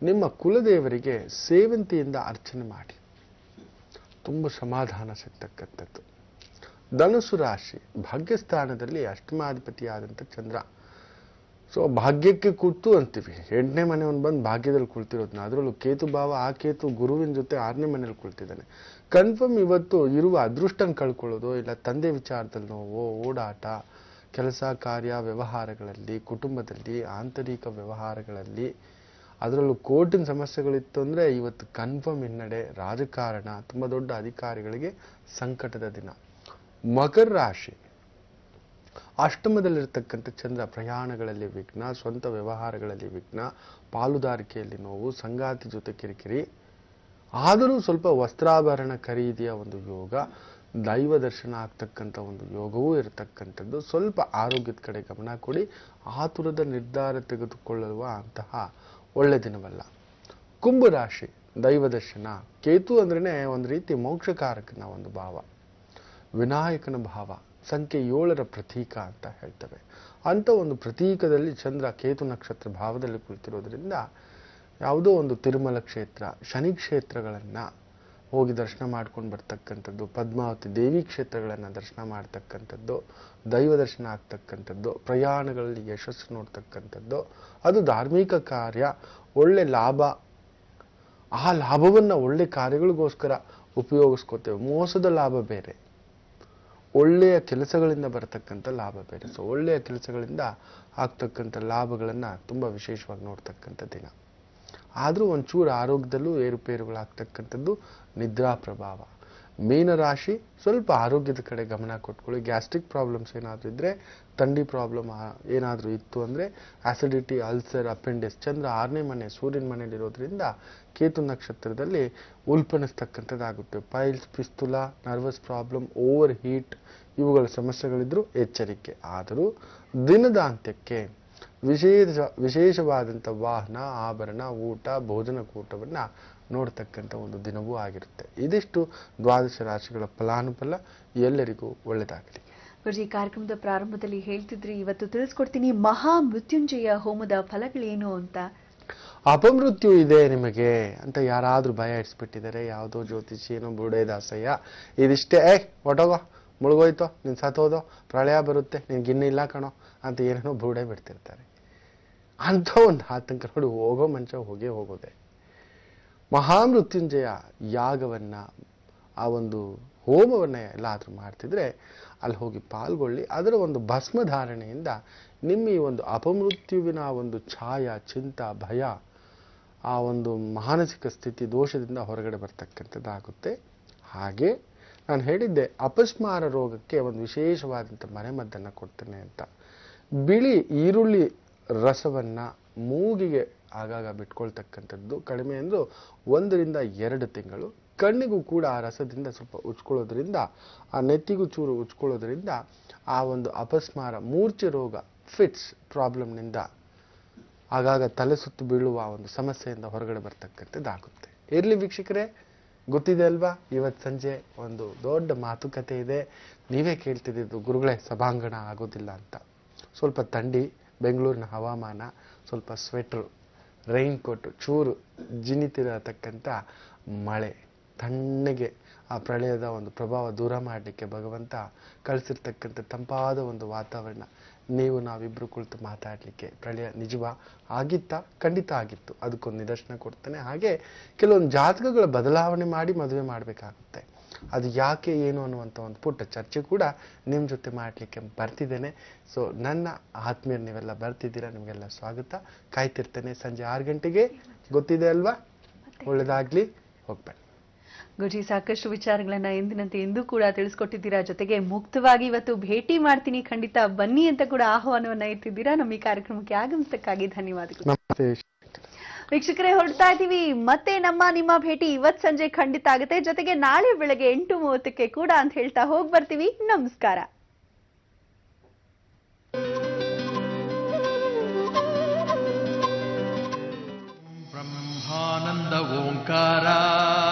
ನಿಮ್ಮ ಕುಲದೇವರಿಗೆ ಸೇವಂತಿಯಿಂದ ಅರ್ಚನೆ ಮಾಡಿ ತುಂಬ ಸಮಾಧಾನ ಸಿಗ್ತಕ್ಕಂಥದ್ದು ಧನುಸು ರಾಶಿ ಭಾಗ್ಯಸ್ಥಾನದಲ್ಲಿ ಅಷ್ಟಮಾಧಿಪತಿಯಾದಂಥ ಚಂದ್ರ ಸೊ ಭಾಗ್ಯಕ್ಕೆ ಕೂತು ಅಂತೀವಿ ಎಂಟನೇ ಒಂದು ಬಂದು ಭಾಗ್ಯದಲ್ಲಿ ಕುಳ್ತಿರೋದನ್ನ ಅದರಲ್ಲೂ ಕೇತು ಭಾವ ಆ ಕೇತು ಗುರುವಿನ ಜೊತೆ ಆರನೇ ಮನೇಲಿ ಕುಳ್ತಿದ್ದಾನೆ ಕನ್ಫರ್ಮ್ ಇವತ್ತು ಇರುವ ಅದೃಷ್ಟನ ಕಳ್ಕೊಳ್ಳೋದು ಇಲ್ಲ ತಂದೆ ವಿಚಾರದಲ್ಲಿ ನೋವು ಓಡಾಟ ಕೆಲಸ ಕಾರ್ಯ ವ್ಯವಹಾರಗಳಲ್ಲಿ ಕುಟುಂಬದಲ್ಲಿ ಆಂತರಿಕ ವ್ಯವಹಾರಗಳಲ್ಲಿ ಅದರಲ್ಲೂ ಕೋರ್ಟಿನ ಸಮಸ್ಯೆಗಳಿತ್ತು ಅಂದರೆ ಇವತ್ತು ಕನ್ಫರ್ಮ್ ಹಿನ್ನಡೆ ರಾಜಕಾರಣ ತುಂಬ ದೊಡ್ಡ ಅಧಿಕಾರಿಗಳಿಗೆ ಸಂಕಟದ ದಿನ ಮಕರ ರಾಶಿ ಅಷ್ಟಮದಲ್ಲಿರ್ತಕ್ಕಂಥ ಚಂದ್ರ ಪ್ರಯಾಣಗಳಲ್ಲಿ ವಿಘ್ನ ಸ್ವಂತ ವ್ಯವಹಾರಗಳಲ್ಲಿ ವಿಘ್ನ ಪಾಲುದಾರಿಕೆಯಲ್ಲಿ ನೋವು ಸಂಗಾತಿ ಜೊತೆ ಕಿರಿಕಿರಿ ಆದರೂ ಸ್ವಲ್ಪ ವಸ್ತ್ರಾಭರಣ ಖರೀದಿಯ ಒಂದು ಯೋಗ ದೈವ ದರ್ಶನ ಆಗ್ತಕ್ಕಂಥ ಒಂದು ಯೋಗವೂ ಇರತಕ್ಕಂಥದ್ದು ಸ್ವಲ್ಪ ಆರೋಗ್ಯದ ಕಡೆ ಗಮನ ಕೊಡಿ ಆತುರದ ನಿರ್ಧಾರ ತೆಗೆದುಕೊಳ್ಳುವ ಅಂತಹ ಒಳ್ಳೆ ದಿನವಲ್ಲ ಕುಂಭರಾಶಿ ದೈವ ದರ್ಶನ ಕೇತು ಅಂದ್ರೇ ಒಂದು ರೀತಿ ಮೋಕ್ಷಕಾರಕನ ಒಂದು ಭಾವ ವಿನಾಯಕನ ಭಾವ ಸಂಖ್ಯೆ ಏಳರ ಪ್ರತೀಕ ಅಂತ ಹೇಳ್ತವೆ ಅಂಥ ಒಂದು ಪ್ರತೀಕದಲ್ಲಿ ಚಂದ್ರ ಕೇತು ನಕ್ಷತ್ರ ಭಾವದಲ್ಲಿ ಕುಳಿತಿರೋದ್ರಿಂದ ಯಾವುದೋ ಒಂದು ತಿರುಮಲ ಕ್ಷೇತ್ರ ಶನಿ ಕ್ಷೇತ್ರಗಳನ್ನು ಹೋಗಿ ದರ್ಶನ ಮಾಡ್ಕೊಂಡು ಬರ್ತಕ್ಕಂಥದ್ದು ಪದ್ಮಾವತಿ ದೇವಿ ಕ್ಷೇತ್ರಗಳನ್ನು ದರ್ಶನ ಮಾಡ್ತಕ್ಕಂಥದ್ದು ದೈವ ದರ್ಶನ ಆಗ್ತಕ್ಕಂಥದ್ದು ಪ್ರಯಾಣಗಳಲ್ಲಿ ಯಶಸ್ಸು ನೋಡ್ತಕ್ಕಂಥದ್ದು ಅದು ಧಾರ್ಮಿಕ ಕಾರ್ಯ ಒಳ್ಳೆ ಲಾಭ ಆ ಲಾಭವನ್ನು ಒಳ್ಳೆ ಕಾರ್ಯಗಳಿಗೋಸ್ಕರ ಉಪಯೋಗಿಸ್ಕೋತೇವೆ ಮೋಸದ ಲಾಭ ಬೇರೆ ಒಳ್ಳೆಯ ಕೆಲಸಗಳಿಂದ ಬರತಕ್ಕಂಥ ಲಾಭ ಬೇರೆ ಸೊ ಒಳ್ಳೆಯ ಕೆಲಸಗಳಿಂದ ಆಗ್ತಕ್ಕಂಥ ಲಾಭಗಳನ್ನು ತುಂಬ ವಿಶೇಷವಾಗಿ ನೋಡ್ತಕ್ಕಂಥ ದಿನ ಆದರೂ ಒಂಚೂರು ಆರೋಗ್ಯದಲ್ಲೂ ಏರುಪೇರುಗಳಾಗ್ತಕ್ಕಂಥದ್ದು ನಿದ್ರಾ ಪ್ರಭಾವ ರಾಶಿ ಸ್ವಲ್ಪ ಆರೋಗ್ಯದ ಕಡೆ ಗಮನ ಕೊಟ್ಕೊಳ್ಳಿ ಗ್ಯಾಸ್ಟ್ರಿಕ್ ಪ್ರಾಬ್ಲಮ್ಸ್ ಏನಾದರೂ ಇದ್ದರೆ ಥಂಡಿ ಪ್ರಾಬ್ಲಮ್ ಏನಾದರೂ ಇತ್ತು ಅಂದರೆ ಆ್ಯಸಿಡಿಟಿ ಅಲ್ಸರ್ ಅಪೆಂಡಿಸ್ ಚಂದ್ರ ಆರನೇ ಮನೆ ಸೂರ್ಯನ ಮನೆಯಲ್ಲಿರೋದ್ರಿಂದ ಕೇತು ನಕ್ಷತ್ರದಲ್ಲಿ ಉಲ್ಪಣಿಸ್ತಕ್ಕಂಥದ್ದಾಗುತ್ತೆ piles fistula nervous problem over heat ಇವುಗಳ ಸಮಸ್ಯೆಗಳಿದ್ದರೂ ಎಚ್ಚರಿಕೆ ಆದರೂ ದಿನದ ಅಂತ್ಯಕ್ಕೆ ವಿಶೇಷ ವಿಶೇಷವಾದಂಥ ವಾಹನ ಆಭರಣ ಊಟ ಭೋಜನ ಕೂಟವನ್ನು ನೋಡ್ತಕ್ಕಂಥ ಒಂದು ದಿನವೂ ಆಗಿರುತ್ತೆ ಇದಿಷ್ಟು ದ್ವಾದಶ ರಾಶಿಗಳ ಫಲಾನುಫಲ ಎಲ್ಲರಿಗೂ ಒಳ್ಳೆಯದಾಗಲಿ ಗುರುಜಿ ಕಾರ್ಯಕ್ರಮದ ಪ್ರಾರಂಭದಲ್ಲಿ ಹೇಳ್ತಿದ್ರಿ ಇವತ್ತು ತಿಳಿಸ್ಕೊಡ್ತೀನಿ ಮಹಾ ಮೃತ್ಯುಂಜಯ ಹೋಮದ ಫಲಗಳೇನು ಅಂತ ಅಪಮೃತ್ಯು ಇದೆ ನಿಮಗೆ ಅಂತ ಯಾರಾದರೂ ಭಯ ಇಡಿಸ್ಬಿಟ್ಟಿದ್ದಾರೆ ಯಾವುದೋ ಜ್ಯೋತಿಷಿ ಏನೋ ಬುಡೇ ದಾಸಯ್ಯ ಇದಿಷ್ಟೇ ಏಯ್ ಒಟೋಗೋ ಮುಳುಗೋಯ್ತೋ ನೀನು ಸತ್ತೋದೋ ಪ್ರಳಯ ಬರುತ್ತೆ ನಿನ್ ಇಲ್ಲ ಕಣೋ ಅಂತ ಏನೇನೋ ಬುಡೇ ಬಿಡ್ತಿರ್ತಾರೆ ಅಂಥ ಒಂದು ಆತಂಕ ನೋಡಿ ಹೋಗೋ ಮಂಚ ಹೋಗೇ ಹೋಗೋದೆ ಮಹಾಮೃತ್ಯುಂಜಯ ಯಾಗವನ್ನು ಆ ಒಂದು ಹೋಮವನ್ನು ಎಲ್ಲಾದರೂ ಮಾಡ್ತಿದ್ರೆ ಅಲ್ಲಿ ಹೋಗಿ ಪಾಲ್ಗೊಳ್ಳಿ ಅದರ ಒಂದು ಭಸ್ಮಧಾರಣೆಯಿಂದ ನಿಮ್ಮ ಈ ಒಂದು ಅಪಮೃತ್ಯುವಿನ ಒಂದು ಛಾಯ ಚಿಂತ ಭಯ ಆ ಒಂದು ಮಾನಸಿಕ ಸ್ಥಿತಿ ದೋಷದಿಂದ ಹೊರಗಡೆ ಬರ್ತಕ್ಕಂಥದ್ದಾಗುತ್ತೆ ಹಾಗೆ ನಾನು ಹೇಳಿದ್ದೆ ಅಪಸ್ಮಾರ ರೋಗಕ್ಕೆ ಒಂದು ವಿಶೇಷವಾದಂಥ ಮನೆಮದ್ದನ್ನು ಕೊಡ್ತೇನೆ ಅಂತ ಬಿಳಿ ಈರುಳ್ಳಿ ರಸವನ್ನು ಮೂಗಿಗೆ ಆಗಾಗ ಬಿಟ್ಕೊಳ್ತಕ್ಕಂಥದ್ದು ಕಡಿಮೆ ಅಂದರೂ ಒಂದರಿಂದ ಎರಡು ತಿಂಗಳು ಕಣ್ಣಿಗೂ ಕೂಡ ಆ ರಸದಿಂದ ಸ್ವಲ್ಪ ಉಚ್ಕೊಳ್ಳೋದ್ರಿಂದ ಆ ನೆತ್ತಿಗೂ ಚೂರು ಉಚ್ಕೊಳ್ಳೋದ್ರಿಂದ ಆ ಒಂದು ಅಪಸ್ಮಾರ ಮೂರ್ಛೆ ರೋಗ ಫಿಟ್ಸ್ ಪ್ರಾಬ್ಲಮ್ನಿಂದ ಆಗಾಗ ತಲೆ ಸುತ್ತು ಬೀಳುವ ಒಂದು ಸಮಸ್ಯೆಯಿಂದ ಹೊರಗಡೆ ಬರ್ತಕ್ಕಂಥದ್ದಾಗುತ್ತೆ ಇರಲಿ ವೀಕ್ಷಕರೇ ಗೊತ್ತಿದೆ ಅಲ್ವಾ ಇವತ್ತು ಸಂಜೆ ಒಂದು ದೊಡ್ಡ ಮಾತುಕತೆ ಇದೆ ನೀವೇ ಕೇಳ್ತಿದ್ದು ಗುರುಗಳೇ ಸಭಾಂಗಣ ಆಗೋದಿಲ್ಲ ಅಂತ ಸ್ವಲ್ಪ ತಂಡಿ ಬೆಂಗಳೂರಿನ ಹವಾಮಾನ ಸ್ವಲ್ಪ ಸ್ವೆಟ್ರು ರೈನ್ಕೋಟು ಚೂರು ಜಿನಿತಿರತಕ್ಕಂಥ ಮಳೆ ತಣ್ಣಗೆ ಆ ಪ್ರಳಯದ ಒಂದು ಪ್ರಭಾವ ದೂರ ಮಾಡಲಿಕ್ಕೆ ಭಗವಂತ ಕಳಿಸಿರ್ತಕ್ಕಂಥ ತಂಪಾದ ಒಂದು ವಾತಾವರಣ ನೀವು ನಾವಿಬ್ಬರು ಕುಳಿತು ಮಾತಾಡಲಿಕ್ಕೆ ಪ್ರಳಯ ನಿಜವ ಆಗಿತ್ತ ಖಂಡಿತ ಆಗಿತ್ತು ಅದಕ್ಕೊಂದು ನಿದರ್ಶನ ಕೊಡ್ತಾನೆ ಹಾಗೆ ಕೆಲವೊಂದು ಜಾತಕಗಳ ಬದಲಾವಣೆ ಮಾಡಿ ಮದುವೆ ಮಾಡಬೇಕಾಗುತ್ತೆ ಅದು ಯಾಕೆ ಏನು ಅನ್ನುವಂಥ ಒಂದು ಪುಟ್ಟ ಚರ್ಚೆ ಕೂಡ ನಿಮ್ಮ ಜೊತೆ ಮಾಡಲಿಕ್ಕೆ ಬರ್ತಿದ್ದೇನೆ ಸೊ ನನ್ನ ಆತ್ಮೀಯರು ನೀವೆಲ್ಲ ಬರ್ತಿದ್ದೀರಾ ನಿಮಗೆಲ್ಲ ಸ್ವಾಗತ ಕಾಯ್ತಿರ್ತೇನೆ ಸಂಜೆ ಆರು ಗಂಟೆಗೆ ಗೊತ್ತಿದೆ ಅಲ್ವಾ ಒಳ್ಳೇದಾಗ್ಲಿ ಹೋಗ್ಬೇಡಿ ಗುರುಜಿ ಸಾಕಷ್ಟು ವಿಚಾರಗಳನ್ನ ಎಂದಿನಂತೆ ಎಂದೂ ಕೂಡ ತಿಳಿಸ್ಕೊಟ್ಟಿದ್ದೀರಾ ಜೊತೆಗೆ ಮುಕ್ತವಾಗಿ ಇವತ್ತು ಭೇಟಿ ಮಾಡ್ತೀನಿ ಖಂಡಿತ ಬನ್ನಿ ಅಂತ ಕೂಡ ಆಹ್ವಾನವನ್ನ ಇಟ್ಟಿದ್ದೀರಾ ನಮ್ಮ ಈ ಕಾರ್ಯಕ್ರಮಕ್ಕೆ ಆಗಮಿಸಕ್ಕಾಗಿ ಧನ್ಯವಾದಗಳು ವೀಕ್ಷಕರೇ ಹೊರಡ್ತಾ ಇದ್ದೀವಿ ಮತ್ತೆ ನಮ್ಮ ನಿಮ್ಮ ಭೇಟಿ ಇವತ್ ಸಂಜೆ ಖಂಡಿತ ಆಗುತ್ತೆ ಜೊತೆಗೆ ನಾಳೆ ಬೆಳಗ್ಗೆ ಎಂಟು ಮೂವತ್ತಕ್ಕೆ ಕೂಡ ಅಂತ ಹೇಳ್ತಾ ಹೋಗಿ ನಮಸ್ಕಾರ ಬ್ರಹ್ಮಾನಂದ ಓಂಕಾರ